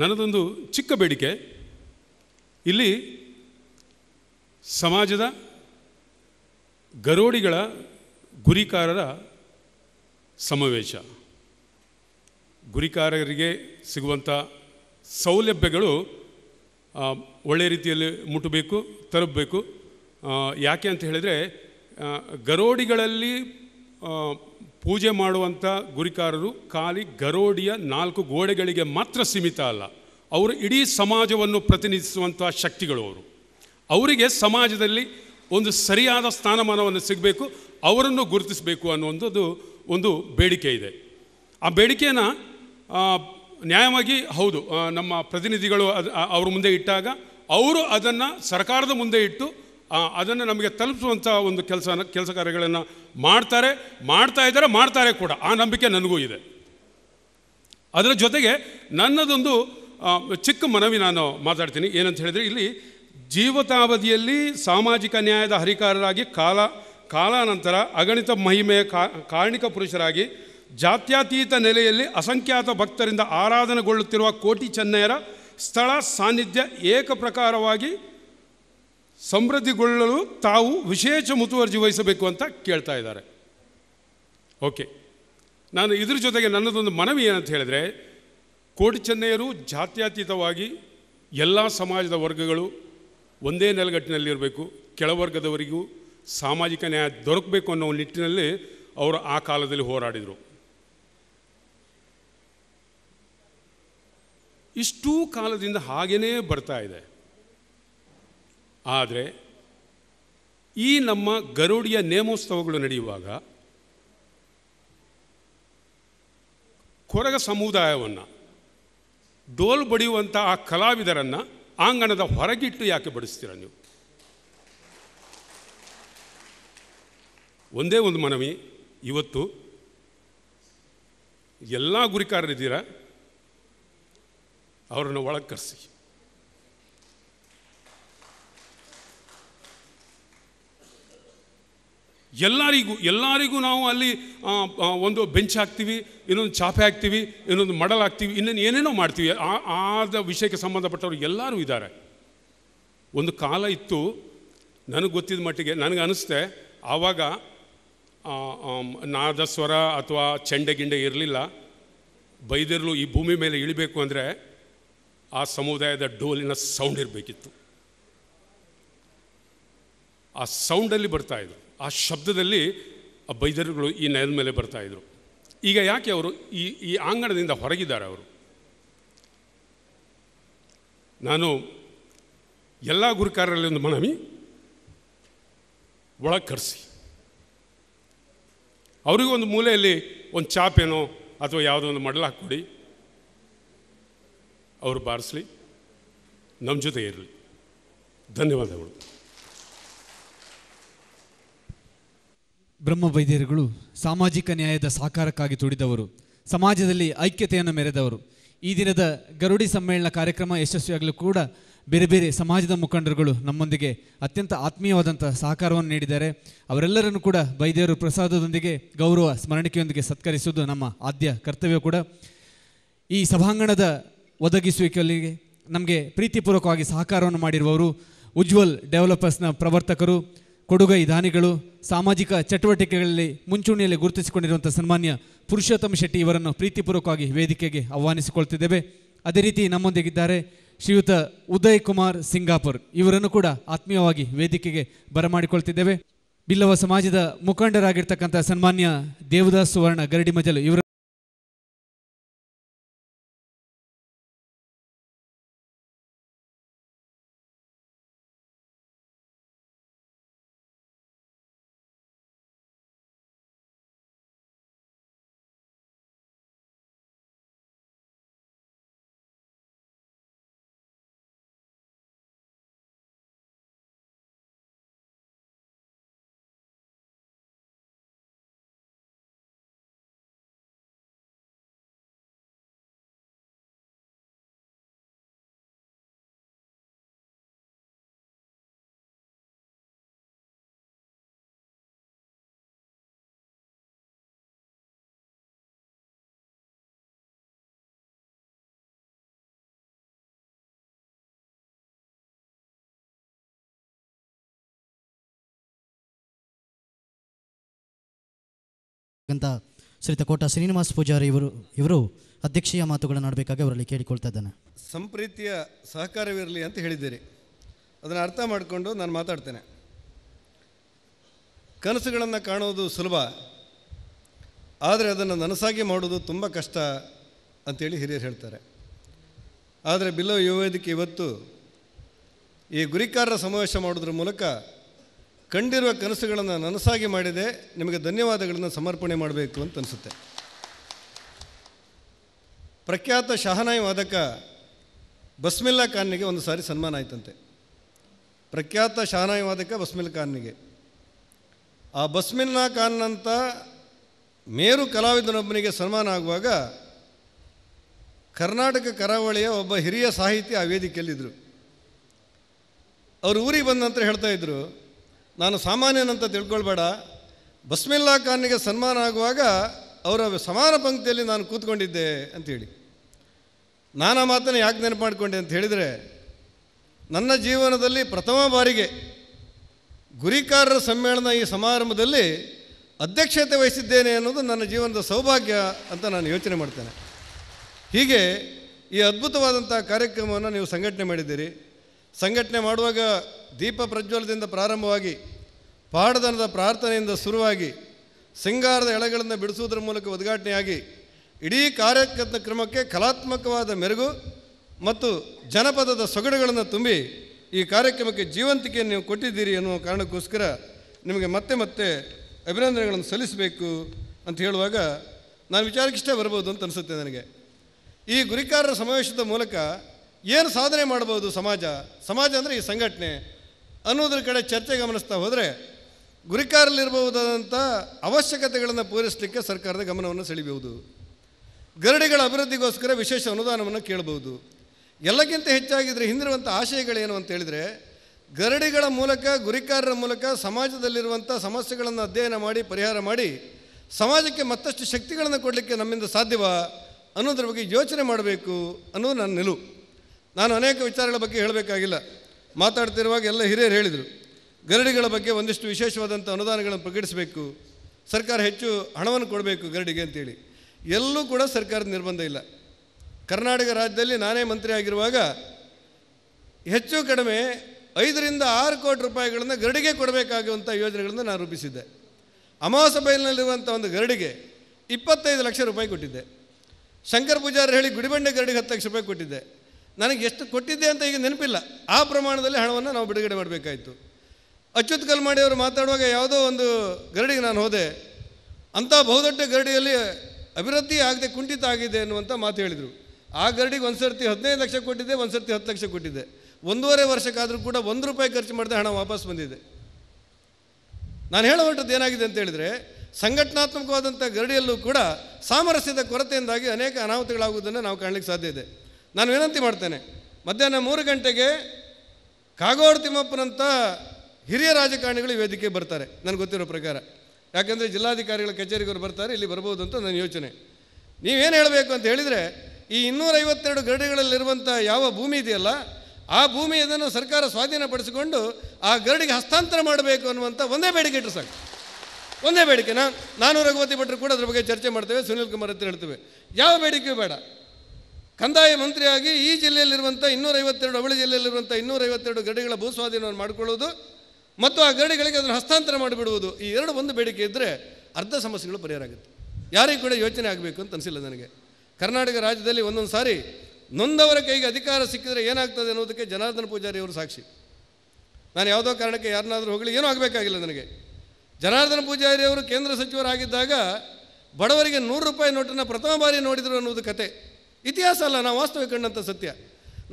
ನನ್ನದೊಂದು ಚಿಕ್ಕ ಬೇಡಿಕೆ ಇಲ್ಲಿ ಸಮಾಜದ ಗರೋಡಿಗಳ ಗುರಿಕಾರರ ಸಮಾವೇಶ ಗುರಿಕಾರರಿಗೆ ಸಿಗುವಂಥ ಸೌಲಭ್ಯಗಳು ಒಳ್ಳೆಯ ರೀತಿಯಲ್ಲಿ ಮುಟ್ಟಬೇಕು ತಲುಪಬೇಕು ಯಾಕೆ ಅಂತ ಹೇಳಿದರೆ ಗರೋಡಿಗಳಲ್ಲಿ ಪೂಜೆ ಮಾಡುವಂಥ ಗುರಿಕಾರರು ಖಾಲಿ ಗರೋಡಿಯ ನಾಲ್ಕು ಗೋಡೆಗಳಿಗೆ ಮಾತ್ರ ಸೀಮಿತ ಅಲ್ಲ ಅವರು ಇಡೀ ಸಮಾಜವನ್ನು ಪ್ರತಿನಿಧಿಸುವಂಥ ಶಕ್ತಿಗಳು ಅವರು ಅವರಿಗೆ ಸಮಾಜದಲ್ಲಿ ಒಂದು ಸರಿಯಾದ ಸ್ಥಾನಮಾನವನ್ನು ಸಿಗಬೇಕು ಅವರನ್ನು ಗುರುತಿಸಬೇಕು ಅನ್ನುವಂಥದ್ದು ಒಂದು ಬೇಡಿಕೆ ಇದೆ ಆ ಬೇಡಿಕೆಯನ್ನು ನ್ಯಾಯವಾಗಿ ಹೌದು ನಮ್ಮ ಪ್ರತಿನಿಧಿಗಳು ಅದು ಅವ್ರ ಮುಂದೆ ಇಟ್ಟಾಗ ಅವರು ಅದನ್ನು ಸರ್ಕಾರದ ಮುಂದೆ ಇಟ್ಟು ಅದನ್ನು ನಮಗೆ ತಲುಪಿಸುವಂಥ ಒಂದು ಕೆಲಸ ಕೆಲಸ ಕಾರ್ಯಗಳನ್ನು ಮಾಡ್ತಾರೆ ಮಾಡ್ತಾ ಇದ್ದಾರೆ ಮಾಡ್ತಾರೆ ಕೂಡ ಆ ನಂಬಿಕೆ ನನಗೂ ಇದೆ ಅದರ ಜೊತೆಗೆ ನನ್ನದೊಂದು ಚಿಕ್ಕ ಮನವಿ ನಾನು ಮಾತಾಡ್ತೀನಿ ಏನಂತ ಹೇಳಿದರೆ ಇಲ್ಲಿ ಜೀವತಾವಧಿಯಲ್ಲಿ ಸಾಮಾಜಿಕ ನ್ಯಾಯದ ಹರಿಕಾರರಾಗಿ ಕಾಲ ಕಾಲಾನಂತರ ಅಗಣಿತ ಮಹಿಮೆಯ ಕಾರಣಿಕ ಪುರುಷರಾಗಿ ಜಾತ್ಯಾತೀತ ನೆಲೆಯಲ್ಲಿ ಅಸಂಖ್ಯಾತ ಭಕ್ತರಿಂದ ಆರಾಧನೆಗೊಳ್ಳುತ್ತಿರುವ ಕೋಟಿ ಚೆನ್ನಯರ ಸ್ಥಳ ಸಾನ್ನಿಧ್ಯ ಏಕಪ್ರಕಾರವಾಗಿ ಸಮೃದ್ಧಿಗೊಳ್ಳಲು ತಾವು ವಿಶೇಷ ಮುತುವರ್ಜಿ ವಹಿಸಬೇಕು ಅಂತ ಕೇಳ್ತಾ ಇದ್ದಾರೆ ಓಕೆ ನಾನು ಇದ್ರ ಜೊತೆಗೆ ನನ್ನದೊಂದು ಮನವಿ ಏನಂತ ಹೇಳಿದ್ರೆ ಕೋಟಿ ಚೆನ್ನಯರು ಜಾತ್ಯತೀತವಾಗಿ ಎಲ್ಲ ಸಮಾಜದ ವರ್ಗಗಳು ಒಂದೇ ನೆಲಗಟ್ಟಿನಲ್ಲಿರಬೇಕು ಕೆಳವರ್ಗದವರಿಗೂ ಸಾಮಾಜಿಕ ನ್ಯಾಯ ದೊರಕಬೇಕು ಅನ್ನೋ ನಿಟ್ಟಿನಲ್ಲಿ ಅವರು ಆ ಕಾಲದಲ್ಲಿ ಹೋರಾಡಿದರು ಇಷ್ಟೂ ಕಾಲದಿಂದ ಹಾಗೇನೇ ಬರ್ತಾ ಇದೆ ಆದರೆ ಈ ನಮ್ಮ ಗರುಡಿಯ ನೇಮೋತ್ಸವಗಳು ನಡೆಯುವಾಗ ಕೊರಗ ಸಮುದಾಯವನ್ನು ಡೋಲ್ ಬಡಿಯುವಂಥ ಆ ಕಲಾವಿದರನ್ನು ಆಂಗಣದ ಹೊರಗಿಟ್ಟು ಯಾಕೆ ಬಡಿಸ್ತೀರ ನೀವು ಒಂದೇ ಒಂದು ಮನವಿ ಇವತ್ತು ಎಲ್ಲ ಗುರಿಕಾರರಿದ್ದೀರಾ ಅವರನ್ನು ಒಳಗೆ ಕರೆಸಿ ಎಲ್ಲರಿಗೂ ಎಲ್ಲರಿಗೂ ನಾವು ಅಲ್ಲಿ ಒಂದು ಬೆಂಚ್ ಹಾಕ್ತೀವಿ ಇನ್ನೊಂದು ಚಾಪೆ ಹಾಕ್ತೀವಿ ಇನ್ನೊಂದು ಮಡಲ್ ಹಾಕ್ತೀವಿ ಇನ್ನೊಂದು ಏನೇನೋ ಮಾಡ್ತೀವಿ ಆ ಆದ ವಿಷಯಕ್ಕೆ ಸಂಬಂಧಪಟ್ಟವರು ಎಲ್ಲರೂ ಇದ್ದಾರೆ ಒಂದು ಕಾಲ ಇತ್ತು ನನಗೆ ಗೊತ್ತಿದ್ದ ಮಟ್ಟಿಗೆ ನನಗೆ ಅನಿಸುತ್ತೆ ಆವಾಗ ನಾದಸ್ವರ ಅಥವಾ ಚೆಂಡೆ ಗಿಂಡೆ ಇರಲಿಲ್ಲ ಬೈದಿರಲು ಈ ಭೂಮಿ ಮೇಲೆ ಇಳಿಬೇಕು ಅಂದರೆ ಆ ಸಮುದಾಯದ ಡೋಲಿನ ಸೌಂಡ್ ಇರಬೇಕಿತ್ತು ಆ ಸೌಂಡಲ್ಲಿ ಬರ್ತಾಯಿದ್ರು ಆ ಶಬ್ದದಲ್ಲಿ ಆ ಬೈದರುಗಳು ಈ ನೆಲದ ಮೇಲೆ ಬರ್ತಾಯಿದ್ರು ಈಗ ಯಾಕೆ ಅವರು ಈ ಈ ಆಂಗಣದಿಂದ ಹೊರಗಿದ್ದಾರೆ ಅವರು ನಾನು ಎಲ್ಲ ಗುರುಕಾರರಲ್ಲಿ ಒಂದು ಮನವಿ ಒಳಗೆ ಕರೆಸಿ ಅವರಿಗೂ ಒಂದು ಮೂಲೆಯಲ್ಲಿ ಒಂದು ಚಾಪೇನೋ ಅಥವಾ ಯಾವುದೋ ಒಂದು ಮಡಲ ಹಾಕ್ಕೊಡಿ ಅವರು ಬಾರಿಸಲಿ ನಮ್ಮ ಜೊತೆ ಇರಲಿ ಧನ್ಯವಾದಗಳು ಬ್ರಹ್ಮ ವೈದ್ಯರುಗಳು ಸಾಮಾಜಿಕ ನ್ಯಾಯದ ಸಾಕಾರಕ್ಕಾಗಿ ತುಡಿದವರು ಸಮಾಜದಲ್ಲಿ ಐಕ್ಯತೆಯನ್ನು ಮೆರೆದವರು ಈ ದಿನದ ಗರುಡಿ ಸಮ್ಮೇಳನ ಕಾರ್ಯಕ್ರಮ ಯಶಸ್ವಿಯಾಗಲು ಕೂಡ ಬೇರೆ ಬೇರೆ ಸಮಾಜದ ಮುಖಂಡರುಗಳು ನಮ್ಮೊಂದಿಗೆ ಅತ್ಯಂತ ಆತ್ಮೀಯವಾದಂಥ ಸಹಕಾರವನ್ನು ನೀಡಿದ್ದಾರೆ ಅವರೆಲ್ಲರನ್ನು ಕೂಡ ವೈದ್ಯರು ಪ್ರಸಾದದೊಂದಿಗೆ ಗೌರವ ಸ್ಮರಣಿಕೆಯೊಂದಿಗೆ ಸತ್ಕರಿಸುವುದು ನಮ್ಮ ಆದ್ಯ ಕರ್ತವ್ಯ ಕೂಡ ಈ ಸಭಾಂಗಣದ ಒದಗಿಸುವಿಕೆಯಲ್ಲಿ ನಮಗೆ ಪ್ರೀತಿಪೂರ್ವಕವಾಗಿ ಸಹಕಾರವನ್ನು ಮಾಡಿರುವವರು ಉಜ್ವಲ್ ಡೆವಲಪರ್ಸ್ನ ಪ್ರವರ್ತಕರು ಕೊಡುಗೈ ದಾನಿಗಳು ಸಾಮಾಜಿಕ ಚಟುವಟಿಕೆಗಳಲ್ಲಿ ಮುಂಚೂಣಿಯಲ್ಲಿ ಗುರುತಿಸಿಕೊಂಡಿರುವಂಥ ಸನ್ಮಾನ್ಯ ಪುರುಷೋತ್ತಮ ಶೆಟ್ಟಿ ಇವರನ್ನು ಪ್ರೀತಿಪೂರ್ವಕವಾಗಿ ವೇದಿಕೆಗೆ ಆಹ್ವಾನಿಸಿಕೊಳ್ತಿದ್ದೇವೆ ಅದೇ ರೀತಿ ನಮ್ಮೊಂದಿಗಿದ್ದಾರೆ ಶ್ರೀಯುತ ಉದಯ್ ಕುಮಾರ್ ಸಿಂಗಾಪುರ್ ಇವರನ್ನು ಕೂಡ ಆತ್ಮೀಯವಾಗಿ ವೇದಿಕೆಗೆ ಬರಮಾಡಿಕೊಳ್ತಿದ್ದೇವೆ ಬಿಲ್ಲವ ಸಮಾಜದ ಮುಖಂಡರಾಗಿರ್ತಕ್ಕಂಥ ಸನ್ಮಾನ್ಯ ದೇವದಾಸ್ ಸುವರ್ಣ ಗರಡಿ ಮಜಲು ಇವರು ಅಂತ ಶ್ರೀತ ಕೋಟ ಶ್ರೀನಿವಾಸ ಪೂಜಾರಿ ಇವರು ಇವರು ಅಧ್ಯಕ್ಷೀಯ ಮಾತುಗಳನ್ನು ಆಡಬೇಕಾಗಿ ಅವರಲ್ಲಿ ಕೇಳಿಕೊಳ್ತಾ ಇದ್ದಾನೆ ಸಂಪ್ರೀತಿಯ ಸಹಕಾರವಿರಲಿ ಅಂತ ಹೇಳಿದ್ದೀರಿ ಅದನ್ನು ಅರ್ಥ ಮಾಡಿಕೊಂಡು ನಾನು ಮಾತಾಡ್ತೇನೆ ಕನಸುಗಳನ್ನು ಕಾಣೋದು ಸುಲಭ ಆದರೆ ಅದನ್ನು ನನಸಾಗಿ ಮಾಡುವುದು ತುಂಬ ಕಷ್ಟ ಅಂತೇಳಿ ಹಿರಿಯರು ಹೇಳ್ತಾರೆ ಆದರೆ ಬಿಲ್ಲೋ ವೇದಿಕೆ ಇವತ್ತು ಈ ಗುರಿಕಾರರ ಸಮಾವೇಶ ಮಾಡೋದ್ರ ಮೂಲಕ ಕಂಡಿರುವ ಕನಸುಗಳನ್ನು ನನಸಾಗಿ ಮಾಡಿದೆ ನಿಮಗೆ ಧನ್ಯವಾದಗಳನ್ನು ಸಮರ್ಪಣೆ ಮಾಡಬೇಕು ಅಂತ ಅನಿಸುತ್ತೆ ಪ್ರಖ್ಯಾತ ಶಹನಾಯಿ ವಾದಕ ಬಸ್ಮಿಲ್ಲಾ ಖಾನ್ನಿಗೆ ಒಂದು ಸಾರಿ ಸನ್ಮಾನ ಆಯ್ತಂತೆ ಪ್ರಖ್ಯಾತ ಶಹನಾಯಿ ವಾದಕ ಬಸ್ಮಿಲ್ ಖಾನ್ನಿಗೆ ಆ ಬಸ್ಮಿಲ್ಲಾ ಖಾನ್ನಂಥ ಮೇರು ಕಲಾವಿದನೊಬ್ಬನಿಗೆ ಸನ್ಮಾನ ಆಗುವಾಗ ಕರ್ನಾಟಕ ಕರಾವಳಿಯ ಒಬ್ಬ ಹಿರಿಯ ಸಾಹಿತಿ ಆ ವೇದಿಕೆಯಲ್ಲಿದ್ದರು ಅವರು ಊರಿಗೆ ಬಂದ ನಂತರ ಹೇಳ್ತಾಯಿದ್ರು ನಾನು ಸಾಮಾನ್ಯನಂತ ತಿಳ್ಕೊಳ್ಬೇಡ ಬಸ್ಮಿಲ್ಲಾ ಖಾನ್ಗೆ ಸನ್ಮಾನ ಆಗುವಾಗ ಅವರ ಸಮಾನ ಪಂಕ್ತಿಯಲ್ಲಿ ನಾನು ಕೂತ್ಕೊಂಡಿದ್ದೆ ಅಂಥೇಳಿ ನಾನು ಆ ಮಾತನ್ನು ಯಾಕೆ ನೆನಪು ಮಾಡಿಕೊಂಡೆ ಅಂತ ಹೇಳಿದರೆ ನನ್ನ ಜೀವನದಲ್ಲಿ ಪ್ರಥಮ ಬಾರಿಗೆ ಗುರಿಕಾರರ ಸಮ್ಮೇಳನ ಈ ಸಮಾರಂಭದಲ್ಲಿ ಅಧ್ಯಕ್ಷತೆ ವಹಿಸಿದ್ದೇನೆ ಅನ್ನೋದು ನನ್ನ ಜೀವನದ ಸೌಭಾಗ್ಯ ಅಂತ ನಾನು ಯೋಚನೆ ಮಾಡ್ತೇನೆ ಹೀಗೆ ಈ ಅದ್ಭುತವಾದಂಥ ಕಾರ್ಯಕ್ರಮವನ್ನು ನೀವು ಸಂಘಟನೆ ಮಾಡಿದ್ದೀರಿ ಸಂಘಟನೆ ಮಾಡುವಾಗ ದೀಪ ಪ್ರಜ್ವಲದಿಂದ ಪ್ರಾರಂಭವಾಗಿ ಪಾಡದನದ ಪ್ರಾರ್ಥನೆಯಿಂದ ಶುರುವಾಗಿ ಸಿಂಗಾರದ ಎಳೆಗಳನ್ನು ಬಿಡಿಸುವುದರ ಮೂಲಕ ಉದ್ಘಾಟನೆಯಾಗಿ ಇಡೀ ಕಾರ್ಯಕ್ರಮಕ್ಕೆ ಕ್ರಮಕ್ಕೆ ಕಲಾತ್ಮಕವಾದ ಮೆರುಗು ಮತ್ತು ಜನಪದದ ಸೊಗಡುಗಳನ್ನು ತುಂಬಿ ಈ ಕಾರ್ಯಕ್ರಮಕ್ಕೆ ಜೀವಂತಿಕೆಯನ್ನು ನೀವು ಕೊಟ್ಟಿದ್ದೀರಿ ಎನ್ನುವ ಕಾರಣಕ್ಕೋಸ್ಕರ ನಿಮಗೆ ಮತ್ತೆ ಮತ್ತೆ ಅಭಿನಂದನೆಗಳನ್ನು ಸಲ್ಲಿಸಬೇಕು ಅಂತ ಹೇಳುವಾಗ ನಾನು ವಿಚಾರಕ್ಕಿಷ್ಟೇ ಬರ್ಬೋದು ಅಂತ ಅನಿಸುತ್ತೆ ನನಗೆ ಈ ಗುರಿಕಾರರ ಸಮಾವೇಶದ ಮೂಲಕ ಏನು ಸಾಧನೆ ಮಾಡ್ಬೋದು ಸಮಾಜ ಸಮಾಜ ಅಂದರೆ ಈ ಸಂಘಟನೆ ಅನ್ನೋದ್ರ ಕಡೆ ಚರ್ಚೆ ಗಮನಿಸ್ತಾ ಹೋದರೆ ಗುರಿಕಾರಲ್ಲಿರಬಹುದಾದಂಥ ಅವಶ್ಯಕತೆಗಳನ್ನು ಪೂರೈಸಲಿಕ್ಕೆ ಸರ್ಕಾರದ ಗಮನವನ್ನು ಸೆಳಿಬಹುದು ಗರಡಿಗಳ ಅಭಿವೃದ್ಧಿಗೋಸ್ಕರ ವಿಶೇಷ ಅನುದಾನವನ್ನು ಕೇಳಬಹುದು ಎಲ್ಲಕ್ಕಿಂತ ಹೆಚ್ಚಾಗಿದ್ದರೆ ಹಿಂದಿರುವಂಥ ಆಶಯಗಳೇನು ಅಂತ ಹೇಳಿದರೆ ಗರಡಿಗಳ ಮೂಲಕ ಗುರಿಕಾರರ ಮೂಲಕ ಸಮಾಜದಲ್ಲಿರುವಂಥ ಸಮಸ್ಯೆಗಳನ್ನು ಅಧ್ಯಯನ ಮಾಡಿ ಪರಿಹಾರ ಮಾಡಿ ಸಮಾಜಕ್ಕೆ ಮತ್ತಷ್ಟು ಶಕ್ತಿಗಳನ್ನು ಕೊಡಲಿಕ್ಕೆ ನಮ್ಮಿಂದ ಸಾಧ್ಯವ ಅನ್ನೋದ್ರ ಬಗ್ಗೆ ಯೋಚನೆ ಮಾಡಬೇಕು ಅನ್ನೋದು ನನ್ನ ನಿಲುವು ನಾನು ಅನೇಕ ವಿಚಾರಗಳ ಬಗ್ಗೆ ಹೇಳಬೇಕಾಗಿಲ್ಲ ಮಾತಾಡ್ತಿರುವಾಗ ಎಲ್ಲ ಹಿರಿಯರು ಹೇಳಿದರು ಗರಡಿಗಳ ಬಗ್ಗೆ ಒಂದಿಷ್ಟು ವಿಶೇಷವಾದಂಥ ಅನುದಾನಗಳನ್ನು ಪ್ರಕಟಿಸಬೇಕು ಸರ್ಕಾರ ಹೆಚ್ಚು ಹಣವನ್ನು ಕೊಡಬೇಕು ಗರಡಿಗೆ ಅಂತೇಳಿ ಎಲ್ಲೂ ಕೂಡ ಸರ್ಕಾರದ ನಿರ್ಬಂಧ ಇಲ್ಲ ಕರ್ನಾಟಕ ರಾಜ್ಯದಲ್ಲಿ ನಾನೇ ಮಂತ್ರಿ ಆಗಿರುವಾಗ ಹೆಚ್ಚು ಕಡಿಮೆ ಐದರಿಂದ ಆರು ಕೋಟಿ ರೂಪಾಯಿಗಳನ್ನು ಗರಡಿಗೆ ಕೊಡಬೇಕಾಗುವಂಥ ಯೋಜನೆಗಳನ್ನು ನಾನು ರೂಪಿಸಿದ್ದೆ ಅಮಾವಾಸ್ಯ ಬೈಲಿನಲ್ಲಿರುವಂಥ ಒಂದು ಗರಡಿಗೆ ಇಪ್ಪತ್ತೈದು ಲಕ್ಷ ರೂಪಾಯಿ ಕೊಟ್ಟಿದ್ದೆ ಶಂಕರ್ ಪೂಜಾರಿ ಹೇಳಿ ಗುಡಿಬಂಡೆ ಗರಡಿಗೆ ಹತ್ತು ಲಕ್ಷ ರೂಪಾಯಿ ಕೊಟ್ಟಿದ್ದೆ ನನಗೆ ಎಷ್ಟು ಕೊಟ್ಟಿದ್ದೆ ಅಂತ ಈಗ ನೆನಪಿಲ್ಲ ಆ ಪ್ರಮಾಣದಲ್ಲಿ ಹಣವನ್ನು ನಾವು ಬಿಡುಗಡೆ ಮಾಡಬೇಕಾಯಿತು ಅಚ್ಯುತ್ ಕಲ್ಮಾಡಿ ಅವರು ಮಾತಾಡುವಾಗ ಯಾವುದೋ ಒಂದು ಗರಡಿಗೆ ನಾನು ಹೋದೆ ಅಂಥ ಬಹುದೊಡ್ಡ ಗರಡಿಯಲ್ಲಿ ಅಭಿವೃದ್ಧಿ ಆಗದೆ ಕುಂಠಿತ ಆಗಿದೆ ಅನ್ನುವಂಥ ಮಾತು ಹೇಳಿದರು ಆ ಗರಡಿಗೆ ಒಂದು ಸರ್ತಿ ಹದಿನೈದು ಲಕ್ಷ ಕೊಟ್ಟಿದ್ದೆ ಒಂದು ಸರ್ತಿ ಹತ್ತು ಲಕ್ಷ ಕೊಟ್ಟಿದ್ದೆ ಒಂದೂವರೆ ವರ್ಷಕ್ಕಾದರೂ ಕೂಡ ಒಂದು ರೂಪಾಯಿ ಖರ್ಚು ಮಾಡಿದೆ ಹಣ ವಾಪಸ್ ಬಂದಿದೆ ನಾನು ಹೇಳೋ ಹೊರಟದ್ದು ಏನಾಗಿದೆ ಅಂತ ಹೇಳಿದರೆ ಸಂಘಟನಾತ್ಮಕವಾದಂಥ ಗರಡಿಯಲ್ಲೂ ಕೂಡ ಸಾಮರಸ್ಯದ ಕೊರತೆಯಿಂದಾಗಿ ಅನೇಕ ಅನಾಹುತಗಳಾಗುವುದನ್ನು ನಾವು ಕಾಣಲಿಕ್ಕೆ ಸಾಧ್ಯ ಇದೆ ನಾನು ವಿನಂತಿ ಮಾಡ್ತೇನೆ ಮಧ್ಯಾಹ್ನ ಮೂರು ಗಂಟೆಗೆ ಕಾಗೋಡು ತಿಮ್ಮಪ್ಪನಂಥ ಹಿರಿಯ ರಾಜಕಾರಣಿಗಳು ಈ ವೇದಿಕೆ ಬರ್ತಾರೆ ನನಗೆ ಗೊತ್ತಿರೋ ಪ್ರಕಾರ ಯಾಕೆಂದರೆ ಜಿಲ್ಲಾಧಿಕಾರಿಗಳ ಕಚೇರಿಗೋರು ಬರ್ತಾರೆ ಇಲ್ಲಿ ಬರ್ಬೋದು ಅಂತ ನನ್ನ ಯೋಚನೆ ನೀವೇನು ಹೇಳಬೇಕು ಅಂತ ಹೇಳಿದರೆ ಈ ಇನ್ನೂರೈವತ್ತೆರಡು ಗರಡಿಗಳಲ್ಲಿರುವಂಥ ಯಾವ ಭೂಮಿ ಇದೆಯಲ್ಲ ಆ ಭೂಮಿಯನ್ನು ಸರ್ಕಾರ ಸ್ವಾಧೀನಪಡಿಸಿಕೊಂಡು ಆ ಗರಡಿಗೆ ಹಸ್ತಾಂತರ ಮಾಡಬೇಕು ಅನ್ನುವಂಥ ಒಂದೇ ಬೇಡಿಕೆ ಇಟ್ಟರು ಸಾಕು ಒಂದೇ ಬೇಡಿಕೆ ನಾನು ನಾನು ರಘುವತಿ ಭಟ್ರು ಕೂಡ ಅದ್ರ ಬಗ್ಗೆ ಚರ್ಚೆ ಮಾಡ್ತೇವೆ ಸುನೀಲ್ ಕುಮಾರ್ ಹತ್ತಿರ ಹೇಳ್ತೇವೆ ಯಾವ ಬೇಡಿಕೆಯೂ ಬೇಡ ಕಂದಾಯ ಮಂತ್ರಿಯಾಗಿ ಈ ಜಿಲ್ಲೆಯಲ್ಲಿರುವಂಥ ಇನ್ನೂರೈವತ್ತೆರಡು ಅವಳಿ ಜಿಲ್ಲೆಯಲ್ಲಿರುವಂಥ ಇನ್ನೂರೈವತ್ತೆರಡು ಗಡಿಗಳ ಭೂಸ್ವಾಧೀನವನ್ನು ಮಾಡಿಕೊಳ್ಳುವುದು ಮತ್ತು ಆ ಗಡಿಗಳಿಗೆ ಅದನ್ನು ಹಸ್ತಾಂತರ ಮಾಡಿಬಿಡುವುದು ಈ ಎರಡು ಒಂದು ಬೇಡಿಕೆ ಇದ್ದರೆ ಅರ್ಧ ಸಮಸ್ಯೆಗಳು ಪರಿಹಾರ ಆಗುತ್ತೆ ಯಾರಿಗೂ ಕೂಡ ಯೋಚನೆ ಆಗಬೇಕು ಅಂತ ಅನಿಸಿಲ್ಲ ನನಗೆ ಕರ್ನಾಟಕ ರಾಜ್ಯದಲ್ಲಿ ಒಂದೊಂದು ಸಾರಿ ನೊಂದವರ ಕೈಗೆ ಅಧಿಕಾರ ಸಿಕ್ಕಿದರೆ ಏನಾಗ್ತದೆ ಅನ್ನೋದಕ್ಕೆ ಜನಾರ್ದನ ಪೂಜಾರಿ ಅವರು ಸಾಕ್ಷಿ ನಾನು ಯಾವುದೋ ಕಾರಣಕ್ಕೆ ಯಾರನ್ನಾದರೂ ಹೋಗಲಿ ಏನೂ ಆಗಬೇಕಾಗಿಲ್ಲ ನನಗೆ ಜನಾರ್ದನ ಪೂಜಾರಿ ಅವರು ಕೇಂದ್ರ ಸಚಿವರಾಗಿದ್ದಾಗ ಬಡವರಿಗೆ ನೂರು ರೂಪಾಯಿ ನೋಟನ್ನು ಪ್ರಥಮ ಬಾರಿ ನೋಡಿದರು ಅನ್ನೋದು ಕತೆ ಇತಿಹಾಸ ಅಲ್ಲ ನಾವು ವಾಸ್ತವಿಕ ಕಂಡಂಥ ಸತ್ಯ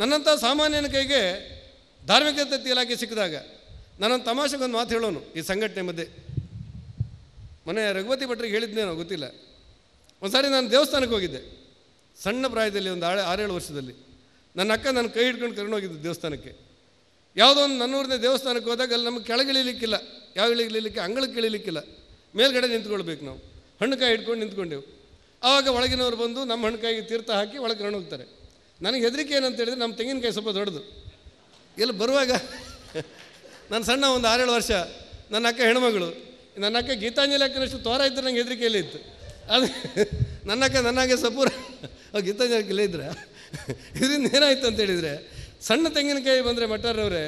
ನನ್ನಂಥ ಸಾಮಾನ್ಯನ ಕೈಗೆ ಧಾರ್ಮಿಕ ಇಲಾಖೆ ಸಿಕ್ಕಿದಾಗ ನನ್ನ ತಮಾಷೆಗೊಂದು ಮಾತು ಹೇಳೋನು ಈ ಸಂಘಟನೆ ಮಧ್ಯೆ ಮೊನ್ನೆ ರಘುಪತಿ ಭಟ್ರಿಗೆ ಹೇಳಿದ್ನೇನೋ ಗೊತ್ತಿಲ್ಲ ಒಂದು ಸಾರಿ ನಾನು ದೇವಸ್ಥಾನಕ್ಕೆ ಹೋಗಿದ್ದೆ ಸಣ್ಣ ಪ್ರಾಯದಲ್ಲಿ ಒಂದು ಆಳೆ ಆರೇಳು ವರ್ಷದಲ್ಲಿ ನನ್ನ ಅಕ್ಕ ನನ್ನ ಕೈ ಹಿಡ್ಕೊಂಡು ಕರ್ಕೊಂಡು ಹೋಗಿದ್ದು ದೇವಸ್ಥಾನಕ್ಕೆ ಯಾವುದೋ ಒಂದು ನನ್ನೂರನೇ ದೇವಸ್ಥಾನಕ್ಕೆ ಹೋದಾಗ ಅಲ್ಲಿ ನಮಗೆ ಕೆಳಗಿಳಿಲಿಕ್ಕಿಲ್ಲ ಯಾವ ಇಳಿಲಿಕ್ಕೆ ಅಂಗಳಕ್ಕೆ ಇಳಿಲಿಕ್ಕಿಲ್ಲ ಮೇಲ್ಗಡೆ ನಿಂತ್ಕೊಳ್ಬೇಕು ನಾವು ಹಣ್ಣು ಕಾಯಿ ಹಿಡ್ಕೊಂಡು ನಿಂತ್ಕೊಂಡೆವು ಆವಾಗ ಒಳಗಿನವರು ಬಂದು ನಮ್ಮ ಹಣ್ಕಾಯಿಗೆ ತೀರ್ಥ ಹಾಕಿ ಒಳಗೆ ಹೋಗ್ತಾರೆ ನನಗೆ ಹೆದರಿಕೆ ಏನಂತ ಹೇಳಿದ್ರೆ ನಮ್ಮ ತೆಂಗಿನಕಾಯಿ ಸ್ವಲ್ಪ ದೊಡ್ಡದು ಇಲ್ಲಿ ಬರುವಾಗ ನನ್ನ ಸಣ್ಣ ಒಂದು ಆರೇಳು ವರ್ಷ ನನ್ನ ಅಕ್ಕ ಹೆಣ್ಮಗಳು ನನ್ನ ಅಕ್ಕ ಗೀತಾಂಜಲಿ ಅಕ್ಕನಷ್ಟು ತೋರ ಇದ್ದರೆ ನಂಗೆ ಹೆದರಿಕೆಯಲ್ಲಿ ಇತ್ತು ಅದು ನನ್ನ ಅಕ್ಕ ನನ್ನಾಗೆ ಸಪೂರ ಗೀತಾಂಜಲಿ ಇಲ್ಲೇ ಇದ್ರೆ ಇದರಿಂದ ಏನಾಯ್ತು ಅಂತ ಹೇಳಿದರೆ ಸಣ್ಣ ತೆಂಗಿನಕಾಯಿ ಬಂದರೆ ಮಟ್ಟಾರವ್ರೆ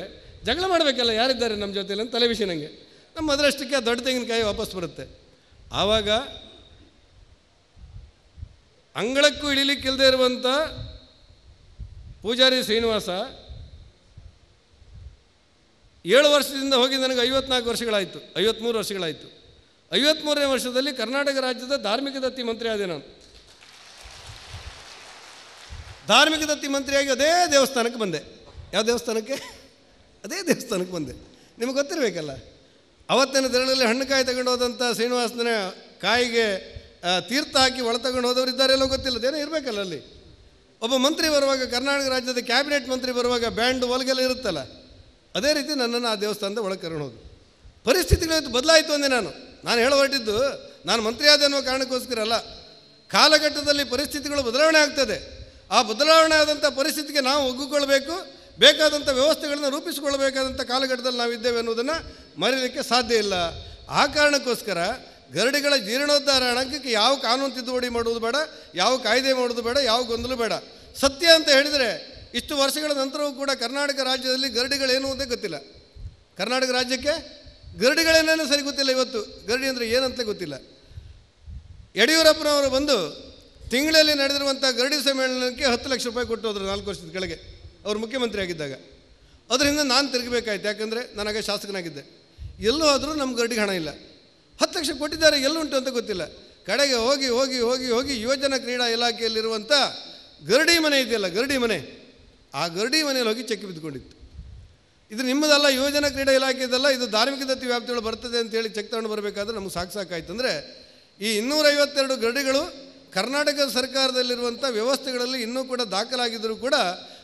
ಜಗಳ ಮಾಡಬೇಕಲ್ಲ ಯಾರಿದ್ದಾರೆ ನಮ್ಮ ಜೊತೆಯಲ್ಲಿ ತಲೆ ವಿಷಯ ನನಗೆ ನಮ್ಮ ಅದರಷ್ಟಕ್ಕೆ ದೊಡ್ಡ ತೆಂಗಿನಕಾಯಿ ವಾಪಸ್ ಬರುತ್ತೆ ಆವಾಗ ಅಂಗಳಕ್ಕೂ ಇಳಿಲಿಕ್ಕಿಲ್ಲದೆ ಇರುವಂಥ ಪೂಜಾರಿ ಶ್ರೀನಿವಾಸ ಏಳು ವರ್ಷದಿಂದ ಹೋಗಿ ನನಗೆ ಐವತ್ನಾಲ್ಕು ವರ್ಷಗಳಾಯಿತು ಐವತ್ತ್ಮೂರು ವರ್ಷಗಳಾಯಿತು ಐವತ್ಮೂರನೇ ವರ್ಷದಲ್ಲಿ ಕರ್ನಾಟಕ ರಾಜ್ಯದ ಧಾರ್ಮಿಕ ದತ್ತಿ ಮಂತ್ರಿ ಆದೆ ನಾನು ಧಾರ್ಮಿಕ ದತ್ತಿ ಮಂತ್ರಿಯಾಗಿ ಅದೇ ದೇವಸ್ಥಾನಕ್ಕೆ ಬಂದೆ ಯಾವ ದೇವಸ್ಥಾನಕ್ಕೆ ಅದೇ ದೇವಸ್ಥಾನಕ್ಕೆ ಬಂದೆ ನಿಮಗೆ ಗೊತ್ತಿರಬೇಕಲ್ಲ ಅವತ್ತಿನ ದಿನಗಳಲ್ಲಿ ಹಣ್ಣು ಕಾಯಿ ತಗೊಂಡು ಹೋದಂಥ ಶ್ರೀನಿವಾಸನ ಕಾಯಿಗೆ ತೀರ್ಥ ಹಾಕಿ ಒಳ ತಗೊಂಡು ಹೋದವರು ಇದ್ದಾರೆಲ್ಲೋ ಗೊತ್ತಿಲ್ಲ ಏನೋ ಇರಬೇಕಲ್ಲ ಅಲ್ಲಿ ಒಬ್ಬ ಮಂತ್ರಿ ಬರುವಾಗ ಕರ್ನಾಟಕ ರಾಜ್ಯದ ಕ್ಯಾಬಿನೆಟ್ ಮಂತ್ರಿ ಬರುವಾಗ ಬ್ಯಾಂಡ್ ಒಲಗೆಲ್ಲ ಇರುತ್ತಲ್ಲ ಅದೇ ರೀತಿ ನನ್ನನ್ನು ಆ ದೇವಸ್ಥಾನದ ಒಳಗೆ ಕರ್ಕೊಂಡು ಹೋದ್ರು ಪರಿಸ್ಥಿತಿಗಳು ಬದಲಾಯಿತು ಅಂದೆ ನಾನು ನಾನು ಹೇಳ ಹೊರಟಿದ್ದು ನಾನು ಮಂತ್ರಿ ಆದ ಅನ್ನೋ ಕಾರಣಕ್ಕೋಸ್ಕರ ಅಲ್ಲ ಕಾಲಘಟ್ಟದಲ್ಲಿ ಪರಿಸ್ಥಿತಿಗಳು ಬದಲಾವಣೆ ಆಗ್ತದೆ ಆ ಬದಲಾವಣೆ ಆದಂಥ ಪರಿಸ್ಥಿತಿಗೆ ನಾವು ಒಗ್ಗಿಕೊಳ್ಳಬೇಕು ಬೇಕಾದಂಥ ವ್ಯವಸ್ಥೆಗಳನ್ನು ರೂಪಿಸಿಕೊಳ್ಬೇಕಾದಂಥ ಕಾಲಘಟ್ಟದಲ್ಲಿ ನಾವು ಇದ್ದೇವೆ ಅನ್ನೋದನ್ನು ಮರೀಲಿಕ್ಕೆ ಸಾಧ್ಯ ಇಲ್ಲ ಆ ಕಾರಣಕ್ಕೋಸ್ಕರ ಗರಡಿಗಳ ಜೀರ್ಣೋದ್ಧಾರ ಅಣಕಕ್ಕೆ ಯಾವ ಕಾನೂನು ತಿದ್ದುಪಡಿ ಮಾಡುವುದು ಬೇಡ ಯಾವ ಕಾಯ್ದೆ ಮಾಡೋದು ಬೇಡ ಯಾವ ಗೊಂದಲು ಬೇಡ ಸತ್ಯ ಅಂತ ಹೇಳಿದರೆ ಇಷ್ಟು ವರ್ಷಗಳ ನಂತರವೂ ಕೂಡ ಕರ್ನಾಟಕ ರಾಜ್ಯದಲ್ಲಿ ಗರಡಿಗಳೇನು ಅಂತ ಗೊತ್ತಿಲ್ಲ ಕರ್ನಾಟಕ ರಾಜ್ಯಕ್ಕೆ ಗರಡಿಗಳೇನೇನು ಸರಿ ಗೊತ್ತಿಲ್ಲ ಇವತ್ತು ಗರಡಿ ಅಂದರೆ ಏನಂತ ಗೊತ್ತಿಲ್ಲ ಯಡಿಯೂರಪ್ಪನವರು ಬಂದು ತಿಂಗಳಲ್ಲಿ ನಡೆದಿರುವಂಥ ಗರಡಿ ಸಮ್ಮೇಳನಕ್ಕೆ ಹತ್ತು ಲಕ್ಷ ರೂಪಾಯಿ ಕೊಟ್ಟು ಹೋದರು ನಾಲ್ಕು ವರ್ಷದ ಕೆಳಗೆ ಅವರು ಮುಖ್ಯಮಂತ್ರಿ ಆಗಿದ್ದಾಗ ಅದರಿಂದ ನಾನು ತಿರುಗಬೇಕಾಯ್ತು ಯಾಕಂದರೆ ನನಗೆ ಶಾಸಕನಾಗಿದ್ದೆ ಎಲ್ಲೂ ಆದರೂ ನಮ್ಮ ಗರಡಿಗೆ ಹಣ ಇಲ್ಲ ಹತ್ತು ಲಕ್ಷ ಕೊಟ್ಟಿದ್ದಾರೆ ಎಲ್ಲುಂಟು ಅಂತ ಗೊತ್ತಿಲ್ಲ ಕಡೆಗೆ ಹೋಗಿ ಹೋಗಿ ಹೋಗಿ ಹೋಗಿ ಯುವಜನ ಕ್ರೀಡಾ ಇಲಾಖೆಯಲ್ಲಿರುವಂಥ ಗರಡಿ ಮನೆ ಇದೆಯಲ್ಲ ಗರಡಿ ಮನೆ ಆ ಗರಡಿ ಮನೆಯಲ್ಲಿ ಹೋಗಿ ಚೆಕ್ ಬಿದ್ದುಕೊಂಡಿತ್ತು ಇದು ನಿಮ್ಮದಲ್ಲ ಯುವಜನ ಕ್ರೀಡಾ ಇಲಾಖೆದಲ್ಲ ಇದು ಧಾರ್ಮಿಕ ದತ್ತಿ ವ್ಯಾಪ್ತಿಗಳು ಬರ್ತದೆ ಅಂತೇಳಿ ಚೆಕ್ ತಗೊಂಡು ಬರಬೇಕಾದ್ರೆ ನಮ್ಗೆ ಸಾಕು ಸಾಕಾಯ್ತು ಅಂದರೆ ಈ ಇನ್ನೂರೈವತ್ತೆರಡು ಗರಡಿಗಳು ಕರ್ನಾಟಕ ಸರ್ಕಾರದಲ್ಲಿರುವಂಥ ವ್ಯವಸ್ಥೆಗಳಲ್ಲಿ ಇನ್ನೂ ಕೂಡ ದಾಖಲಾಗಿದ್ದರೂ ಕೂಡ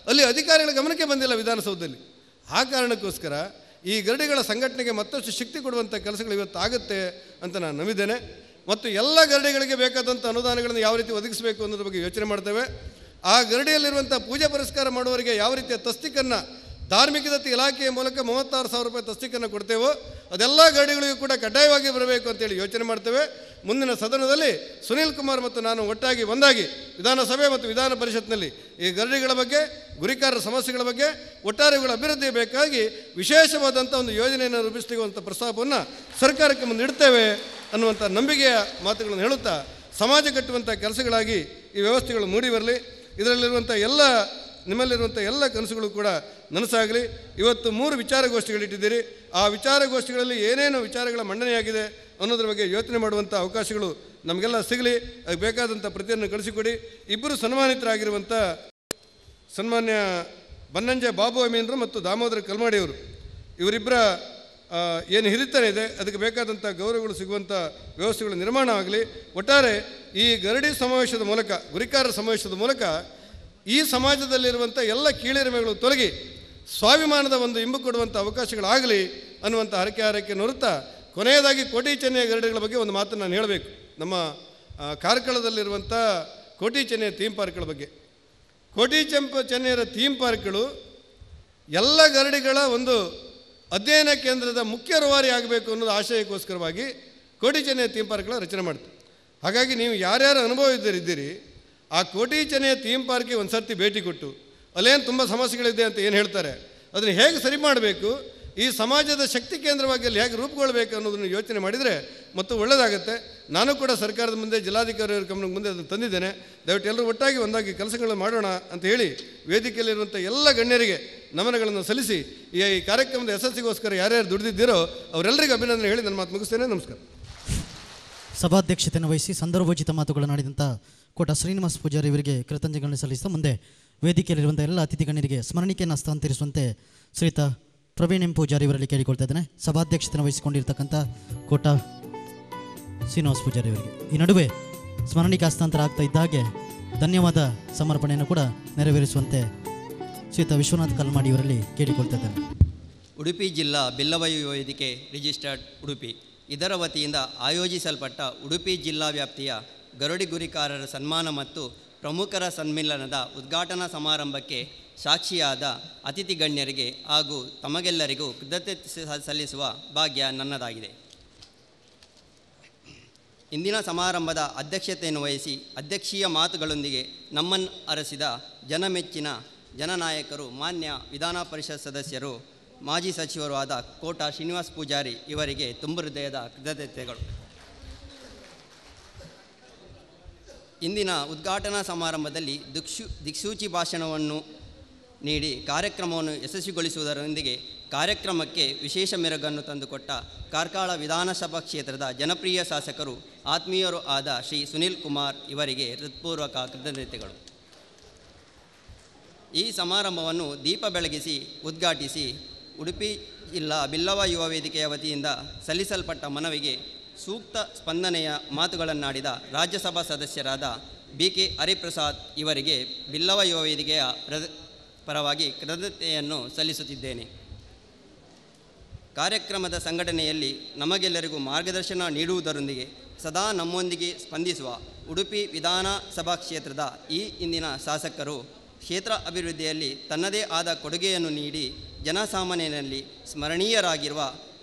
ಅಲ್ಲಿ ಅಧಿಕಾರಿಗಳ ಗಮನಕ್ಕೆ ಬಂದಿಲ್ಲ ವಿಧಾನಸೌಧದಲ್ಲಿ ಆ ಕಾರಣಕ್ಕೋಸ್ಕರ ಈ ಗರಡಿಗಳ ಸಂಘಟನೆಗೆ ಮತ್ತಷ್ಟು ಶಕ್ತಿ ಕೊಡುವಂಥ ಕೆಲಸಗಳು ಇವತ್ತಾಗುತ್ತೆ ಅಂತ ನಾನು ನಂಬಿದ್ದೇನೆ ಮತ್ತು ಎಲ್ಲ ಗರಡಿಗಳಿಗೆ ಬೇಕಾದಂಥ ಅನುದಾನಗಳನ್ನು ಯಾವ ರೀತಿ ಒದಗಿಸಬೇಕು ಅನ್ನೋದ್ರ ಬಗ್ಗೆ ಯೋಚನೆ ಮಾಡ್ತೇವೆ ಆ ಗರಡಿಯಲ್ಲಿರುವಂಥ ಪೂಜೆ ಪುರಸ್ಕಾರ ಮಾಡುವವರಿಗೆ ಯಾವ ರೀತಿಯ ತಸ್ತಿಕನ್ನು ಧಾರ್ಮಿಕ ದತ್ತಿ ಇಲಾಖೆಯ ಮೂಲಕ ಮೂವತ್ತಾರು ಸಾವಿರ ರೂಪಾಯಿ ತಸ್ತಿಕನ್ನು ಕೊಡ್ತೇವೋ ಅದೆಲ್ಲ ಗರಡಿಗಳಿಗೂ ಕೂಡ ಕಡ್ಡಾಯವಾಗಿ ಬರಬೇಕು ಅಂತೇಳಿ ಯೋಚನೆ ಮಾಡ್ತೇವೆ ಮುಂದಿನ ಸದನದಲ್ಲಿ ಸುನೀಲ್ ಕುಮಾರ್ ಮತ್ತು ನಾನು ಒಟ್ಟಾಗಿ ಒಂದಾಗಿ ವಿಧಾನಸಭೆ ಮತ್ತು ವಿಧಾನ ಪರಿಷತ್ನಲ್ಲಿ ಈ ಗರಡಿಗಳ ಬಗ್ಗೆ ಗುರಿಕಾರರ ಸಮಸ್ಯೆಗಳ ಬಗ್ಗೆ ಒಟ್ಟಾರೆ ಇವುಗಳ ಅಭಿವೃದ್ಧಿ ಬೇಕಾಗಿ ವಿಶೇಷವಾದಂಥ ಒಂದು ಯೋಜನೆಯನ್ನು ರೂಪಿಸಲಿರುವಂಥ ಪ್ರಸ್ತಾಪವನ್ನು ಸರ್ಕಾರಕ್ಕೆ ಮುಂದೆ ಇಡ್ತೇವೆ ಅನ್ನುವಂಥ ನಂಬಿಕೆಯ ಮಾತುಗಳನ್ನು ಹೇಳುತ್ತಾ ಸಮಾಜ ಕಟ್ಟುವಂಥ ಕೆಲಸಗಳಾಗಿ ಈ ವ್ಯವಸ್ಥೆಗಳು ಮೂಡಿ ಬರಲಿ ಇದರಲ್ಲಿರುವಂಥ ಎಲ್ಲ ನಿಮ್ಮಲ್ಲಿರುವಂಥ ಎಲ್ಲ ಕನಸುಗಳು ಕೂಡ ನನಸಾಗಲಿ ಇವತ್ತು ಮೂರು ವಿಚಾರಗೋಷ್ಠಿಗಳಿಟ್ಟಿದ್ದೀರಿ ಆ ವಿಚಾರಗೋಷ್ಠಿಗಳಲ್ಲಿ ಏನೇನು ವಿಚಾರಗಳ ಮಂಡನೆಯಾಗಿದೆ ಅನ್ನೋದ್ರ ಬಗ್ಗೆ ಯೋಚನೆ ಮಾಡುವಂಥ ಅವಕಾಶಗಳು ನಮಗೆಲ್ಲ ಸಿಗಲಿ ಅದಕ್ಕೆ ಬೇಕಾದಂಥ ಪ್ರತಿಯನ್ನು ಕಳಿಸಿಕೊಡಿ ಇಬ್ಬರು ಸನ್ಮಾನಿತರಾಗಿರುವಂಥ ಸನ್ಮಾನ್ಯ ಬನ್ನಂಜೆ ಬಾಬು ಅಮೀನ್ರು ಮತ್ತು ದಾಮೋದರ ಕಲ್ಮಾಡಿಯವರು ಇವರಿಬ್ಬರ ಏನು ಹಿರಿತನ ಇದೆ ಅದಕ್ಕೆ ಬೇಕಾದಂಥ ಗೌರವಗಳು ಸಿಗುವಂಥ ವ್ಯವಸ್ಥೆಗಳು ನಿರ್ಮಾಣ ಆಗಲಿ ಒಟ್ಟಾರೆ ಈ ಗರಡಿ ಸಮಾವೇಶದ ಮೂಲಕ ಗುರಿಕಾರ ಸಮಾವೇಶದ ಮೂಲಕ ಈ ಸಮಾಜದಲ್ಲಿರುವಂಥ ಎಲ್ಲ ಕೀಳಿರಿಮೆಗಳು ತೊಲಗಿ ಸ್ವಾಭಿಮಾನದ ಒಂದು ಇಂಬು ಕೊಡುವಂಥ ಅವಕಾಶಗಳಾಗಲಿ ಅನ್ನುವಂಥ ಹರಕೆ ಹಾರೈಕೆ ನೋಡುತ್ತಾ ಕೊನೆಯದಾಗಿ ಕೋಟಿ ಚೆನ್ನೆಯ ಗರಡಿಗಳ ಬಗ್ಗೆ ಒಂದು ಮಾತನ್ನು ನಾನು ಹೇಳಬೇಕು ನಮ್ಮ ಕಾರ್ಕಳದಲ್ಲಿರುವಂಥ ಕೋಟಿ ಚೆನ್ನೆಯ ಥೀಮ್ ಪಾರ್ಕ್ಗಳ ಬಗ್ಗೆ ಕೋಟಿ ಚಂಪ ಚೆನ್ನೈರ ಥೀಮ್ ಪಾರ್ಕ್ಗಳು ಎಲ್ಲ ಗರಡಿಗಳ ಒಂದು ಅಧ್ಯಯನ ಕೇಂದ್ರದ ಮುಖ್ಯ ರೂವಾರಿ ಆಗಬೇಕು ಅನ್ನೋದು ಆಶಯಕ್ಕೋಸ್ಕರವಾಗಿ ಕೋಟಿ ಚೆನ್ನೈ ಥೀಮ್ ಪಾರ್ಕ್ಗಳ ರಚನೆ ಮಾಡ್ತೀವಿ ಹಾಗಾಗಿ ನೀವು ಯಾರ್ಯಾರು ಅನುಭವ ಇದ್ದೀರಿ ಆ ಕೋಟಿ ಚೆನ್ನೈ ಥೀಮ್ ಪಾರ್ಕಿಗೆ ಒಂದು ಸರ್ತಿ ಭೇಟಿ ಕೊಟ್ಟು ಅಲ್ಲೇನು ತುಂಬ ಸಮಸ್ಯೆಗಳಿದೆ ಅಂತ ಏನು ಹೇಳ್ತಾರೆ ಅದನ್ನು ಹೇಗೆ ಸರಿ ಮಾಡಬೇಕು ಈ ಸಮಾಜದ ಶಕ್ತಿ ಕೇಂದ್ರವಾಗಿ ಅಲ್ಲಿ ಹೇಗೆ ರೂಪುಗೊಳ್ಬೇಕು ಅನ್ನೋದನ್ನು ಯೋಚನೆ ಮಾಡಿದರೆ ಮತ್ತು ಒಳ್ಳೆಯದಾಗುತ್ತೆ ನಾನು ಕೂಡ ಸರ್ಕಾರದ ಮುಂದೆ ಜಿಲ್ಲಾಧಿಕಾರಿಯವರ ಗಮನಕ್ಕೆ ಮುಂದೆ ಅದನ್ನು ತಂದಿದ್ದೇನೆ ದಯವಿಟ್ಟು ಎಲ್ಲರೂ ಒಟ್ಟಾಗಿ ಒಂದಾಗಿ ಕೆಲಸಗಳನ್ನು ಮಾಡೋಣ ಅಂತ ಹೇಳಿ ವೇದಿಕೆಯಲ್ಲಿರುವಂಥ ಎಲ್ಲ ಗಣ್ಯರಿಗೆ ನಮನಗಳನ್ನು ಸಲ್ಲಿಸಿ ಈ ಕಾರ್ಯಕ್ರಮದ ಯಶಸ್ಸಿಗೋಸ್ಕರ ಯಾರ್ಯಾರು ದುಡಿದಿದ್ದೀರೋ ಅವರೆಲ್ಲರಿಗೂ ಅಭಿನಂದನೆ ಹೇಳಿ ನನ್ನ ಮಾತು ಮುಗಿಸ್ತೇನೆ ನಮಸ್ಕಾರ ಸಭಾಧ್ಯಕ್ಷತೆಯನ್ನು ವಹಿಸಿ ಸಂದರ್ಭೋಚಿತ ನಾಡಿದಂಥ ಕೋಟ ಶ್ರೀನಿವಾಸ ಪೂಜಾರಿ ಇವರಿಗೆ ಕೃತಜ್ಞತೆಗಳನ್ನು ಸಲ್ಲಿಸುತ್ತಾ ಮುಂದೆ ವೇದಿಕೆಯಲ್ಲಿರುವಂಥ ಎಲ್ಲ ಅತಿಥಿ ಗಣ್ಯರಿಗೆ ಸ್ಮರಣಿಕೆಯನ್ನು ಹಸ್ತಾಂತರಿಸುವಂತೆ ಶ್ರೀತಾ ಪ್ರವೀಣ್ ಎಂ ಪೂಜಾರಿ ಇವರಲ್ಲಿ ಕೇಳಿಕೊಳ್ತಾ ಇದ್ದೇನೆ ಸಭಾಧ್ಯಕ್ಷತೆಯನ್ನು ವಹಿಸಿಕೊಂಡಿರ್ತಕ್ಕಂಥ ಕೋಟ ಶ್ರೀನಿವಾಸ ಪೂಜಾರಿ ಅವರಿಗೆ ಈ ನಡುವೆ ಸ್ಮರಣಿಕ ಹಸ್ತಾಂತರ ಆಗ್ತಾ ಇದ್ದಾಗೆ ಧನ್ಯವಾದ ಸಮರ್ಪಣೆಯನ್ನು ಕೂಡ ನೆರವೇರಿಸುವಂತೆ ಶ್ರೀತ ವಿಶ್ವನಾಥ್ ಕಲ್ಮಾಡಿ ಇವರಲ್ಲಿ ಕೇಳಿಕೊಳ್ತಾ ಇದ್ದೇನೆ ಉಡುಪಿ ಜಿಲ್ಲಾ ಬಿಲ್ಲವಯು ವೇದಿಕೆ ರಿಜಿಸ್ಟರ್ಡ್ ಉಡುಪಿ ಇದರ ವತಿಯಿಂದ ಆಯೋಜಿಸಲ್ಪಟ್ಟ ಉಡುಪಿ ಜಿಲ್ಲಾ ವ್ಯಾಪ್ತಿಯ ಗರುಡಿ ಗುರಿಕಾರರ ಸನ್ಮಾನ ಮತ್ತು ಪ್ರಮುಖರ ಸಮ್ಮಿಲನದ ಉದ್ಘಾಟನಾ ಸಮಾರಂಭಕ್ಕೆ ಸಾಕ್ಷಿಯಾದ ಅತಿಥಿ ಗಣ್ಯರಿಗೆ ಹಾಗೂ ತಮಗೆಲ್ಲರಿಗೂ ಕೃತಜ್ಞತೆ ಸಲ್ಲಿಸುವ ಭಾಗ್ಯ ನನ್ನದಾಗಿದೆ ಇಂದಿನ ಸಮಾರಂಭದ ಅಧ್ಯಕ್ಷತೆಯನ್ನು ವಹಿಸಿ ಅಧ್ಯಕ್ಷೀಯ ಮಾತುಗಳೊಂದಿಗೆ ನಮ್ಮನ್ನು ಅರಸಿದ ಜನಮೆಚ್ಚಿನ ಜನನಾಯಕರು ಮಾನ್ಯ ವಿಧಾನ ಪರಿಷತ್ ಸದಸ್ಯರು ಮಾಜಿ ಸಚಿವರು ಆದ ಕೋಟ ಶ್ರೀನಿವಾಸ್ ಪೂಜಾರಿ ಇವರಿಗೆ ತುಂಬ ಹೃದಯದ ಕೃತಜ್ಞತೆಗಳು ಇಂದಿನ ಉದ್ಘಾಟನಾ ಸಮಾರಂಭದಲ್ಲಿ ದಿಕ್ಷು ದಿಕ್ಸೂಚಿ ಭಾಷಣವನ್ನು ನೀಡಿ ಕಾರ್ಯಕ್ರಮವನ್ನು ಯಶಸ್ವಿಗೊಳಿಸುವುದರೊಂದಿಗೆ ಕಾರ್ಯಕ್ರಮಕ್ಕೆ ವಿಶೇಷ ಮೆರುಗನ್ನು ತಂದುಕೊಟ್ಟ ಕಾರ್ಕಳ ವಿಧಾನಸಭಾ ಕ್ಷೇತ್ರದ ಜನಪ್ರಿಯ ಶಾಸಕರು ಆತ್ಮೀಯರು ಆದ ಶ್ರೀ ಸುನಿಲ್ ಕುಮಾರ್ ಇವರಿಗೆ ಹೃತ್ಪೂರ್ವಕ ಕೃತಜ್ಞತೆಗಳು ಈ ಸಮಾರಂಭವನ್ನು ದೀಪ ಬೆಳಗಿಸಿ ಉದ್ಘಾಟಿಸಿ ಉಡುಪಿ ಜಿಲ್ಲಾ ಬಿಲ್ಲವ ಯುವ ವೇದಿಕೆಯ ವತಿಯಿಂದ ಸಲ್ಲಿಸಲ್ಪಟ್ಟ ಮನವಿಗೆ ಸೂಕ್ತ ಸ್ಪಂದನೆಯ ಮಾತುಗಳನ್ನಾಡಿದ ರಾಜ್ಯಸಭಾ ಸದಸ್ಯರಾದ ಬಿ ಕೆ ಹರಿಪ್ರಸಾದ್ ಇವರಿಗೆ ಬಿಲ್ಲವ ಯುವ ವೇದಿಕೆಯ ಪರವಾಗಿ ಕೃತಜ್ಞತೆಯನ್ನು ಸಲ್ಲಿಸುತ್ತಿದ್ದೇನೆ ಕಾರ್ಯಕ್ರಮದ ಸಂಘಟನೆಯಲ್ಲಿ ನಮಗೆಲ್ಲರಿಗೂ ಮಾರ್ಗದರ್ಶನ ನೀಡುವುದರೊಂದಿಗೆ ಸದಾ ನಮ್ಮೊಂದಿಗೆ ಸ್ಪಂದಿಸುವ ಉಡುಪಿ ವಿಧಾನಸಭಾ ಕ್ಷೇತ್ರದ ಈ ಇಂದಿನ ಶಾಸಕರು ಕ್ಷೇತ್ರ ಅಭಿವೃದ್ಧಿಯಲ್ಲಿ ತನ್ನದೇ ಆದ ಕೊಡುಗೆಯನ್ನು ನೀಡಿ ಜನಸಾಮಾನ್ಯನಲ್ಲಿ ಸ್ಮರಣೀಯರಾಗಿರುವ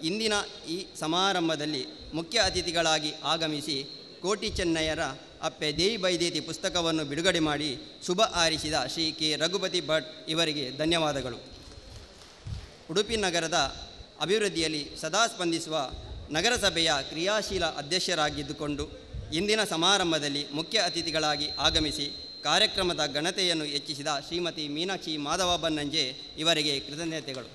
ಇಂದಿನ ಈ ಸಮಾರಂಭದಲ್ಲಿ ಮುಖ್ಯ ಅತಿಥಿಗಳಾಗಿ ಆಗಮಿಸಿ ಕೋಟಿ ಚೆನ್ನಯ್ಯರ ಅಪ್ಪೆ ದೇಯಿ ಬೈದೇತಿ ಪುಸ್ತಕವನ್ನು ಬಿಡುಗಡೆ ಮಾಡಿ ಶುಭ ಆರಿಸಿದ ಶ್ರೀ ಕೆ ರಘುಪತಿ ಭಟ್ ಇವರಿಗೆ ಧನ್ಯವಾದಗಳು ಉಡುಪಿ ನಗರದ ಅಭಿವೃದ್ಧಿಯಲ್ಲಿ ಸದಾ ಸ್ಪಂದಿಸುವ ನಗರಸಭೆಯ ಕ್ರಿಯಾಶೀಲ ಅಧ್ಯಕ್ಷರಾಗಿದ್ದುಕೊಂಡು ಇಂದಿನ ಸಮಾರಂಭದಲ್ಲಿ ಮುಖ್ಯ ಅತಿಥಿಗಳಾಗಿ ಆಗಮಿಸಿ ಕಾರ್ಯಕ್ರಮದ ಘನತೆಯನ್ನು ಹೆಚ್ಚಿಸಿದ ಶ್ರೀಮತಿ ಮೀನಾಕ್ಷಿ ಮಾಧವ ಬನ್ನಂಜೆ ಇವರಿಗೆ ಕೃತಜ್ಞತೆಗಳು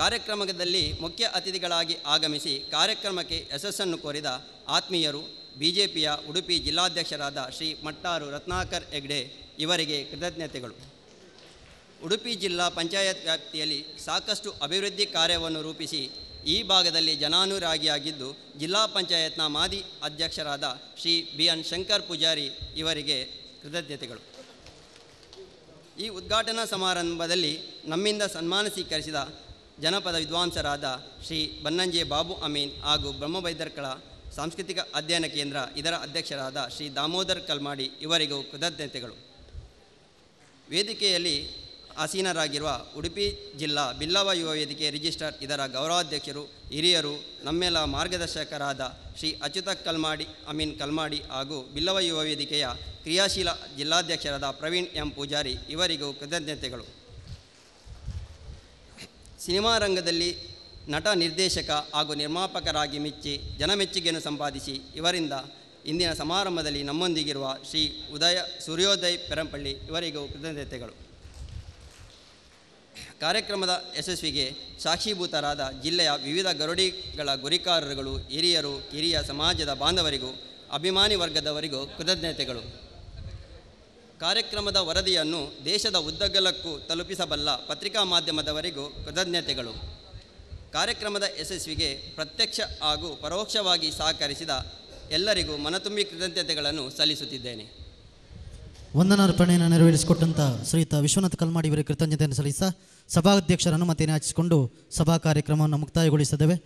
ಕಾರ್ಯಕ್ರಮದಲ್ಲಿ ಮುಖ್ಯ ಅತಿಥಿಗಳಾಗಿ ಆಗಮಿಸಿ ಕಾರ್ಯಕ್ರಮಕ್ಕೆ ಯಶಸ್ಸನ್ನು ಕೋರಿದ ಆತ್ಮೀಯರು ಬಿ ಜೆ ಪಿಯ ಉಡುಪಿ ಜಿಲ್ಲಾಧ್ಯಕ್ಷರಾದ ಶ್ರೀ ಮಟ್ಟಾರು ರತ್ನಾಕರ್ ಹೆಗ್ಡೆ ಇವರಿಗೆ ಕೃತಜ್ಞತೆಗಳು ಉಡುಪಿ ಜಿಲ್ಲಾ ಪಂಚಾಯತ್ ವ್ಯಾಪ್ತಿಯಲ್ಲಿ ಸಾಕಷ್ಟು ಅಭಿವೃದ್ಧಿ ಕಾರ್ಯವನ್ನು ರೂಪಿಸಿ ಈ ಭಾಗದಲ್ಲಿ ಜನಾನುರಾಗಿಯಾಗಿದ್ದು ಜಿಲ್ಲಾ ಪಂಚಾಯತ್ನ ಮಾಜಿ ಅಧ್ಯಕ್ಷರಾದ ಶ್ರೀ ಬಿ ಎನ್ ಶಂಕರ್ ಪೂಜಾರಿ ಇವರಿಗೆ ಕೃತಜ್ಞತೆಗಳು ಈ ಉದ್ಘಾಟನಾ ಸಮಾರಂಭದಲ್ಲಿ ನಮ್ಮಿಂದ ಸನ್ಮಾನ ಸ್ವೀಕರಿಸಿದ ಜನಪದ ವಿದ್ವಾಂಸರಾದ ಶ್ರೀ ಬನ್ನಂಜೆ ಬಾಬು ಅಮೀನ್ ಹಾಗೂ ಬ್ರಹ್ಮಬೈದರ್ಕಳ ಸಾಂಸ್ಕೃತಿಕ ಅಧ್ಯಯನ ಕೇಂದ್ರ ಇದರ ಅಧ್ಯಕ್ಷರಾದ ಶ್ರೀ ದಾಮೋದರ್ ಕಲ್ಮಾಡಿ ಇವರಿಗೂ ಕೃತಜ್ಞತೆಗಳು ವೇದಿಕೆಯಲ್ಲಿ ಆಸೀನರಾಗಿರುವ ಉಡುಪಿ ಜಿಲ್ಲಾ ಬಿಲ್ಲವ ಯುವ ವೇದಿಕೆ ರಿಜಿಸ್ಟ್ರಾರ್ ಇದರ ಗೌರವಾಧ್ಯಕ್ಷರು ಹಿರಿಯರು ನಮ್ಮೆಲ್ಲ ಮಾರ್ಗದರ್ಶಕರಾದ ಶ್ರೀ ಅಚ್ಯುತ ಕಲ್ಮಾಡಿ ಅಮೀನ್ ಕಲ್ಮಾಡಿ ಹಾಗೂ ಬಿಲ್ಲವ ಯುವ ವೇದಿಕೆಯ ಕ್ರಿಯಾಶೀಲ ಜಿಲ್ಲಾಧ್ಯಕ್ಷರಾದ ಪ್ರವೀಣ್ ಎಂ ಪೂಜಾರಿ ಇವರಿಗೂ ಕೃತಜ್ಞತೆಗಳು ಸಿನಿಮಾ ರಂಗದಲ್ಲಿ ನಟ ನಿರ್ದೇಶಕ ಹಾಗೂ ನಿರ್ಮಾಪಕರಾಗಿ ಮೆಚ್ಚಿ ಜನಮೆಚ್ಚುಗೆಯನ್ನು ಸಂಪಾದಿಸಿ ಇವರಿಂದ ಇಂದಿನ ಸಮಾರಂಭದಲ್ಲಿ ನಮ್ಮೊಂದಿಗಿರುವ ಶ್ರೀ ಉದಯ ಸೂರ್ಯೋದಯ ಪೆರಂಪಳ್ಳಿ ಇವರಿಗೂ ಕೃತಜ್ಞತೆಗಳು ಕಾರ್ಯಕ್ರಮದ ಯಶಸ್ವಿಗೆ ಸಾಕ್ಷೀಭೂತರಾದ ಜಿಲ್ಲೆಯ ವಿವಿಧ ಗರುಡಿಗಳ ಗುರಿಕಾರರುಗಳು ಹಿರಿಯರು ಕಿರಿಯ ಸಮಾಜದ ಬಾಂಧವರಿಗೂ ಅಭಿಮಾನಿ ವರ್ಗದವರಿಗೂ ಕೃತಜ್ಞತೆಗಳು ಕಾರ್ಯಕ್ರಮದ ವರದಿಯನ್ನು ದೇಶದ ಉದ್ದಗಲಕ್ಕೂ ತಲುಪಿಸಬಲ್ಲ ಪತ್ರಿಕಾ ಮಾಧ್ಯಮದವರಿಗೂ ಕೃತಜ್ಞತೆಗಳು ಕಾರ್ಯಕ್ರಮದ ಯಶಸ್ವಿಗೆ ಪ್ರತ್ಯಕ್ಷ ಹಾಗೂ ಪರೋಕ್ಷವಾಗಿ ಸಹಕರಿಸಿದ ಎಲ್ಲರಿಗೂ ಮನತುಂಬಿ ಕೃತಜ್ಞತೆಗಳನ್ನು ಸಲ್ಲಿಸುತ್ತಿದ್ದೇನೆ ವಂದನಾರ್ಪಣೆಯನ್ನು ನೆರವೇರಿಸಿಕೊಟ್ಟಂಥ ಶ್ರೀತ ವಿಶ್ವನಾಥ್ ಕಲ್ಮಾಡಿ ಇವರಿಗೆ ಕೃತಜ್ಞತೆಯನ್ನು ಸಲ್ಲಿಸ ಸಭಾಧ್ಯಕ್ಷರ ಅನುಮತಿಯನ್ನು ಯಾಚಿಸಿಕೊಂಡು ಸಭಾ ಕಾರ್ಯಕ್ರಮವನ್ನು ಮುಕ್ತಾಯಗೊಳಿಸಿದ್ದೇವೆ